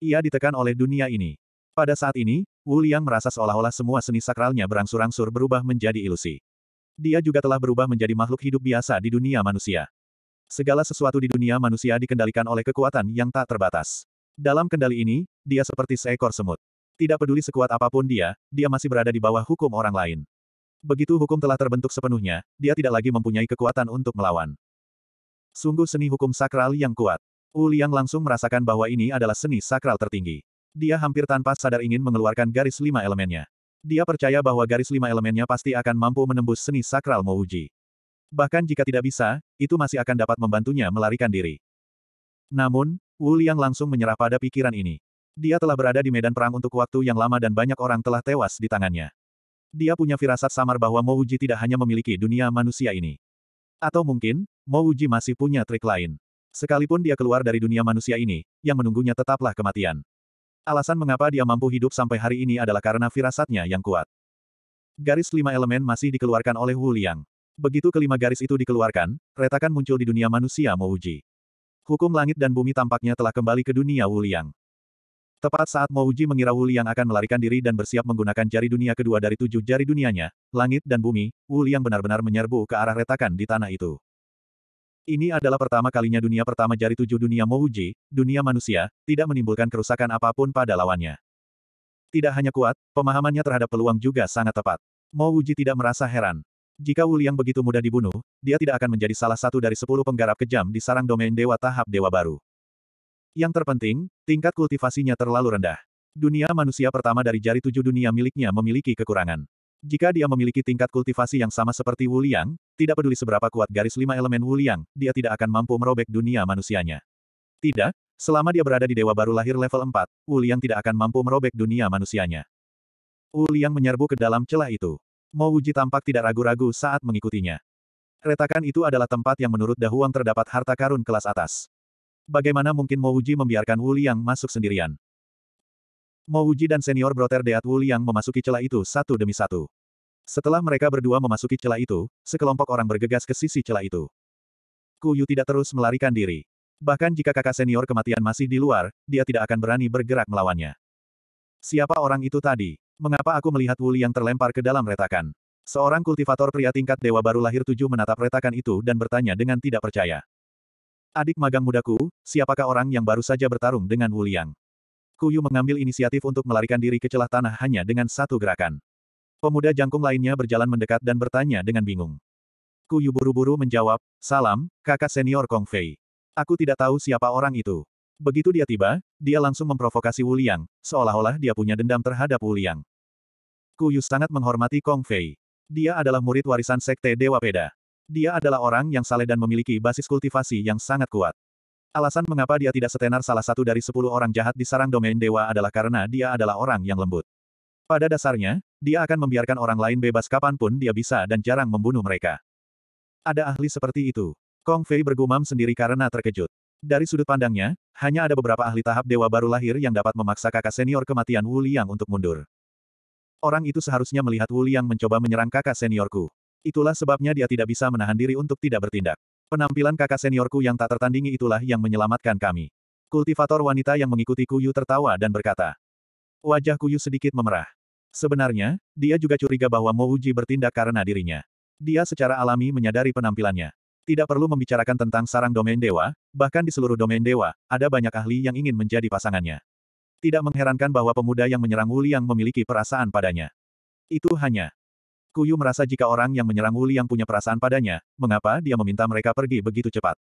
Ia ditekan oleh dunia ini. Pada saat ini, Wu Liang merasa seolah-olah semua seni sakralnya berangsur-angsur berubah menjadi ilusi. Dia juga telah berubah menjadi makhluk hidup biasa di dunia manusia. Segala sesuatu di dunia manusia dikendalikan oleh kekuatan yang tak terbatas. Dalam kendali ini, dia seperti seekor semut. Tidak peduli sekuat apapun dia, dia masih berada di bawah hukum orang lain. Begitu hukum telah terbentuk sepenuhnya, dia tidak lagi mempunyai kekuatan untuk melawan. Sungguh seni hukum sakral yang kuat. Wu Liang langsung merasakan bahwa ini adalah seni sakral tertinggi. Dia hampir tanpa sadar ingin mengeluarkan garis lima elemennya. Dia percaya bahwa garis lima elemennya pasti akan mampu menembus seni sakral Mouji. Bahkan jika tidak bisa, itu masih akan dapat membantunya melarikan diri. Namun, Wu Liang langsung menyerah pada pikiran ini. Dia telah berada di medan perang untuk waktu yang lama dan banyak orang telah tewas di tangannya dia punya firasat samar bahwa Mouji tidak hanya memiliki dunia manusia ini. Atau mungkin, Mouji masih punya trik lain. Sekalipun dia keluar dari dunia manusia ini, yang menunggunya tetaplah kematian. Alasan mengapa dia mampu hidup sampai hari ini adalah karena firasatnya yang kuat. Garis lima elemen masih dikeluarkan oleh Wu Liang. Begitu kelima garis itu dikeluarkan, retakan muncul di dunia manusia Mouji. Hukum langit dan bumi tampaknya telah kembali ke dunia Wu Liang. Tepat saat Mo Uji mengira Wu Liang akan melarikan diri dan bersiap menggunakan jari dunia kedua dari tujuh jari dunianya, langit dan bumi, Wu Liang benar-benar menyerbu ke arah retakan di tanah itu. Ini adalah pertama kalinya dunia pertama jari tujuh dunia Mo Uji, dunia manusia, tidak menimbulkan kerusakan apapun pada lawannya. Tidak hanya kuat, pemahamannya terhadap peluang juga sangat tepat. Mo Uji tidak merasa heran. Jika Wu Liang begitu mudah dibunuh, dia tidak akan menjadi salah satu dari sepuluh penggarap kejam di sarang domain dewa tahap dewa baru. Yang terpenting, tingkat kultivasinya terlalu rendah. Dunia manusia pertama dari jari tujuh dunia miliknya memiliki kekurangan. Jika dia memiliki tingkat kultivasi yang sama seperti Wuliang, tidak peduli seberapa kuat garis lima elemen Wuliang, dia tidak akan mampu merobek dunia manusianya. Tidak, selama dia berada di dewa baru lahir level 4, Wuliang tidak akan mampu merobek dunia manusianya. Wuliang menyerbu ke dalam celah itu. Mo Wuji tampak tidak ragu-ragu saat mengikutinya. Retakan itu adalah tempat yang menurut Dahuang terdapat harta karun kelas atas. Bagaimana mungkin Mo Uji membiarkan Wu Liang masuk sendirian? Mo Uji dan senior broter Deat Wu Liang memasuki celah itu satu demi satu. Setelah mereka berdua memasuki celah itu, sekelompok orang bergegas ke sisi celah itu. Kuyu tidak terus melarikan diri. Bahkan jika kakak senior kematian masih di luar, dia tidak akan berani bergerak melawannya. Siapa orang itu tadi? Mengapa aku melihat Wu Liang terlempar ke dalam retakan? Seorang kultivator pria tingkat dewa baru lahir tujuh menatap retakan itu dan bertanya dengan tidak percaya. Adik magang mudaku, siapakah orang yang baru saja bertarung dengan Wuliang? Kuyu mengambil inisiatif untuk melarikan diri ke celah tanah hanya dengan satu gerakan. Pemuda jangkung lainnya berjalan mendekat dan bertanya dengan bingung. Kuyu buru-buru menjawab, Salam, kakak senior Kong Fei. Aku tidak tahu siapa orang itu. Begitu dia tiba, dia langsung memprovokasi Wuliang, seolah-olah dia punya dendam terhadap Wuliang. Kuyu sangat menghormati Kong Fei. Dia adalah murid warisan Sekte Dewa Peda. Dia adalah orang yang saleh dan memiliki basis kultivasi yang sangat kuat. Alasan mengapa dia tidak setenar salah satu dari sepuluh orang jahat di sarang domain dewa adalah karena dia adalah orang yang lembut. Pada dasarnya, dia akan membiarkan orang lain bebas kapanpun dia bisa dan jarang membunuh mereka. Ada ahli seperti itu. Kong Fei bergumam sendiri karena terkejut. Dari sudut pandangnya, hanya ada beberapa ahli tahap dewa baru lahir yang dapat memaksa kakak senior kematian Wu Liang untuk mundur. Orang itu seharusnya melihat Wu Liang mencoba menyerang kakak seniorku. Itulah sebabnya dia tidak bisa menahan diri untuk tidak bertindak. Penampilan kakak seniorku yang tak tertandingi itulah yang menyelamatkan kami. Kultivator wanita yang mengikuti Kuyu tertawa dan berkata. Wajah Kuyu sedikit memerah. Sebenarnya, dia juga curiga bahwa Mouji bertindak karena dirinya. Dia secara alami menyadari penampilannya. Tidak perlu membicarakan tentang sarang domain dewa, bahkan di seluruh domain dewa, ada banyak ahli yang ingin menjadi pasangannya. Tidak mengherankan bahwa pemuda yang menyerang Wuliang memiliki perasaan padanya. Itu hanya Kuyu merasa jika orang yang menyerang Wuli yang punya perasaan padanya, mengapa dia meminta mereka pergi begitu cepat.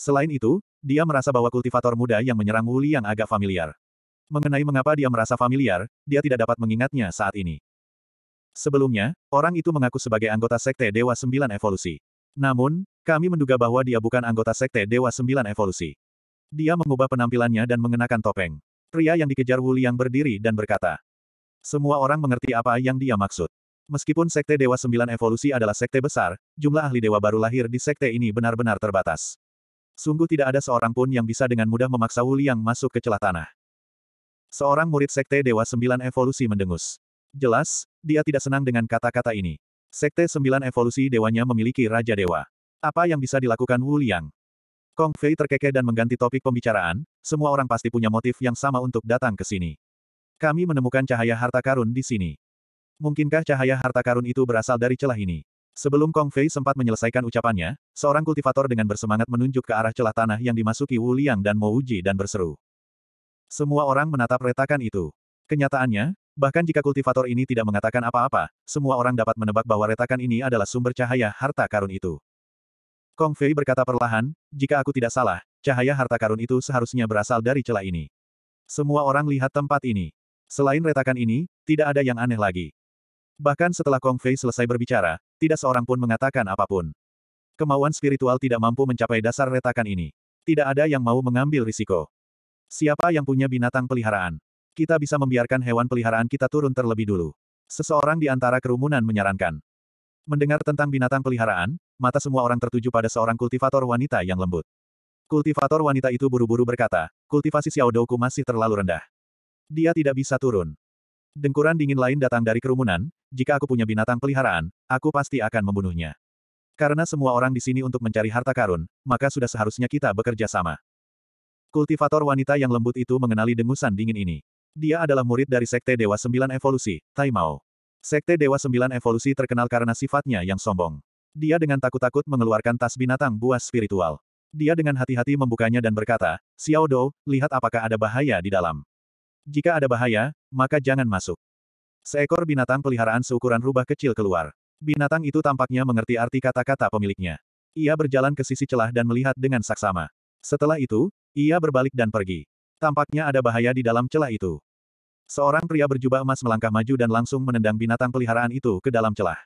Selain itu, dia merasa bahwa kultivator muda yang menyerang Wuli yang agak familiar. Mengenai mengapa dia merasa familiar, dia tidak dapat mengingatnya saat ini. Sebelumnya, orang itu mengaku sebagai anggota Sekte Dewa Sembilan Evolusi. Namun, kami menduga bahwa dia bukan anggota Sekte Dewa Sembilan Evolusi. Dia mengubah penampilannya dan mengenakan topeng. Pria yang dikejar Wuli yang berdiri dan berkata, semua orang mengerti apa yang dia maksud. Meskipun Sekte Dewa Sembilan Evolusi adalah sekte besar, jumlah ahli dewa baru lahir di sekte ini benar-benar terbatas. Sungguh tidak ada seorang pun yang bisa dengan mudah memaksa Wu Liang masuk ke celah tanah. Seorang murid Sekte Dewa Sembilan Evolusi mendengus. Jelas, dia tidak senang dengan kata-kata ini. Sekte Sembilan Evolusi Dewanya memiliki Raja Dewa. Apa yang bisa dilakukan Wu Liang? Kong Fei terkekeh dan mengganti topik pembicaraan, semua orang pasti punya motif yang sama untuk datang ke sini. Kami menemukan cahaya harta karun di sini. Mungkinkah cahaya harta karun itu berasal dari celah ini? Sebelum Kong Fei sempat menyelesaikan ucapannya, seorang kultivator dengan bersemangat menunjuk ke arah celah tanah yang dimasuki Wu Liang dan Mo Uji dan berseru. Semua orang menatap retakan itu. Kenyataannya, bahkan jika kultivator ini tidak mengatakan apa-apa, semua orang dapat menebak bahwa retakan ini adalah sumber cahaya harta karun itu. Kong Fei berkata perlahan, jika aku tidak salah, cahaya harta karun itu seharusnya berasal dari celah ini. Semua orang lihat tempat ini. Selain retakan ini, tidak ada yang aneh lagi. Bahkan setelah Kong Fei selesai berbicara, tidak seorang pun mengatakan apapun. Kemauan spiritual tidak mampu mencapai dasar retakan ini. Tidak ada yang mau mengambil risiko. Siapa yang punya binatang peliharaan? Kita bisa membiarkan hewan peliharaan kita turun terlebih dulu. Seseorang di antara kerumunan menyarankan. Mendengar tentang binatang peliharaan, mata semua orang tertuju pada seorang kultivator wanita yang lembut. Kultivator wanita itu buru-buru berkata, kultivasi Xiao Douku masih terlalu rendah. Dia tidak bisa turun. Dengkuran dingin lain datang dari kerumunan, jika aku punya binatang peliharaan, aku pasti akan membunuhnya. Karena semua orang di sini untuk mencari harta karun, maka sudah seharusnya kita bekerja sama. Kultivator wanita yang lembut itu mengenali dengusan dingin ini. Dia adalah murid dari Sekte Dewa Sembilan Evolusi, Tai Mao. Sekte Dewa Sembilan Evolusi terkenal karena sifatnya yang sombong. Dia dengan takut-takut mengeluarkan tas binatang buas spiritual. Dia dengan hati-hati membukanya dan berkata, Xiao Dou, lihat apakah ada bahaya di dalam. Jika ada bahaya, maka jangan masuk. Seekor binatang peliharaan seukuran rubah kecil keluar. Binatang itu tampaknya mengerti arti kata-kata pemiliknya. Ia berjalan ke sisi celah dan melihat dengan saksama. Setelah itu, ia berbalik dan pergi. Tampaknya ada bahaya di dalam celah itu. Seorang pria berjubah emas melangkah maju dan langsung menendang binatang peliharaan itu ke dalam celah.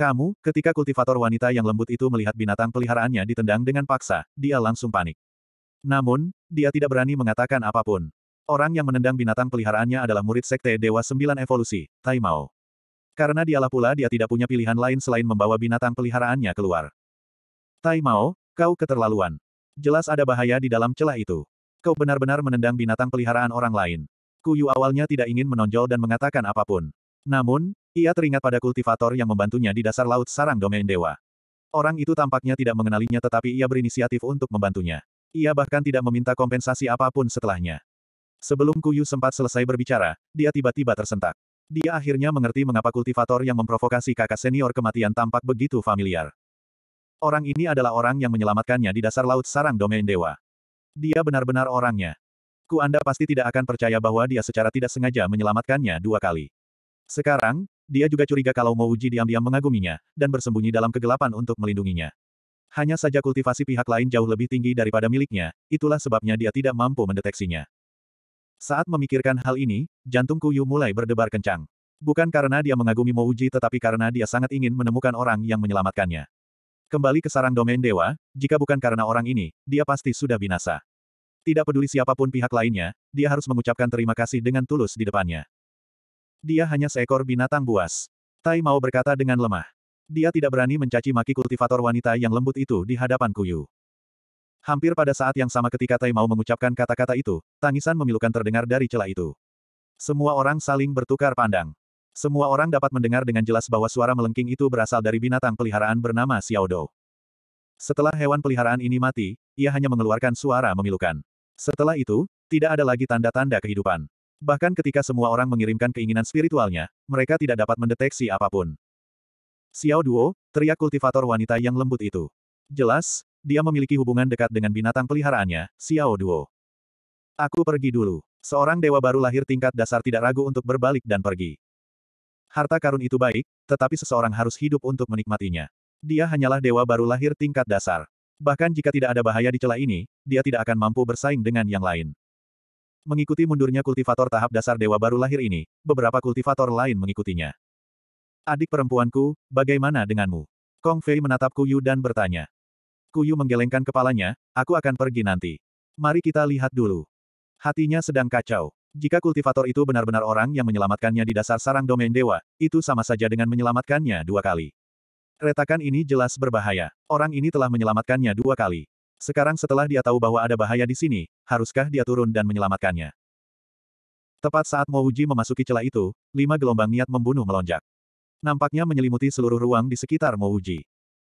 Kamu, ketika kultivator wanita yang lembut itu melihat binatang peliharaannya ditendang dengan paksa, dia langsung panik. Namun, dia tidak berani mengatakan apapun. Orang yang menendang binatang peliharaannya adalah murid Sekte Dewa Sembilan Evolusi, Tai Mao. Karena dialah pula dia tidak punya pilihan lain selain membawa binatang peliharaannya keluar. Tai Mao, kau keterlaluan. Jelas ada bahaya di dalam celah itu. Kau benar-benar menendang binatang peliharaan orang lain. Kuyu awalnya tidak ingin menonjol dan mengatakan apapun. Namun, ia teringat pada kultivator yang membantunya di dasar laut sarang domain dewa. Orang itu tampaknya tidak mengenalinya tetapi ia berinisiatif untuk membantunya. Ia bahkan tidak meminta kompensasi apapun setelahnya. Sebelum Kuyu sempat selesai berbicara, dia tiba-tiba tersentak. Dia akhirnya mengerti mengapa kultivator yang memprovokasi kakak senior kematian tampak begitu familiar. Orang ini adalah orang yang menyelamatkannya di dasar laut sarang domain dewa. Dia benar-benar orangnya. Ku Anda pasti tidak akan percaya bahwa dia secara tidak sengaja menyelamatkannya dua kali. Sekarang, dia juga curiga kalau Uji diam-diam mengaguminya, dan bersembunyi dalam kegelapan untuk melindunginya. Hanya saja kultivasi pihak lain jauh lebih tinggi daripada miliknya, itulah sebabnya dia tidak mampu mendeteksinya. Saat memikirkan hal ini, jantung Kuyu mulai berdebar kencang. Bukan karena dia mengagumi Mouji tetapi karena dia sangat ingin menemukan orang yang menyelamatkannya. Kembali ke sarang domain dewa, jika bukan karena orang ini, dia pasti sudah binasa. Tidak peduli siapapun pihak lainnya, dia harus mengucapkan terima kasih dengan tulus di depannya. Dia hanya seekor binatang buas. Tai mau berkata dengan lemah. Dia tidak berani mencaci maki kultivator wanita yang lembut itu di hadapan Kuyu. Hampir pada saat yang sama ketika Tai mau mengucapkan kata-kata itu, tangisan memilukan terdengar dari celah itu. Semua orang saling bertukar pandang. Semua orang dapat mendengar dengan jelas bahwa suara melengking itu berasal dari binatang peliharaan bernama Xiao Dou. Setelah hewan peliharaan ini mati, ia hanya mengeluarkan suara memilukan. Setelah itu, tidak ada lagi tanda-tanda kehidupan. Bahkan ketika semua orang mengirimkan keinginan spiritualnya, mereka tidak dapat mendeteksi apapun. Xiao Duo, teriak kultivator wanita yang lembut itu. Jelas, dia memiliki hubungan dekat dengan binatang peliharaannya, Xiao Duo. Aku pergi dulu. Seorang dewa baru lahir tingkat dasar tidak ragu untuk berbalik dan pergi. Harta karun itu baik, tetapi seseorang harus hidup untuk menikmatinya. Dia hanyalah dewa baru lahir tingkat dasar. Bahkan jika tidak ada bahaya di celah ini, dia tidak akan mampu bersaing dengan yang lain. Mengikuti mundurnya kultivator tahap dasar dewa baru lahir ini, beberapa kultivator lain mengikutinya. Adik perempuanku, bagaimana denganmu? Kong Fei menatap Kuyu dan bertanya. Kuyu menggelengkan kepalanya, aku akan pergi nanti. Mari kita lihat dulu. Hatinya sedang kacau. Jika kultivator itu benar-benar orang yang menyelamatkannya di dasar sarang domain dewa, itu sama saja dengan menyelamatkannya dua kali. Retakan ini jelas berbahaya. Orang ini telah menyelamatkannya dua kali. Sekarang setelah dia tahu bahwa ada bahaya di sini, haruskah dia turun dan menyelamatkannya? Tepat saat Mouji memasuki celah itu, lima gelombang niat membunuh melonjak. Nampaknya menyelimuti seluruh ruang di sekitar Mouji.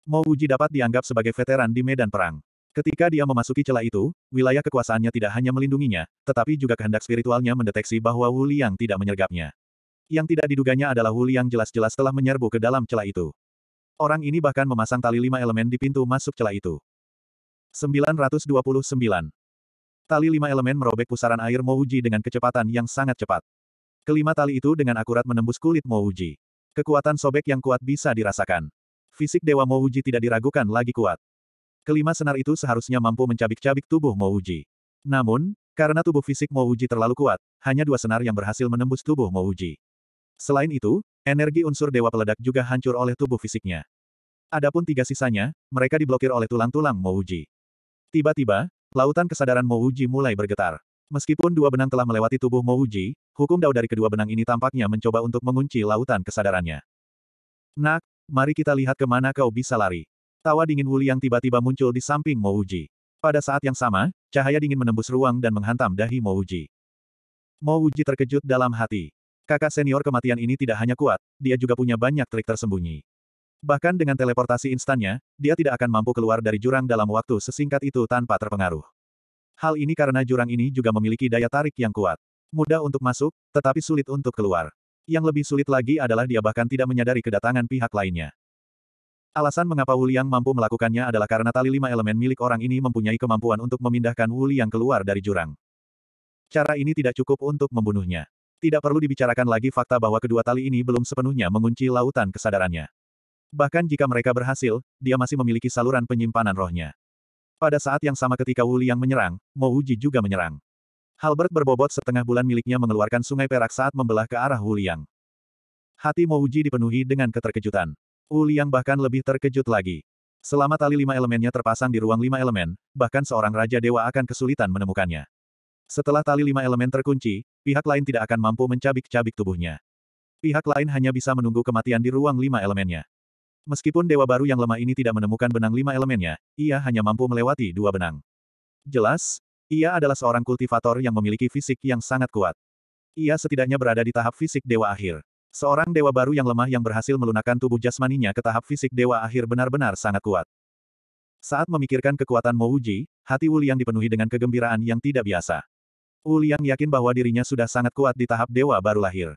Mo Wuji dapat dianggap sebagai veteran di medan perang. Ketika dia memasuki celah itu, wilayah kekuasaannya tidak hanya melindunginya, tetapi juga kehendak spiritualnya mendeteksi bahwa Wu Liang tidak menyergapnya. Yang tidak diduganya adalah Wu Liang jelas-jelas telah menyerbu ke dalam celah itu. Orang ini bahkan memasang tali lima elemen di pintu masuk celah itu. 929. Tali lima elemen merobek pusaran air Mo Wuji dengan kecepatan yang sangat cepat. Kelima tali itu dengan akurat menembus kulit Mo Wuji. Kekuatan sobek yang kuat bisa dirasakan. Fisik Dewa Mouji tidak diragukan lagi kuat. Kelima senar itu seharusnya mampu mencabik-cabik tubuh Mouji. Namun, karena tubuh fisik Mouji terlalu kuat, hanya dua senar yang berhasil menembus tubuh Mouji. Selain itu, energi unsur Dewa Peledak juga hancur oleh tubuh fisiknya. Adapun tiga sisanya, mereka diblokir oleh tulang-tulang Mouji. Tiba-tiba, lautan kesadaran Mouji mulai bergetar. Meskipun dua benang telah melewati tubuh Mouji, hukum dao dari kedua benang ini tampaknya mencoba untuk mengunci lautan kesadarannya. Nak, Mari kita lihat kemana kau bisa lari. Tawa dingin Wuli yang tiba-tiba muncul di samping Mouji. Pada saat yang sama, cahaya dingin menembus ruang dan menghantam dahi Mouji. Mouji terkejut dalam hati. Kakak senior kematian ini tidak hanya kuat, dia juga punya banyak trik tersembunyi. Bahkan dengan teleportasi instannya, dia tidak akan mampu keluar dari jurang dalam waktu sesingkat itu tanpa terpengaruh. Hal ini karena jurang ini juga memiliki daya tarik yang kuat. Mudah untuk masuk, tetapi sulit untuk keluar. Yang lebih sulit lagi adalah dia bahkan tidak menyadari kedatangan pihak lainnya. Alasan mengapa Wu Liang mampu melakukannya adalah karena tali lima elemen milik orang ini mempunyai kemampuan untuk memindahkan Wu Liang keluar dari jurang. Cara ini tidak cukup untuk membunuhnya. Tidak perlu dibicarakan lagi fakta bahwa kedua tali ini belum sepenuhnya mengunci lautan kesadarannya. Bahkan jika mereka berhasil, dia masih memiliki saluran penyimpanan rohnya. Pada saat yang sama ketika Wu Liang menyerang, Mo Uji juga menyerang. Halbert berbobot setengah bulan miliknya mengeluarkan sungai perak saat membelah ke arah Wuliang. Hati Mouji dipenuhi dengan keterkejutan. Wuliang bahkan lebih terkejut lagi. Selama tali lima elemennya terpasang di ruang lima elemen, bahkan seorang Raja Dewa akan kesulitan menemukannya. Setelah tali lima elemen terkunci, pihak lain tidak akan mampu mencabik-cabik tubuhnya. Pihak lain hanya bisa menunggu kematian di ruang lima elemennya. Meskipun dewa baru yang lemah ini tidak menemukan benang lima elemennya, ia hanya mampu melewati dua benang. Jelas, ia adalah seorang kultivator yang memiliki fisik yang sangat kuat. Ia setidaknya berada di tahap fisik dewa akhir. Seorang dewa baru yang lemah yang berhasil melunakkan tubuh jasmaninya ke tahap fisik dewa akhir benar-benar sangat kuat. Saat memikirkan kekuatan Mouji, hati Wuliang dipenuhi dengan kegembiraan yang tidak biasa. Wuliang yakin bahwa dirinya sudah sangat kuat di tahap dewa baru lahir.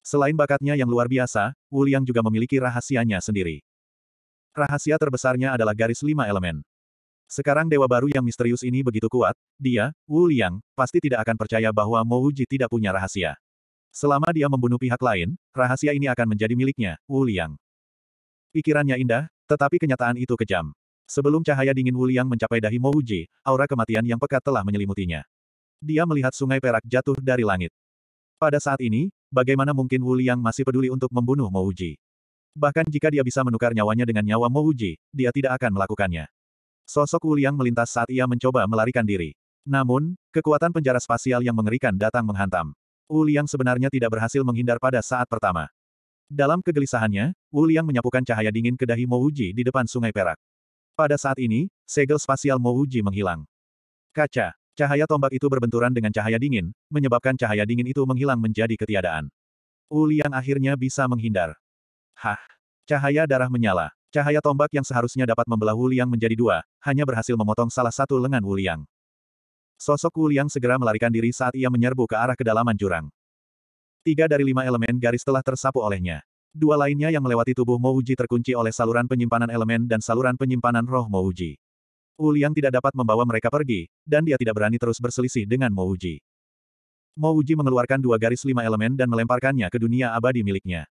Selain bakatnya yang luar biasa, Wuliang juga memiliki rahasianya sendiri. Rahasia terbesarnya adalah garis lima elemen. Sekarang dewa baru yang misterius ini begitu kuat, dia, Wu Liang, pasti tidak akan percaya bahwa Mo Wuji tidak punya rahasia. Selama dia membunuh pihak lain, rahasia ini akan menjadi miliknya, Wu Liang. Pikirannya indah, tetapi kenyataan itu kejam. Sebelum cahaya dingin Wu Liang mencapai dahi Mo Wuji, aura kematian yang pekat telah menyelimutinya. Dia melihat sungai perak jatuh dari langit. Pada saat ini, bagaimana mungkin Wu Liang masih peduli untuk membunuh Mo Wuji? Bahkan jika dia bisa menukar nyawanya dengan nyawa Mo Wuji, dia tidak akan melakukannya. Sosok Wu Liang melintas saat ia mencoba melarikan diri. Namun, kekuatan penjara spasial yang mengerikan datang menghantam. Wu Liang sebenarnya tidak berhasil menghindar pada saat pertama. Dalam kegelisahannya, Wu Liang menyapukan cahaya dingin ke dahi Mouji di depan Sungai Perak. Pada saat ini, segel spasial Mouji menghilang. Kaca, cahaya tombak itu berbenturan dengan cahaya dingin, menyebabkan cahaya dingin itu menghilang menjadi ketiadaan. Wu Liang akhirnya bisa menghindar. Hah! Cahaya darah menyala. Cahaya tombak yang seharusnya dapat membelah Wuliang Liang menjadi dua, hanya berhasil memotong salah satu lengan Wuliang. Sosok Wuliang Liang segera melarikan diri saat ia menyerbu ke arah kedalaman jurang. Tiga dari lima elemen garis telah tersapu olehnya. Dua lainnya yang melewati tubuh Mouji terkunci oleh saluran penyimpanan elemen dan saluran penyimpanan roh Mouji. Wuliang Liang tidak dapat membawa mereka pergi, dan dia tidak berani terus berselisih dengan Mouji. Mouji mengeluarkan dua garis lima elemen dan melemparkannya ke dunia abadi miliknya.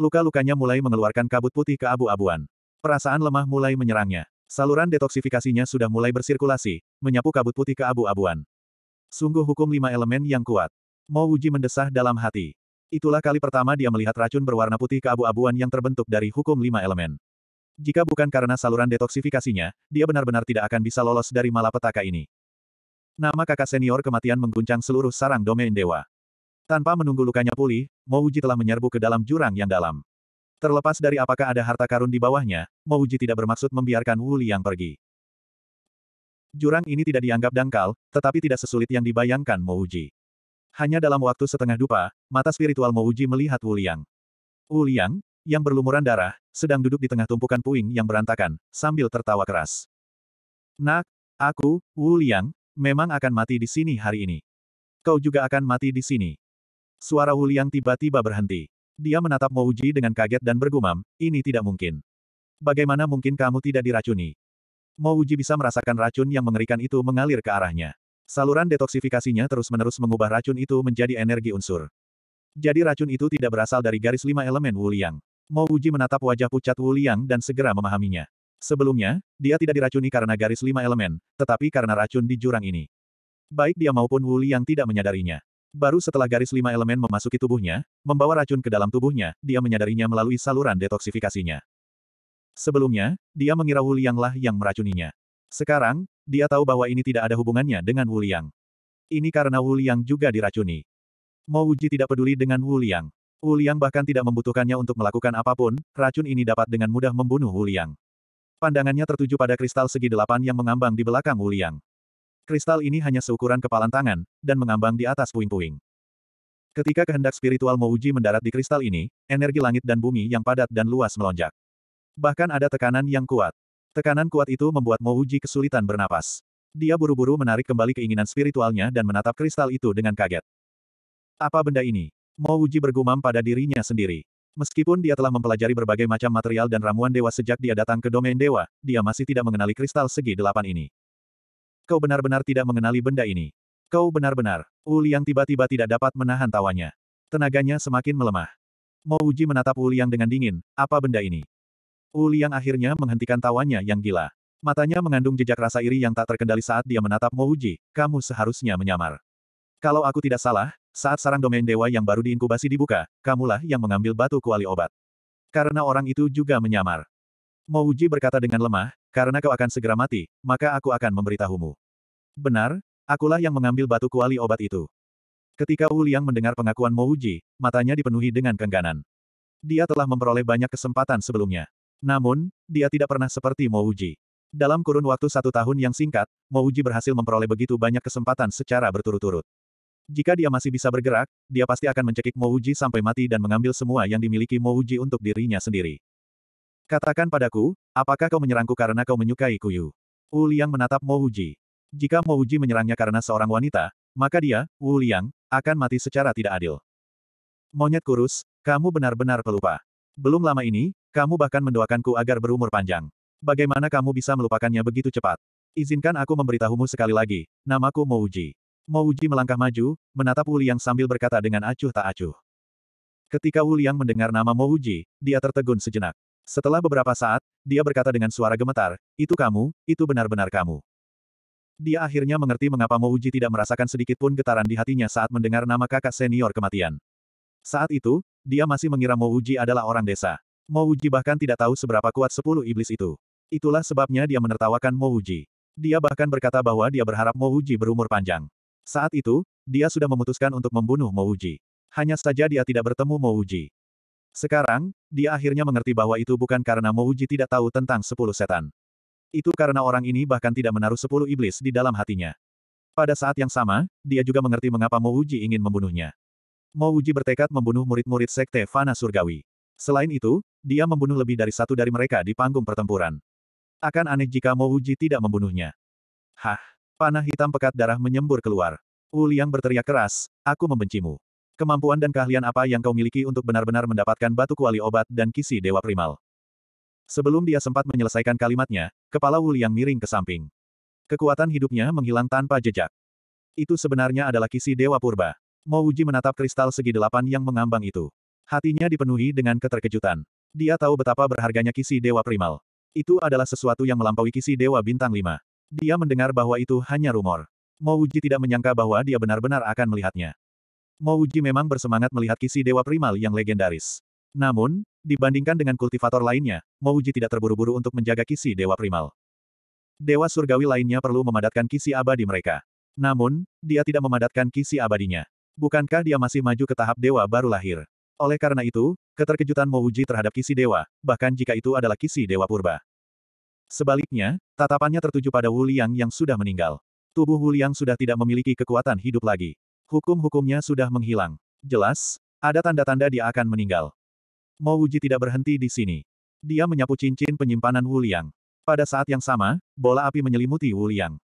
Luka-lukanya mulai mengeluarkan kabut putih ke abu abuan Perasaan lemah mulai menyerangnya. Saluran detoksifikasinya sudah mulai bersirkulasi, menyapu kabut putih ke abu-abuan. Sungguh hukum lima elemen yang kuat. Mo Wuji mendesah dalam hati. Itulah kali pertama dia melihat racun berwarna putih ke abu-abuan yang terbentuk dari hukum lima elemen. Jika bukan karena saluran detoksifikasinya, dia benar-benar tidak akan bisa lolos dari malapetaka ini. Nama kakak senior kematian mengguncang seluruh sarang domain dewa. Tanpa menunggu lukanya pulih, Mo Wuji telah menyerbu ke dalam jurang yang dalam. Terlepas dari apakah ada harta karun di bawahnya, Mouji tidak bermaksud membiarkan Wu Liang pergi. Jurang ini tidak dianggap dangkal, tetapi tidak sesulit yang dibayangkan Mouji. Hanya dalam waktu setengah dupa, mata spiritual Mouji melihat Wu Liang. Wu Liang, yang berlumuran darah, sedang duduk di tengah tumpukan puing yang berantakan, sambil tertawa keras. Nak, aku, Wu Liang, memang akan mati di sini hari ini. Kau juga akan mati di sini. Suara Wu Liang tiba-tiba berhenti. Dia menatap Mouji dengan kaget dan bergumam, ini tidak mungkin. Bagaimana mungkin kamu tidak diracuni? Mouji bisa merasakan racun yang mengerikan itu mengalir ke arahnya. Saluran detoksifikasinya terus-menerus mengubah racun itu menjadi energi unsur. Jadi racun itu tidak berasal dari garis lima elemen Wuliang. Mouji menatap wajah pucat Wuliang dan segera memahaminya. Sebelumnya, dia tidak diracuni karena garis lima elemen, tetapi karena racun di jurang ini. Baik dia maupun Wuliang tidak menyadarinya. Baru setelah garis lima elemen memasuki tubuhnya, membawa racun ke dalam tubuhnya, dia menyadarinya melalui saluran detoksifikasinya. Sebelumnya, dia mengira Wu lah yang meracuninya. Sekarang, dia tahu bahwa ini tidak ada hubungannya dengan Wuliang. Ini karena Wuliang juga diracuni. Mo Wuji tidak peduli dengan Wuliang. Wuliang bahkan tidak membutuhkannya untuk melakukan apapun, racun ini dapat dengan mudah membunuh Wuliang. Pandangannya tertuju pada kristal segi delapan yang mengambang di belakang Wuliang. Kristal ini hanya seukuran kepalan tangan, dan mengambang di atas puing-puing. Ketika kehendak spiritual Mouji mendarat di kristal ini, energi langit dan bumi yang padat dan luas melonjak. Bahkan ada tekanan yang kuat. Tekanan kuat itu membuat Mouji kesulitan bernapas. Dia buru-buru menarik kembali keinginan spiritualnya dan menatap kristal itu dengan kaget. Apa benda ini? Mouji bergumam pada dirinya sendiri. Meskipun dia telah mempelajari berbagai macam material dan ramuan dewa sejak dia datang ke domain dewa, dia masih tidak mengenali kristal segi delapan ini. Kau benar-benar tidak mengenali benda ini. Kau benar-benar. Wu Liang tiba-tiba tidak dapat menahan tawanya. Tenaganya semakin melemah. Mo Uji menatap Wu Liang dengan dingin, apa benda ini? Wu Liang akhirnya menghentikan tawanya yang gila. Matanya mengandung jejak rasa iri yang tak terkendali saat dia menatap Mo Uji, kamu seharusnya menyamar. Kalau aku tidak salah, saat sarang domain dewa yang baru diinkubasi dibuka, kamulah yang mengambil batu kuali obat. Karena orang itu juga menyamar. Mo Uji berkata dengan lemah, karena kau akan segera mati, maka aku akan memberitahumu. Benar, akulah yang mengambil batu kuali obat itu. Ketika Wu Liang mendengar pengakuan Mo Uji, matanya dipenuhi dengan kengganan. Dia telah memperoleh banyak kesempatan sebelumnya. Namun, dia tidak pernah seperti Mo Uji. Dalam kurun waktu satu tahun yang singkat, Mo Uji berhasil memperoleh begitu banyak kesempatan secara berturut-turut. Jika dia masih bisa bergerak, dia pasti akan mencekik Mo Uji sampai mati dan mengambil semua yang dimiliki Mo Uji untuk dirinya sendiri. Katakan padaku, apakah kau menyerangku karena kau menyukai Kuyu? Wu Liang menatap Mo Uji. Jika Mo Uji menyerangnya karena seorang wanita, maka dia, Wu Liang, akan mati secara tidak adil. Monyet kurus, kamu benar-benar pelupa. Belum lama ini, kamu bahkan mendoakanku agar berumur panjang. Bagaimana kamu bisa melupakannya begitu cepat? Izinkan aku memberitahumu sekali lagi, namaku Mo Uji. Mo Uji melangkah maju, menatap Wu Liang sambil berkata dengan acuh tak acuh. Ketika Wu Liang mendengar nama Mo Uji, dia tertegun sejenak. Setelah beberapa saat, dia berkata dengan suara gemetar, itu kamu, itu benar-benar kamu. Dia akhirnya mengerti mengapa Mouji tidak merasakan sedikit pun getaran di hatinya saat mendengar nama kakak senior kematian. Saat itu, dia masih mengira Mouji adalah orang desa. Mouji bahkan tidak tahu seberapa kuat sepuluh iblis itu. Itulah sebabnya dia menertawakan Mouji. Dia bahkan berkata bahwa dia berharap Mouji berumur panjang. Saat itu, dia sudah memutuskan untuk membunuh Mouji. Hanya saja dia tidak bertemu Mouji. Sekarang, dia akhirnya mengerti bahwa itu bukan karena Mouji tidak tahu tentang sepuluh setan. Itu karena orang ini bahkan tidak menaruh sepuluh iblis di dalam hatinya. Pada saat yang sama, dia juga mengerti mengapa Mouji ingin membunuhnya. Mouji bertekad membunuh murid-murid Sekte Fana Surgawi. Selain itu, dia membunuh lebih dari satu dari mereka di panggung pertempuran. Akan aneh jika Mouji tidak membunuhnya. Hah, panah hitam pekat darah menyembur keluar. Wu Liang berteriak keras, aku membencimu. Kemampuan dan keahlian apa yang kau miliki untuk benar-benar mendapatkan batu kuali obat dan kisi Dewa Primal? Sebelum dia sempat menyelesaikan kalimatnya, kepala Wu Liang miring ke samping. Kekuatan hidupnya menghilang tanpa jejak. Itu sebenarnya adalah kisi Dewa Purba. Mo Wuji menatap kristal segi delapan yang mengambang itu. Hatinya dipenuhi dengan keterkejutan. Dia tahu betapa berharganya kisi Dewa Primal. Itu adalah sesuatu yang melampaui kisi Dewa Bintang lima. Dia mendengar bahwa itu hanya rumor. Mo Wuji tidak menyangka bahwa dia benar-benar akan melihatnya. Mouji memang bersemangat melihat kisi Dewa Primal yang legendaris. Namun, dibandingkan dengan kultivator lainnya, Mouji tidak terburu-buru untuk menjaga kisi Dewa Primal. Dewa surgawi lainnya perlu memadatkan kisi abadi mereka. Namun, dia tidak memadatkan kisi abadinya. Bukankah dia masih maju ke tahap dewa baru lahir? Oleh karena itu, keterkejutan Mouji terhadap kisi dewa, bahkan jika itu adalah kisi dewa purba. Sebaliknya, tatapannya tertuju pada Wuliang yang sudah meninggal. Tubuh Wuliang sudah tidak memiliki kekuatan hidup lagi. Hukum-hukumnya sudah menghilang. Jelas, ada tanda-tanda dia akan meninggal. Mo Wuji tidak berhenti di sini. Dia menyapu cincin penyimpanan Wu Liang. Pada saat yang sama, bola api menyelimuti Wu Liang.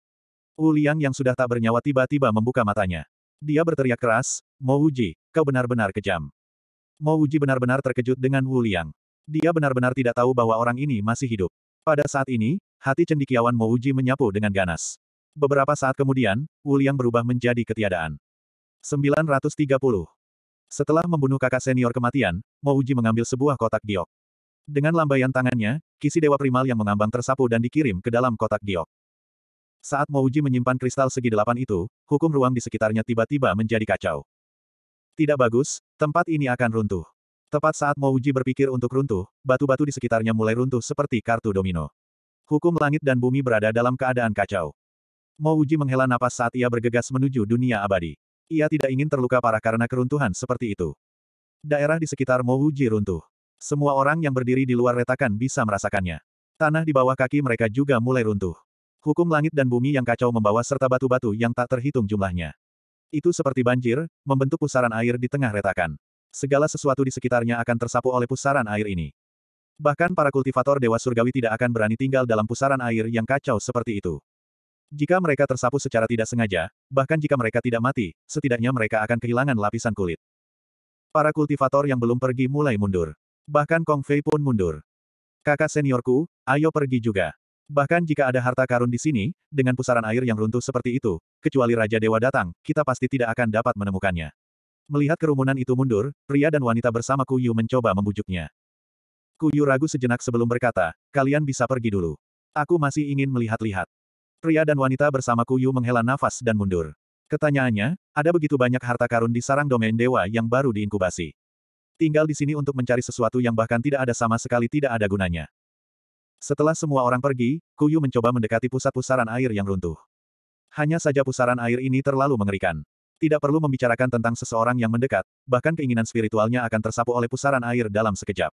Wu Liang yang sudah tak bernyawa tiba-tiba membuka matanya. Dia berteriak keras, Mo Wuji, kau benar-benar kejam. Mo Wuji benar-benar terkejut dengan Wu Liang. Dia benar-benar tidak tahu bahwa orang ini masih hidup. Pada saat ini, hati cendikiawan Mo Wuji menyapu dengan ganas. Beberapa saat kemudian, Wu Liang berubah menjadi ketiadaan. 930. Setelah membunuh kakak senior kematian, Mouji mengambil sebuah kotak giok. Dengan lambaian tangannya, kisi Dewa Primal yang mengambang tersapu dan dikirim ke dalam kotak giok. Saat Mouji menyimpan kristal segi delapan itu, hukum ruang di sekitarnya tiba-tiba menjadi kacau. Tidak bagus, tempat ini akan runtuh. Tepat saat Mouji berpikir untuk runtuh, batu-batu di sekitarnya mulai runtuh seperti kartu domino. Hukum langit dan bumi berada dalam keadaan kacau. Mouji menghela napas saat ia bergegas menuju dunia abadi. Ia tidak ingin terluka parah karena keruntuhan seperti itu. Daerah di sekitar Mouji runtuh. Semua orang yang berdiri di luar retakan bisa merasakannya. Tanah di bawah kaki mereka juga mulai runtuh. Hukum langit dan bumi yang kacau membawa serta batu-batu yang tak terhitung jumlahnya. Itu seperti banjir, membentuk pusaran air di tengah retakan. Segala sesuatu di sekitarnya akan tersapu oleh pusaran air ini. Bahkan para kultivator Dewa Surgawi tidak akan berani tinggal dalam pusaran air yang kacau seperti itu. Jika mereka tersapu secara tidak sengaja, bahkan jika mereka tidak mati, setidaknya mereka akan kehilangan lapisan kulit. Para kultivator yang belum pergi mulai mundur. Bahkan Kong Fei pun mundur. Kakak seniorku, ayo pergi juga. Bahkan jika ada harta karun di sini, dengan pusaran air yang runtuh seperti itu, kecuali Raja Dewa datang, kita pasti tidak akan dapat menemukannya. Melihat kerumunan itu mundur, pria dan wanita bersama Kuyu mencoba membujuknya. Kuyu ragu sejenak sebelum berkata, kalian bisa pergi dulu. Aku masih ingin melihat-lihat. Pria dan wanita bersama Kuyu menghela nafas dan mundur. Ketanyaannya, ada begitu banyak harta karun di sarang domain dewa yang baru diinkubasi. Tinggal di sini untuk mencari sesuatu yang bahkan tidak ada sama sekali tidak ada gunanya. Setelah semua orang pergi, Kuyu mencoba mendekati pusat pusaran air yang runtuh. Hanya saja pusaran air ini terlalu mengerikan. Tidak perlu membicarakan tentang seseorang yang mendekat, bahkan keinginan spiritualnya akan tersapu oleh pusaran air dalam sekejap.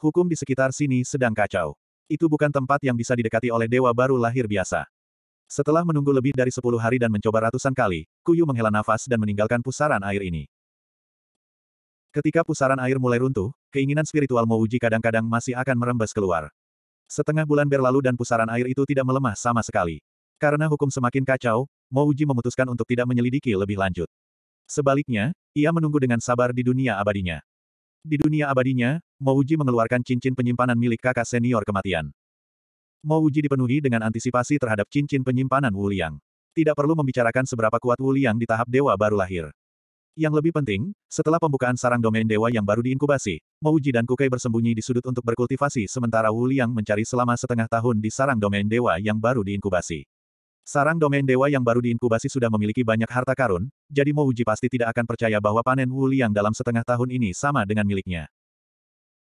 Hukum di sekitar sini sedang kacau. Itu bukan tempat yang bisa didekati oleh dewa baru lahir biasa. Setelah menunggu lebih dari sepuluh hari dan mencoba ratusan kali, Kuyu menghela nafas dan meninggalkan pusaran air ini. Ketika pusaran air mulai runtuh, keinginan spiritual Mouji kadang-kadang masih akan merembes keluar. Setengah bulan berlalu dan pusaran air itu tidak melemah sama sekali. Karena hukum semakin kacau, Mouji memutuskan untuk tidak menyelidiki lebih lanjut. Sebaliknya, ia menunggu dengan sabar di dunia abadinya. Di dunia abadinya, Mouji mengeluarkan cincin penyimpanan milik kakak senior kematian. Mo Wuji dipenuhi dengan antisipasi terhadap cincin penyimpanan Wu Liang. Tidak perlu membicarakan seberapa kuat Wu Liang di tahap dewa baru lahir. Yang lebih penting, setelah pembukaan sarang domain dewa yang baru diinkubasi, Mo Wuji dan Kukai bersembunyi di sudut untuk berkultivasi sementara Wu Liang mencari selama setengah tahun di sarang domain dewa yang baru diinkubasi. Sarang domain dewa yang baru diinkubasi sudah memiliki banyak harta karun, jadi Mo Wuji pasti tidak akan percaya bahwa panen Wu Liang dalam setengah tahun ini sama dengan miliknya.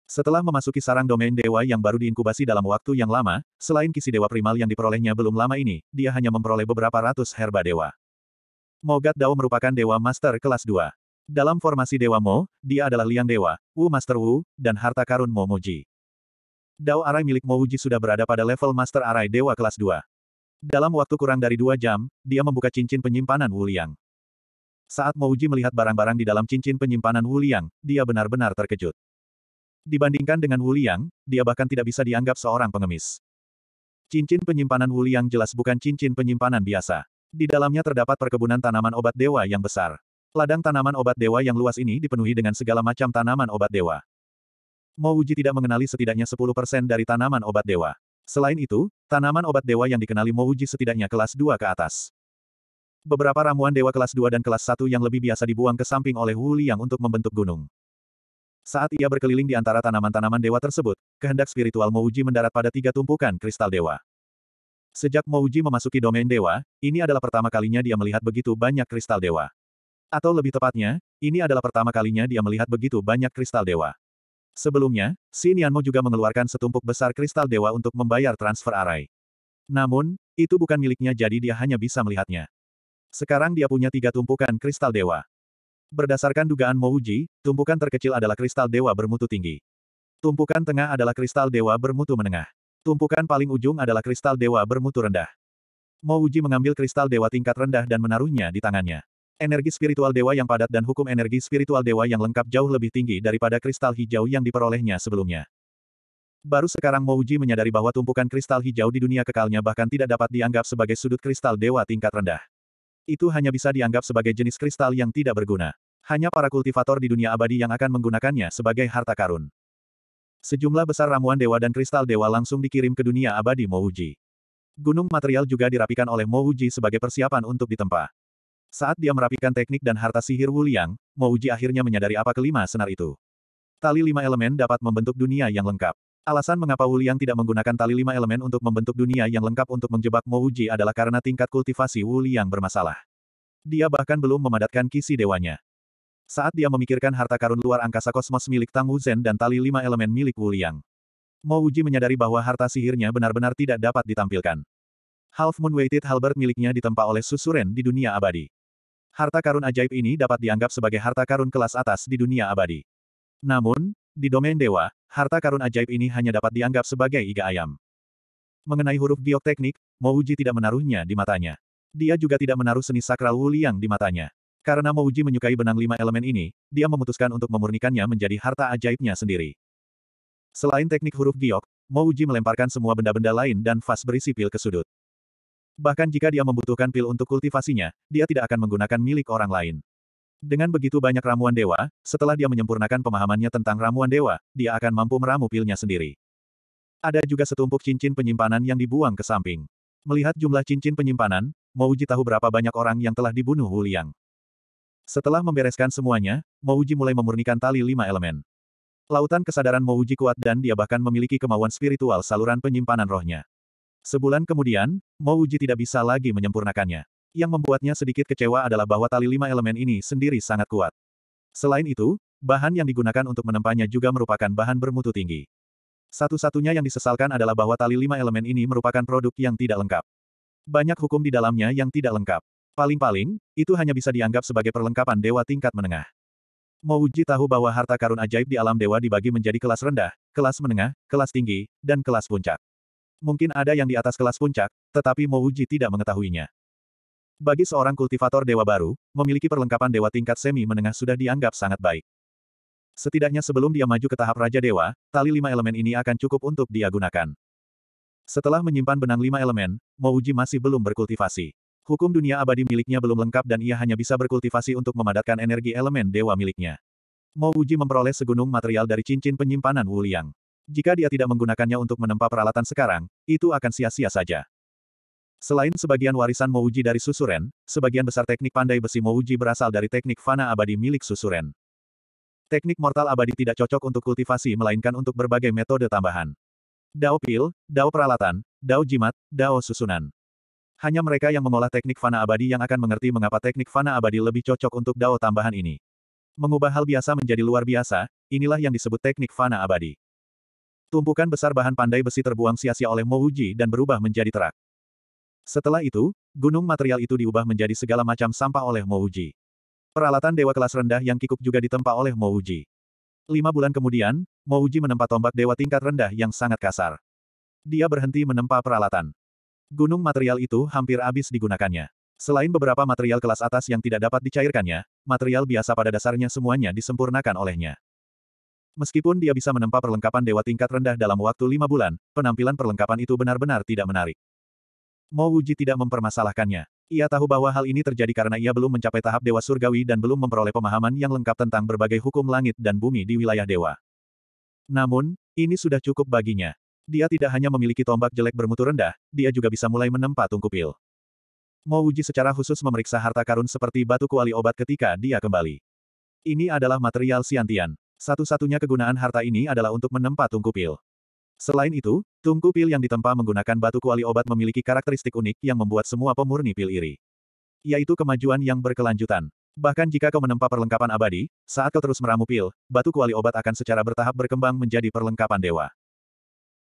Setelah memasuki sarang domain dewa yang baru diinkubasi dalam waktu yang lama, selain kisi dewa primal yang diperolehnya belum lama ini, dia hanya memperoleh beberapa ratus herba dewa. Mogat Dao merupakan dewa master kelas 2. Dalam formasi dewa Mo, dia adalah liang dewa, Wu Master Wu, dan harta karun Mo Muji. Dao Arai milik Mo Uji sudah berada pada level Master Arai Dewa kelas 2. Dalam waktu kurang dari dua jam, dia membuka cincin penyimpanan Wu Liang. Saat Mo Uji melihat barang-barang di dalam cincin penyimpanan Wu Liang, dia benar-benar terkejut. Dibandingkan dengan Wuliang, dia bahkan tidak bisa dianggap seorang pengemis. Cincin penyimpanan Wuliang jelas bukan cincin penyimpanan biasa. Di dalamnya terdapat perkebunan tanaman obat dewa yang besar. Ladang tanaman obat dewa yang luas ini dipenuhi dengan segala macam tanaman obat dewa. Mo Wuji tidak mengenali setidaknya 10% dari tanaman obat dewa. Selain itu, tanaman obat dewa yang dikenali Mo Wuji setidaknya kelas 2 ke atas. Beberapa ramuan dewa kelas 2 dan kelas 1 yang lebih biasa dibuang ke samping oleh Wu Liang untuk membentuk gunung. Saat ia berkeliling di antara tanaman-tanaman dewa tersebut, kehendak spiritual Mouji mendarat pada tiga tumpukan kristal dewa. Sejak Mouji memasuki domain dewa, ini adalah pertama kalinya dia melihat begitu banyak kristal dewa. Atau lebih tepatnya, ini adalah pertama kalinya dia melihat begitu banyak kristal dewa. Sebelumnya, Si Nianmo juga mengeluarkan setumpuk besar kristal dewa untuk membayar transfer arai. Namun, itu bukan miliknya jadi dia hanya bisa melihatnya. Sekarang dia punya tiga tumpukan kristal dewa. Berdasarkan dugaan Mouji, tumpukan terkecil adalah kristal dewa bermutu tinggi. Tumpukan tengah adalah kristal dewa bermutu menengah. Tumpukan paling ujung adalah kristal dewa bermutu rendah. Mouji mengambil kristal dewa tingkat rendah dan menaruhnya di tangannya. Energi spiritual dewa yang padat dan hukum energi spiritual dewa yang lengkap jauh lebih tinggi daripada kristal hijau yang diperolehnya sebelumnya. Baru sekarang Mouji menyadari bahwa tumpukan kristal hijau di dunia kekalnya bahkan tidak dapat dianggap sebagai sudut kristal dewa tingkat rendah. Itu hanya bisa dianggap sebagai jenis kristal yang tidak berguna. Hanya para kultivator di dunia abadi yang akan menggunakannya sebagai harta karun. Sejumlah besar ramuan dewa dan kristal dewa langsung dikirim ke dunia abadi Mouji. Gunung material juga dirapikan oleh Mouji sebagai persiapan untuk ditempa. Saat dia merapikan teknik dan harta sihir Wuliang, Mouji akhirnya menyadari apa kelima senar itu. Tali lima elemen dapat membentuk dunia yang lengkap. Alasan mengapa Wu Liang tidak menggunakan tali lima elemen untuk membentuk dunia yang lengkap untuk menjebak Wuji adalah karena tingkat kultivasi Wu Liang bermasalah. Dia bahkan belum memadatkan kisi dewanya. Saat dia memikirkan harta karun luar angkasa kosmos milik Tang Wu Zhen dan tali lima elemen milik Wu Liang. Wuji menyadari bahwa harta sihirnya benar-benar tidak dapat ditampilkan. Half Moon Weighted Halberd miliknya ditempa oleh susuren di dunia abadi. Harta karun ajaib ini dapat dianggap sebagai harta karun kelas atas di dunia abadi. Namun, di domain dewa, harta karun ajaib ini hanya dapat dianggap sebagai iga ayam. Mengenai huruf giok teknik, Mouji tidak menaruhnya di matanya. Dia juga tidak menaruh seni sakral Wu Liang di matanya. Karena Mouji menyukai benang lima elemen ini, dia memutuskan untuk memurnikannya menjadi harta ajaibnya sendiri. Selain teknik huruf giok, Mouji melemparkan semua benda-benda lain dan vas berisi pil ke sudut. Bahkan jika dia membutuhkan pil untuk kultivasinya, dia tidak akan menggunakan milik orang lain. Dengan begitu banyak ramuan dewa, setelah dia menyempurnakan pemahamannya tentang ramuan dewa, dia akan mampu meramu pilnya sendiri. Ada juga setumpuk cincin penyimpanan yang dibuang ke samping. Melihat jumlah cincin penyimpanan, Mouji tahu berapa banyak orang yang telah dibunuh Hu Liang. Setelah membereskan semuanya, Mouji mulai memurnikan tali lima elemen. Lautan kesadaran Mouji kuat dan dia bahkan memiliki kemauan spiritual saluran penyimpanan rohnya. Sebulan kemudian, Mouji tidak bisa lagi menyempurnakannya. Yang membuatnya sedikit kecewa adalah bahwa tali lima elemen ini sendiri sangat kuat. Selain itu, bahan yang digunakan untuk menempanya juga merupakan bahan bermutu tinggi. Satu-satunya yang disesalkan adalah bahwa tali lima elemen ini merupakan produk yang tidak lengkap. Banyak hukum di dalamnya yang tidak lengkap. Paling-paling, itu hanya bisa dianggap sebagai perlengkapan dewa tingkat menengah. Mouji tahu bahwa harta karun ajaib di alam dewa dibagi menjadi kelas rendah, kelas menengah, kelas tinggi, dan kelas puncak. Mungkin ada yang di atas kelas puncak, tetapi Mouji tidak mengetahuinya. Bagi seorang kultivator dewa baru, memiliki perlengkapan dewa tingkat semi menengah sudah dianggap sangat baik. Setidaknya sebelum dia maju ke tahap Raja Dewa, tali lima elemen ini akan cukup untuk dia gunakan. Setelah menyimpan benang lima elemen, Mouji masih belum berkultivasi. Hukum dunia abadi miliknya belum lengkap dan ia hanya bisa berkultivasi untuk memadatkan energi elemen dewa miliknya. Mouji memperoleh segunung material dari cincin penyimpanan Wuliang. Jika dia tidak menggunakannya untuk menempa peralatan sekarang, itu akan sia-sia saja. Selain sebagian warisan Mouji dari Susuren, sebagian besar teknik pandai besi Mouji berasal dari teknik fana abadi milik Susuren. Teknik mortal abadi tidak cocok untuk kultivasi melainkan untuk berbagai metode tambahan. Dao pil, dao peralatan, dao jimat, dao susunan. Hanya mereka yang mengolah teknik fana abadi yang akan mengerti mengapa teknik fana abadi lebih cocok untuk dao tambahan ini. Mengubah hal biasa menjadi luar biasa, inilah yang disebut teknik fana abadi. Tumpukan besar bahan pandai besi terbuang sia-sia oleh Mouji dan berubah menjadi terak. Setelah itu, gunung material itu diubah menjadi segala macam sampah oleh Mouji. Peralatan dewa kelas rendah yang kikuk juga ditempa oleh Mouji. Lima bulan kemudian, Mouji menempa tombak dewa tingkat rendah yang sangat kasar. Dia berhenti menempa peralatan. Gunung material itu hampir habis digunakannya. Selain beberapa material kelas atas yang tidak dapat dicairkannya, material biasa pada dasarnya semuanya disempurnakan olehnya. Meskipun dia bisa menempa perlengkapan dewa tingkat rendah dalam waktu lima bulan, penampilan perlengkapan itu benar-benar tidak menarik. Mo Wuji tidak mempermasalahkannya. Ia tahu bahwa hal ini terjadi karena ia belum mencapai tahap Dewa Surgawi dan belum memperoleh pemahaman yang lengkap tentang berbagai hukum langit dan bumi di wilayah Dewa. Namun, ini sudah cukup baginya. Dia tidak hanya memiliki tombak jelek bermutu rendah, dia juga bisa mulai menempa tungkupil. Mo Wuji secara khusus memeriksa harta karun seperti batu kuali obat ketika dia kembali. Ini adalah material siantian. Satu-satunya kegunaan harta ini adalah untuk menempa tungku pil. Selain itu, tungku pil yang ditempa menggunakan batu kuali obat memiliki karakteristik unik yang membuat semua pemurni pil iri. Yaitu kemajuan yang berkelanjutan. Bahkan jika kau menempa perlengkapan abadi, saat kau terus meramu pil, batu kuali obat akan secara bertahap berkembang menjadi perlengkapan dewa.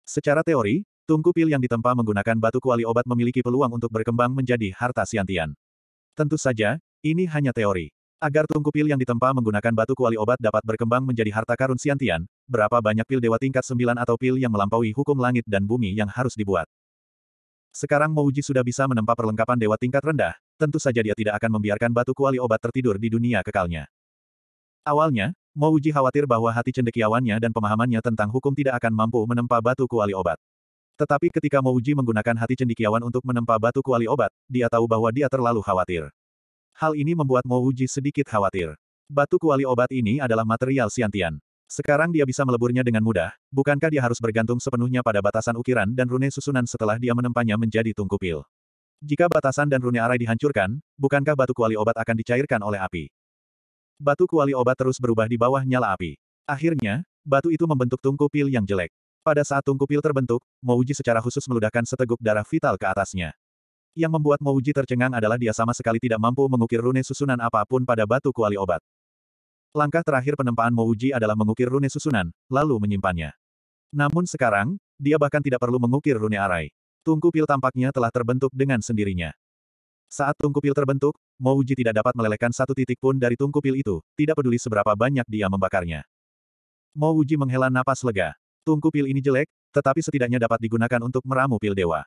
Secara teori, tungku pil yang ditempa menggunakan batu kuali obat memiliki peluang untuk berkembang menjadi harta siantian. Tentu saja, ini hanya teori. Agar tungku pil yang ditempa menggunakan batu kuali obat dapat berkembang menjadi harta karun Siantian, berapa banyak pil dewa tingkat sembilan atau pil yang melampaui hukum langit dan bumi yang harus dibuat. Sekarang Mouji sudah bisa menempa perlengkapan dewa tingkat rendah, tentu saja dia tidak akan membiarkan batu kuali obat tertidur di dunia kekalnya. Awalnya, Mouji khawatir bahwa hati cendekiawannya dan pemahamannya tentang hukum tidak akan mampu menempa batu kuali obat. Tetapi ketika Mouji menggunakan hati cendekiawan untuk menempa batu kuali obat, dia tahu bahwa dia terlalu khawatir. Hal ini membuat Mo Uji sedikit khawatir. Batu kuali obat ini adalah material siantian. Sekarang dia bisa meleburnya dengan mudah, bukankah dia harus bergantung sepenuhnya pada batasan ukiran dan rune susunan setelah dia menempanya menjadi tungku pil? Jika batasan dan rune arai dihancurkan, bukankah batu kuali obat akan dicairkan oleh api? Batu kuali obat terus berubah di bawah nyala api. Akhirnya, batu itu membentuk tungku pil yang jelek. Pada saat tungku pil terbentuk, Mouji secara khusus meludahkan seteguk darah vital ke atasnya. Yang membuat Mouji tercengang adalah dia sama sekali tidak mampu mengukir rune susunan apapun pada batu kuali obat. Langkah terakhir penempaan Mouji adalah mengukir rune susunan, lalu menyimpannya. Namun sekarang, dia bahkan tidak perlu mengukir rune arai. Tungku pil tampaknya telah terbentuk dengan sendirinya. Saat tungku pil terbentuk, Mouji tidak dapat melelehkan satu titik pun dari tungku pil itu, tidak peduli seberapa banyak dia membakarnya. Mouji menghela napas lega. Tungku pil ini jelek, tetapi setidaknya dapat digunakan untuk meramu pil dewa.